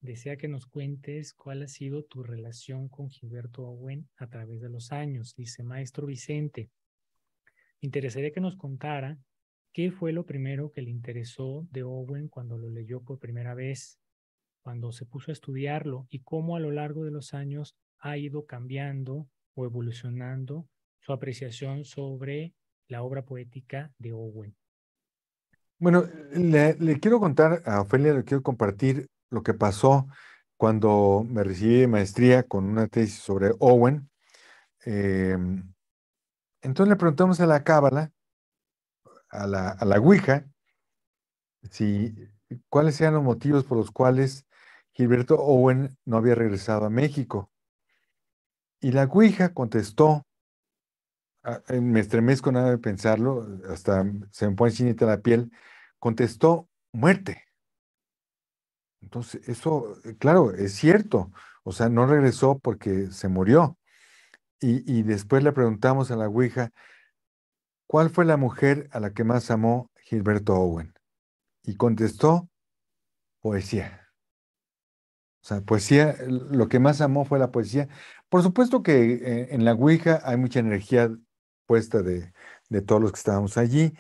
D: desea que nos cuentes cuál ha sido tu relación con Gilberto Owen a través de los años. Dice, maestro Vicente, interesaría que nos contara qué fue lo primero que le interesó de Owen cuando lo leyó por primera vez, cuando se puso a estudiarlo y cómo a lo largo de los años ha ido cambiando o evolucionando su apreciación sobre la obra poética de Owen.
E: Bueno, le, quiero contar a Ofelia, le quiero compartir lo que pasó cuando me recibí de maestría con una tesis sobre Owen. Eh, entonces le preguntamos a la cábala, a la, a Ouija, si, cuáles eran los motivos por los cuales Gilberto Owen no había regresado a México. Y la Ouija contestó Ah, eh, me estremezco nada de pensarlo, hasta se me pone chinita la piel, contestó muerte. Entonces, eso, eh, claro, es cierto. O sea, no regresó porque se murió. Y, y después le preguntamos a la Ouija, ¿cuál fue la mujer a la que más amó Gilberto Owen? Y contestó, poesía. O sea, poesía, eh, lo que más amó fue la poesía. Por supuesto que en la Ouija hay mucha energía de, todos los que estábamos allí.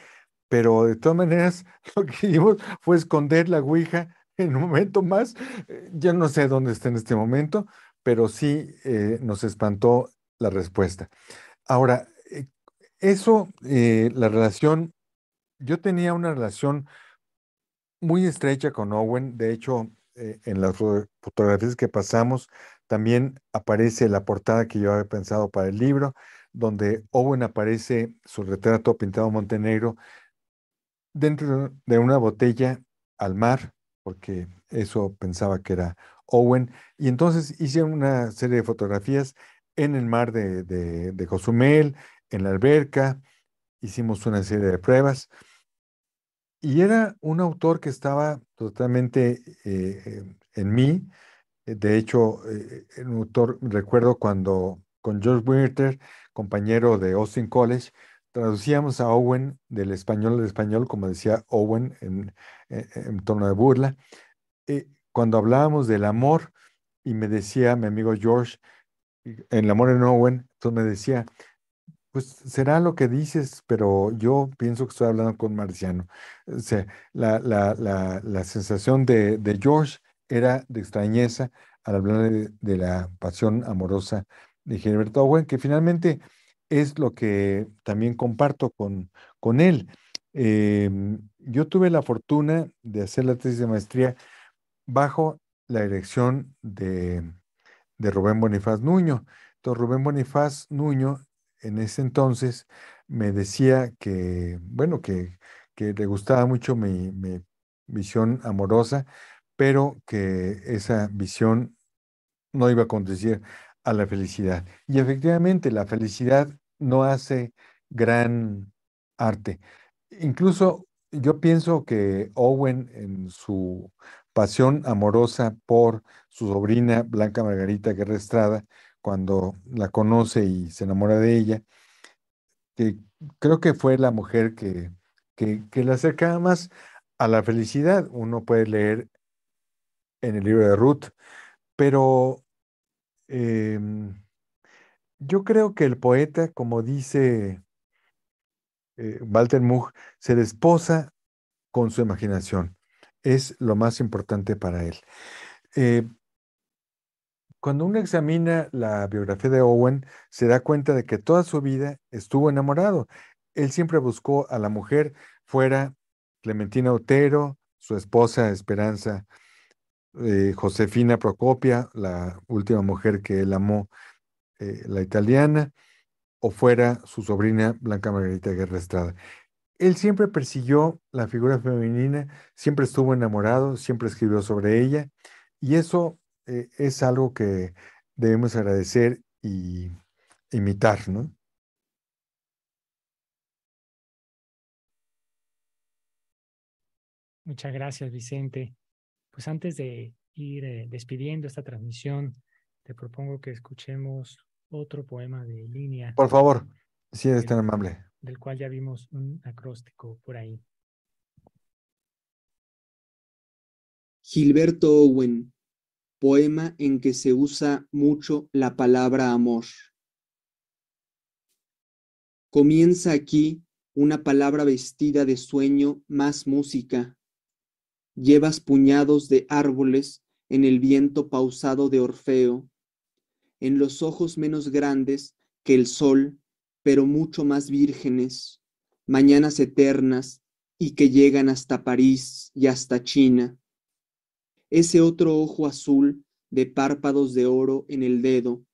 E: Pero de todas maneras, lo que hicimos fue esconder la Ouija en un momento más. Eh, ya no sé dónde está en este momento, pero sí eh, nos espantó la respuesta. Ahora, eh, eso, la relación, yo tenía una relación muy estrecha con Owen. De hecho, en las fotografías que pasamos, también aparece la portada que yo había pensado para el libro donde Owen aparece su retrato pintado en Montenegro dentro de una botella al mar, porque eso pensaba que era Owen, y entonces hicieron una serie de fotografías en el mar de, de, de Cozumel, en la alberca, hicimos una serie de pruebas, y era un autor que estaba totalmente eh, en mí, de hecho, eh, un autor, recuerdo cuando con George Winter compañero de Austin College, traducíamos a Owen del español al español, como decía Owen en, torno eh, tono de burla, eh, cuando hablábamos del amor, y me decía mi amigo George, en el amor en Owen, entonces me decía, pues será lo que dices, pero yo pienso que estoy hablando con Marciano. la, sensación de, George era de extrañeza al hablar de, de la pasión amorosa de Gilberto Owen, que finalmente es lo que también comparto con, con él. Em, yo tuve la fortuna de hacer la tesis de maestría bajo la dirección de, Rubén Bonifaz Nuño. Entonces, Rubén Bonifaz Nuño en ese entonces me decía que, bueno, que, que le gustaba mucho mi, visión amorosa, pero que esa visión no iba a conducir a la felicidad. Y efectivamente, la felicidad no hace gran arte. Incluso yo pienso que Owen en su pasión amorosa por su sobrina Blanca Margarita Guerrero Estrada, cuando la conoce y se enamora de ella, que creo que fue la mujer que, que, que la acercaba más a la felicidad. Uno puede leer en el libro de Ruth, pero Em, yo creo que el poeta, como dice eh, Walter Mug, se desposa con su imaginación. Es lo más importante para él. Eh, cuando uno examina la biografía de Owen, se da cuenta de que toda su vida estuvo enamorado. Él siempre buscó a la mujer, fuera Clementina Otero, su esposa Esperanza eh, Josefina Procopia, la última mujer que él amó, eh, la italiana, o fuera su sobrina Blanca Margarita Guerra Estrada. Él siempre persiguió la figura femenina, siempre estuvo enamorado, siempre escribió sobre ella, y eso eh, es algo que debemos agradecer y
B: imitar, ¿no?
D: Muchas gracias, Vicente. Pues antes de ir eh, despidiendo esta transmisión, te propongo que escuchemos otro poema de
B: línea. Por favor, si es eh, tan amable.
D: Del cual ya vimos un acróstico por ahí.
B: Gilberto Owen,
C: poema en que se usa mucho la palabra amor. Comienza aquí una palabra vestida de sueño más música llevas puñados de árboles en el viento pausado de Orfeo, en los ojos menos grandes que el sol, pero mucho más vírgenes, mañanas eternas y que llegan hasta París y hasta China. Ese otro ojo azul de párpados de oro en el dedo,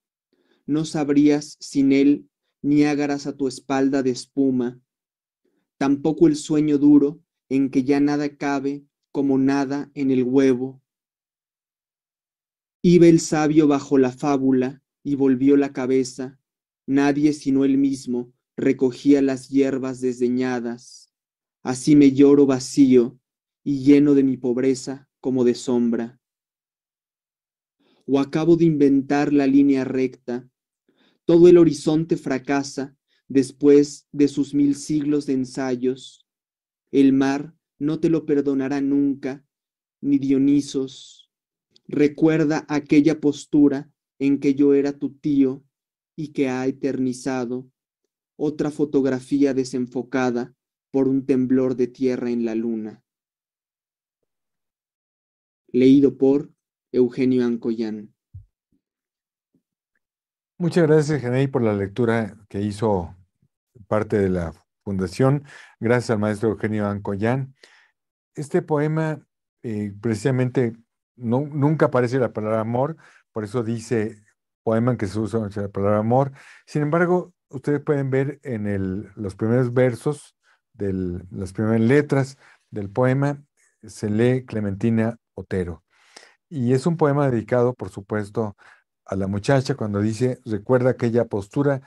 C: no sabrías sin él ni ágaras a tu espalda de espuma, tampoco el sueño duro en que ya nada cabe como nada en el huevo. Iba el sabio bajo la fábula y volvió la cabeza. Nadie sino él mismo recogía las hierbas desdeñadas. Así me lloro vacío y lleno de mi pobreza como de sombra. O acabo de inventar la línea recta. Todo el horizonte fracasa después de sus mil siglos de ensayos. El mar no te lo perdonará nunca, ni Dionisos. Recuerda aquella postura en que yo era tu tío y que ha eternizado otra fotografía desenfocada por un temblor de tierra en la luna. Leído por Eugenio Ancoyán.
E: Muchas gracias, Genei, por la lectura que hizo parte de la Fundación, gracias al maestro Eugenio Ancoyán. Este poema, eh, precisamente, nunca aparece la palabra amor, por eso dice poema en que se usa la palabra amor. Sin embargo, ustedes pueden ver en los primeros versos, de las primeras letras del poema, se lee Clementina Otero. Y es un poema dedicado, por supuesto, a la muchacha cuando dice, recuerda aquella postura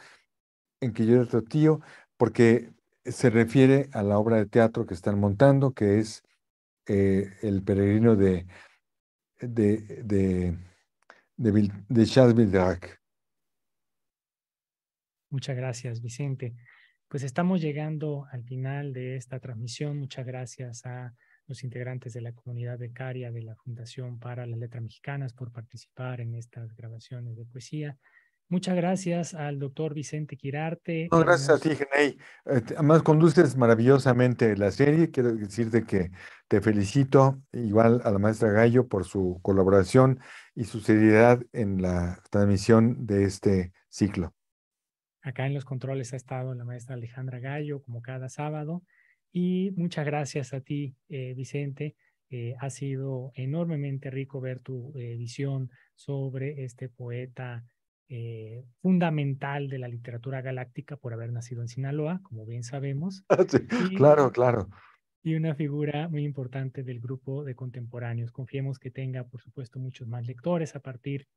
E: en que yo era tu tío, porque se refiere a la obra de teatro que están montando, que es eh, El peregrino de, de, de, Charles
D: Muchas gracias, Vicente. Pues estamos llegando al final de esta transmisión. Muchas gracias a los integrantes de la comunidad becaria de la Fundación para las Letras Mexicanas por participar en estas grabaciones de poesía. Muchas gracias al doctor Vicente Quirarte. No, gracias a ti,
E: Genei. Eh, además, conduces maravillosamente la serie. Quiero decirte que te felicito, igual a la maestra Gallo, por su colaboración y su seriedad en la transmisión de este ciclo.
D: Acá en los controles ha estado la maestra Alejandra Gallo, como cada sábado. Y muchas gracias a ti, eh, Vicente. Eh, ha sido enormemente rico ver tu visión sobre este poeta eh, fundamental de la literatura galáctica por haber nacido en Sinaloa, como bien sabemos. Ah, claro, claro. Y una figura muy importante del grupo de contemporáneos. Confiemos que tenga, por supuesto, muchos más lectores a partir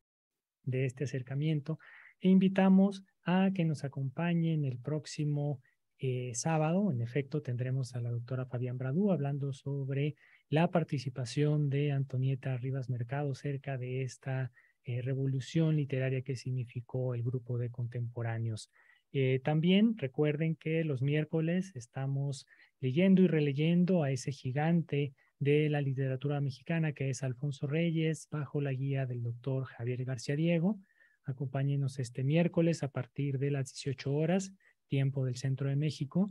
D: de este acercamiento. E invitamos a que nos acompañen el próximo eh, sábado. En efecto, tendremos a la doctora Fabián Bradú hablando sobre la participación de Antonieta Rivas Mercado cerca de esta eh, revolución literaria que significó el grupo de contemporáneos. Eh, también recuerden que los miércoles estamos leyendo y releyendo a ese gigante de la literatura mexicana que es Alfonso Reyes, bajo la guía del doctor Javier García Diego. Acompáñenos este miércoles a partir de las 18 horas, tiempo del centro de México.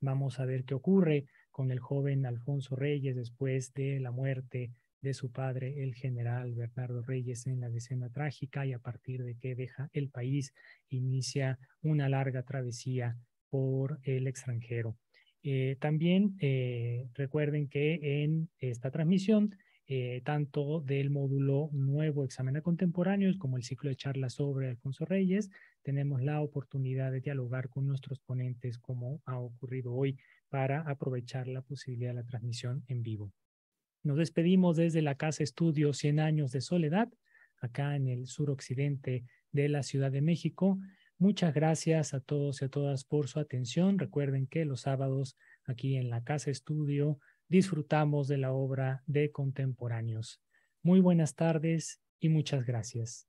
D: Vamos a ver qué ocurre con el joven Alfonso Reyes después de la muerte de su padre, el general Bernardo Reyes, en la decena trágica y a partir de que deja el país, inicia una larga travesía por el extranjero. Eh, también eh, recuerden que en esta transmisión, eh, tanto del módulo nuevo Examen de Contemporáneos como el ciclo de charlas sobre Alfonso Reyes, tenemos la oportunidad de dialogar con nuestros ponentes como ha ocurrido hoy para aprovechar la posibilidad de la transmisión en vivo. Nos despedimos desde la Casa Estudio 100 años de soledad, acá en el suroccidente de la Ciudad de México. Muchas gracias a todos y a todas por su atención. Recuerden que los sábados aquí en la Casa Estudio disfrutamos de la obra de contemporáneos. Muy buenas
B: tardes y muchas gracias.